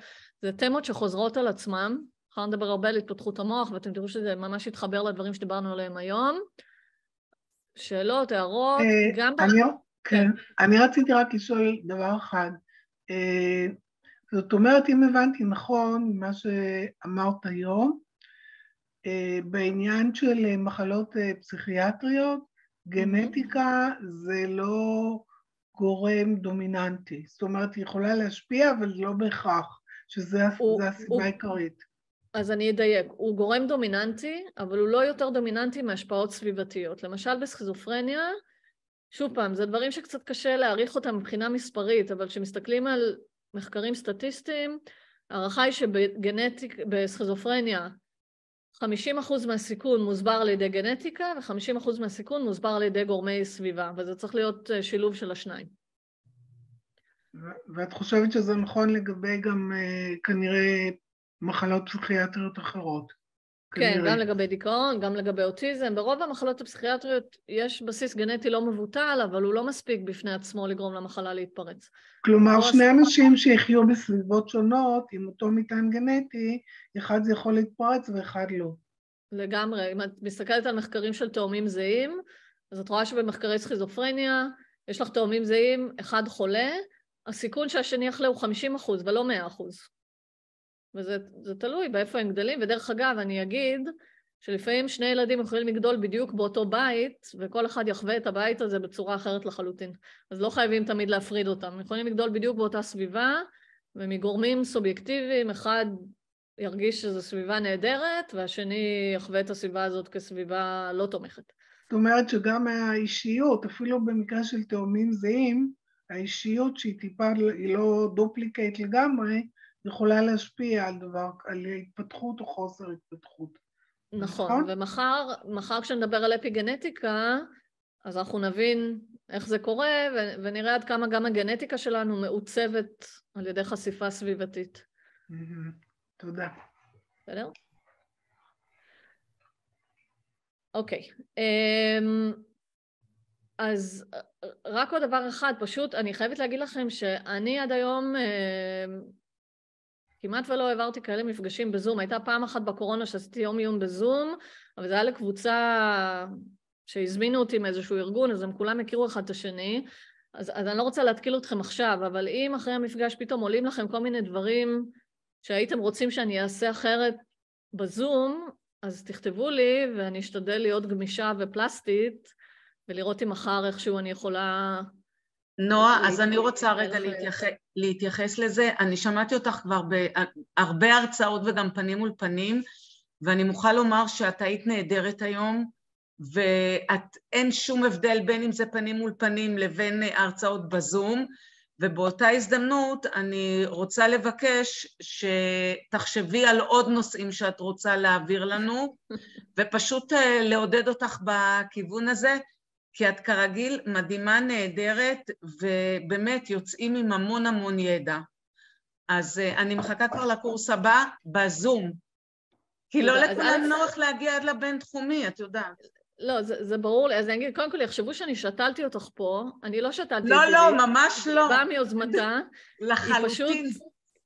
תמות שחוזרות על עצמם. מחר נדבר הרבה על התפתחות המוח, ואתם תראו שזה ממש יתחבר לדברים שדיברנו עליהם היום. שאלות, הערות, אה, גם... אני, בח... כן, כן. אני רציתי רק לשאול דבר אחד. אה, זאת אומרת, אם הבנתי נכון מה שאמרת היום, אה, בעניין של מחלות פסיכיאטריות, mhm. גנטיקה זה לא גורם דומיננטי. זאת אומרת, היא יכולה להשפיע, אבל לא בהכרח, שזו הסיבה העיקרית. אז אני אדייק. הוא גורם דומיננטי, אבל הוא לא יותר דומיננטי מהשפעות סביבתיות. למשל בסכיזופרניה, שוב פעם, זה דברים שקצת קשה להעריך אותם מבחינה מספרית, אבל כשמסתכלים על מחקרים סטטיסטיים, ההערכה היא שבגנטיק, בסכיזופרניה 50% מהסיכון מוסבר על ידי גנטיקה ו-50% מהסיכון מוסבר על ידי גורמי סביבה, וזה צריך להיות אה, שילוב של השניים. ואת חושבת שזה נכון לגבי גם אה, כנראה מחלות פסיכיאטריות אחרות. כן, גם לגבי דיכאון, גם לגבי אוטיזם. ברוב המחלות הפסיכיאטריות יש בסיס גנטי לא מבוטל, אבל הוא לא מספיק בפני עצמו לגרום למחלה להתפרץ. כלומר, לא שני אנשים שיחיו בסביבות שונות עם אותו מטען גנטי, אחד זה יכול להתפרץ ואחד לא. לגמרי. אם את מסתכלת על מחקרים של תאומים זהים, אז את רואה שבמחקרי סכיזופרניה יש לך תאומים זהים, אחד חולה, הסיכון שהשני יחלה הוא 50 אחוז ולא 100 אחוז. וזה תלוי באיפה הם גדלים, ודרך אגב, אני אגיד שלפעמים שני ילדים יכולים לגדול בדיוק באותו בית, וכל אחד יחווה את הבית הזה בצורה אחרת לחלוטין. אז לא חייבים תמיד להפריד אותם, יכולים לגדול בדיוק באותה סביבה, ומגורמים סובייקטיביים, אחד ירגיש שזו סביבה נהדרת, והשני יחווה את הסביבה הזאת כסביבה לא תומכת. זאת אומרת שגם האישיות, אפילו במקרה של תאומים זהים, האישיות שהיא טיפה, היא לא דופליקט לגמרי, יכולה להשפיע על דבר, על התפתחות או חוסר התפתחות. נכון, נכון? ומחר מחר כשנדבר על אפיגנטיקה, אז אנחנו נבין איך זה קורה ו- ונראה עד כמה גם הגנטיקה שלנו מעוצבת על ידי חשיפה סביבתית. תודה. בסדר? אוקיי. אמ, אז רק עוד דבר אחד, פשוט אני חייבת להגיד לכם שאני עד היום אמ, כמעט ולא העברתי כאלה מפגשים בזום. הייתה פעם אחת בקורונה שעשיתי יום עיון בזום, אבל זה היה לקבוצה שהזמינו אותי מאיזשהו ארגון, אז הם כולם הכירו אחד את השני. אז, אז אני לא רוצה להתקיל אתכם עכשיו, אבל אם אחרי המפגש פתאום עולים לכם כל מיני דברים שהייתם רוצים שאני אעשה אחרת בזום, אז תכתבו לי ואני אשתדל להיות גמישה ופלסטית ולראות אם מחר איכשהו אני יכולה נועה, אוקיי, אז אני רוצה רגע להתייחס, לזה. אני שמעתי אותך כבר בהרבה הרצאות וגם פנים מול פנים, ואני מוכרחה לומר שאת היית נהדרת היום, ואין שום הבדל בין אם זה פנים מול פנים לבין הרצאות בזום, ובאותה הזדמנות אני רוצה לבקש שתחשבי על עוד נושאים שאת רוצה להעביר לנו, ופשוט אה, לעודד אותך בכיוון הזה. כי את כרגיל מדהימה, נהדרת, ובאמת יוצאים עם המון המון ידע. אז אה, אני מחכה כבר לקורס הבא בזום, כי לא לכולם נוח להגיע עד לבינתחומי, את יודעת. לא, זה, זה ברור לי. אז אני אגיד, קודם כל, יחשבו שאני שתלתי אותך פה, אני לא שתלתי לא, את לא, לא, לא, ממש לא. באה מיוזמתה. לחלוטין. היא פשוט,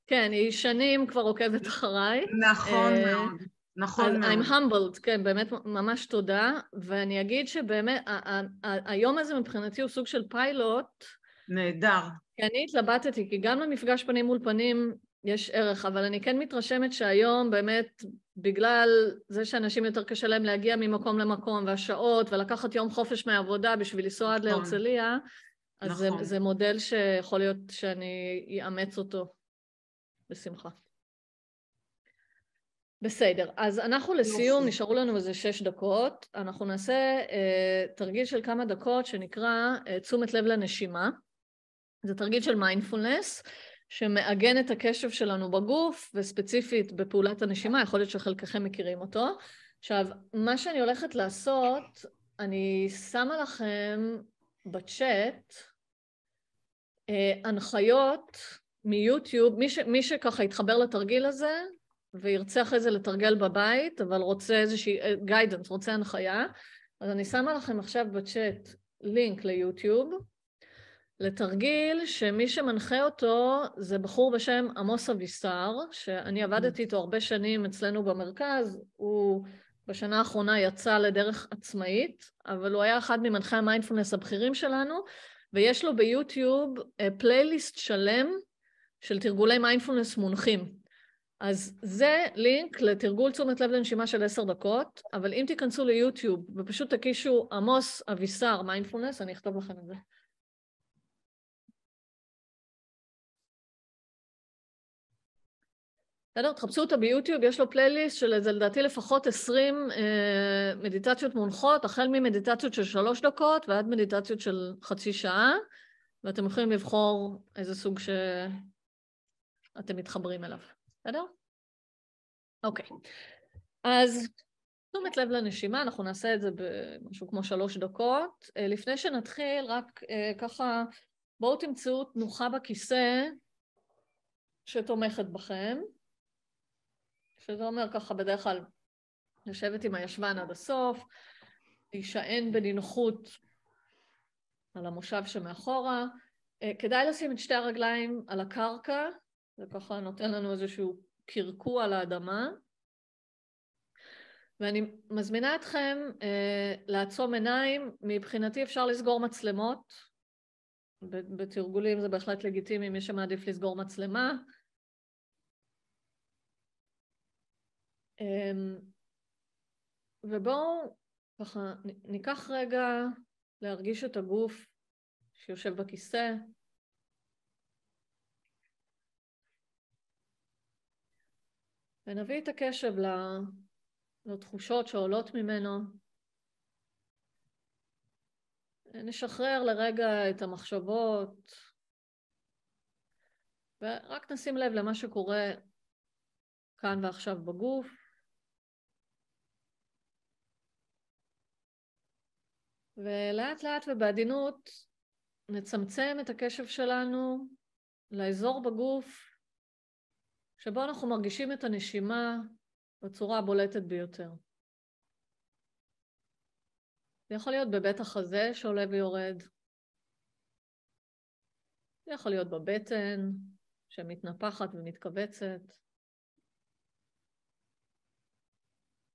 כן, היא שנים כבר עוקבת אחריי. נכון אה, מאוד. נכון. אז I'm humbled, כן, באמת ממש תודה, ואני אגיד שבאמת, היום הזה מבחינתי הוא סוג של פיילוט. נהדר. כי אני התלבטתי, כי גם למפגש פנים מול פנים יש ערך, אבל אני כן מתרשמת שהיום באמת, בגלל זה שאנשים יותר קשה להם להגיע ממקום למקום, והשעות, ולקחת יום חופש מהעבודה בשביל לנסוע עד נכון. להרצליה, אז נכון. זה, זה מודל שיכול להיות שאני אאמץ אותו בשמחה. בסדר, אז אנחנו לא לסיום, יופי. נשארו לנו איזה שש דקות, אנחנו נעשה אה, תרגיל של כמה דקות שנקרא אה, תשומת לב לנשימה. זה תרגיל של מיינדפולנס, שמעגן את הקשב שלנו בגוף, וספציפית בפעולת הנשימה, יכול להיות שחלקכם מכירים אותו. עכשיו, מה שאני הולכת לעשות, אני שמה לכם בצ'אט אה, הנחיות מיוטיוב, מי, ש, מי שככה התחבר לתרגיל הזה, וירצה אחרי זה לתרגל בבית, אבל רוצה איזושהי גיידנס, אה, רוצה הנחיה, אז אני שמה לכם עכשיו בצ'אט לינק ליוטיוב, לתרגיל שמי שמנחה אותו זה בחור בשם עמוס אביסר, שאני אוקיי. עבדתי איתו הרבה שנים אצלנו במרכז, הוא בשנה האחרונה יצא לדרך עצמאית, אבל הוא היה אחד ממנחי המיינדפלנס הבכירים שלנו, ויש לו ביוטיוב אה, פלייליסט שלם של תרגולי מיינדפלנס מונחים. אז זה לינק לתרגול תשומת לב לנשימה של עשר דקות, אבל אם תיכנסו ליוטיוב ופשוט תקישו עמוס אבישר מיינדפולנס, אני אכתוב לכם את זה. בסדר? תחפשו אותה ביוטיוב, יש לו פלייליסט של איזה לדעתי לפחות עשרים אה, מדיטציות מונחות, החל ממדיטציות של שלוש דקות ועד מדיטציות של חצי שעה, ואתם יכולים לבחור איזה סוג שאתם מתחברים אליו. בסדר? אוקיי, אז תשומת לב לנשימה, אנחנו נעשה את זה במשהו כמו שלוש דקות. אה, לפני שנתחיל, רק אה, ככה, בואו תמצאו תנוחה בכיסא שתומכת בכם, שזה אומר ככה בדרך כלל לשבת עם הישבן עד הסוף, להישען בנינוחות על המושב שמאחורה. אה, כדאי לשים את שתי הרגליים על הקרקע, זה ככה נותן לנו איזשהו קרקוע לאדמה. ואני מזמינה אתכם אה, לעצום עיניים, מבחינתי אפשר לסגור מצלמות, בתרגולים זה בהחלט לגיטימי, מי שמעדיף לסגור מצלמה. אמ, ובואו ככה ניקח רגע להרגיש את הגוף שיושב בכיסא, ונביא את הקשב לתחושות שעולות ממנו. נשחרר לרגע את המחשבות, ורק נשים לב למה שקורה כאן ועכשיו בגוף. ולאט לאט ובעדינות נצמצם את הקשב שלנו לאזור בגוף שבו אנחנו מרגישים את הנשימה בצורה הבולטת ביותר. זה יכול להיות בבית החזה שעולה ויורד, זה יכול להיות בבטן שמתנפחת ומתכווצת,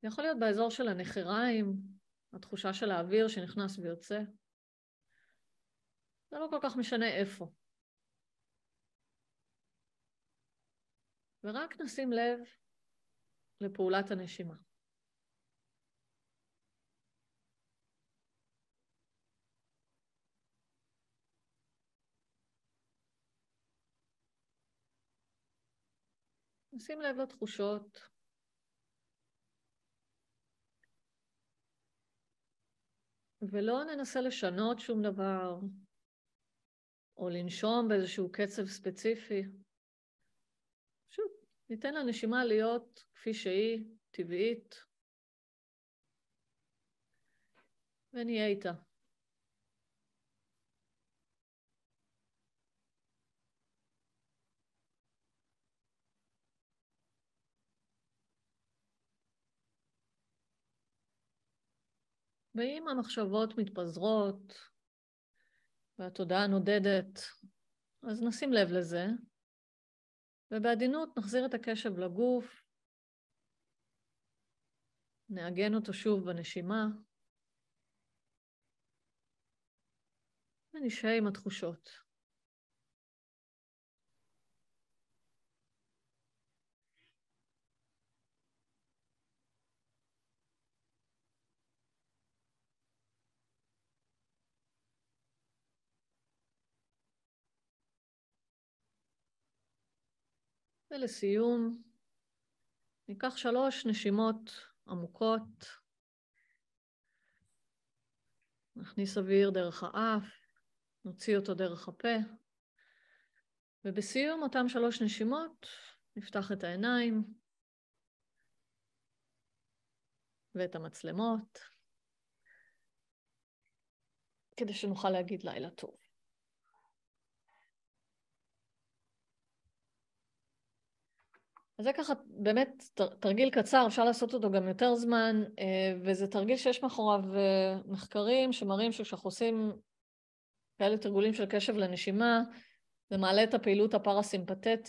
זה יכול להיות באזור של הנחיריים, התחושה של האוויר שנכנס ויוצא. זה לא כל כך משנה איפה. ורק נשים לב לפעולת הנשימה. נשים לב לתחושות. ולא ננסה לשנות שום דבר, או לנשום באיזשהו קצב ספציפי. פשוט ניתן לנשימה להיות כפי שהיא, טבעית, ונהיה איתה. ואם המחשבות מתפזרות והתודעה נודדת, אז נשים לב לזה, ובעדינות נחזיר את הקשב לגוף, נעגן אותו שוב בנשימה, ונשהה עם התחושות. ולסיום, ניקח שלוש נשימות עמוקות, נכניס אוויר דרך האף, נוציא אותו דרך הפה, ובסיום אותן שלוש נשימות נפתח את העיניים ואת המצלמות, כדי שנוכל להגיד לילה טוב. אז זה ככה באמת תרגיל קצר, אפשר לעשות אותו גם יותר זמן, אה, וזה תרגיל שיש מאחוריו אה, מחקרים שמראים שכשאנחנו עושים כאלה תרגולים של קשב לנשימה, זה מעלה את הפעילות הפרסימפטית,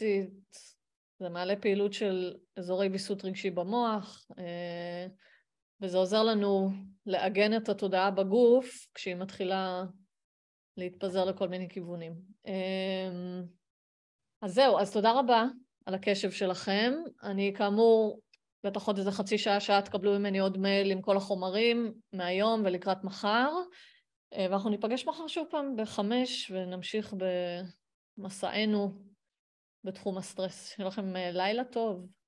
זה מעלה פעילות של אזורי ויסות רגשי במוח, אה, וזה עוזר לנו לעגן את התודעה בגוף כשהיא מתחילה להתפזר לכל מיני כיוונים. אז זהו, אז תודה רבה. על הקשב שלכם. אני כאמור, בטח עוד איזה חצי שעה, שעה תקבלו ממני עוד מייל עם כל החומרים מהיום ולקראת מחר, אה, ואנחנו ניפגש מחר שוב פעם בחמש ונמשיך במסענו בתחום הסטרס. שיהיה לכם אה, לילה טוב.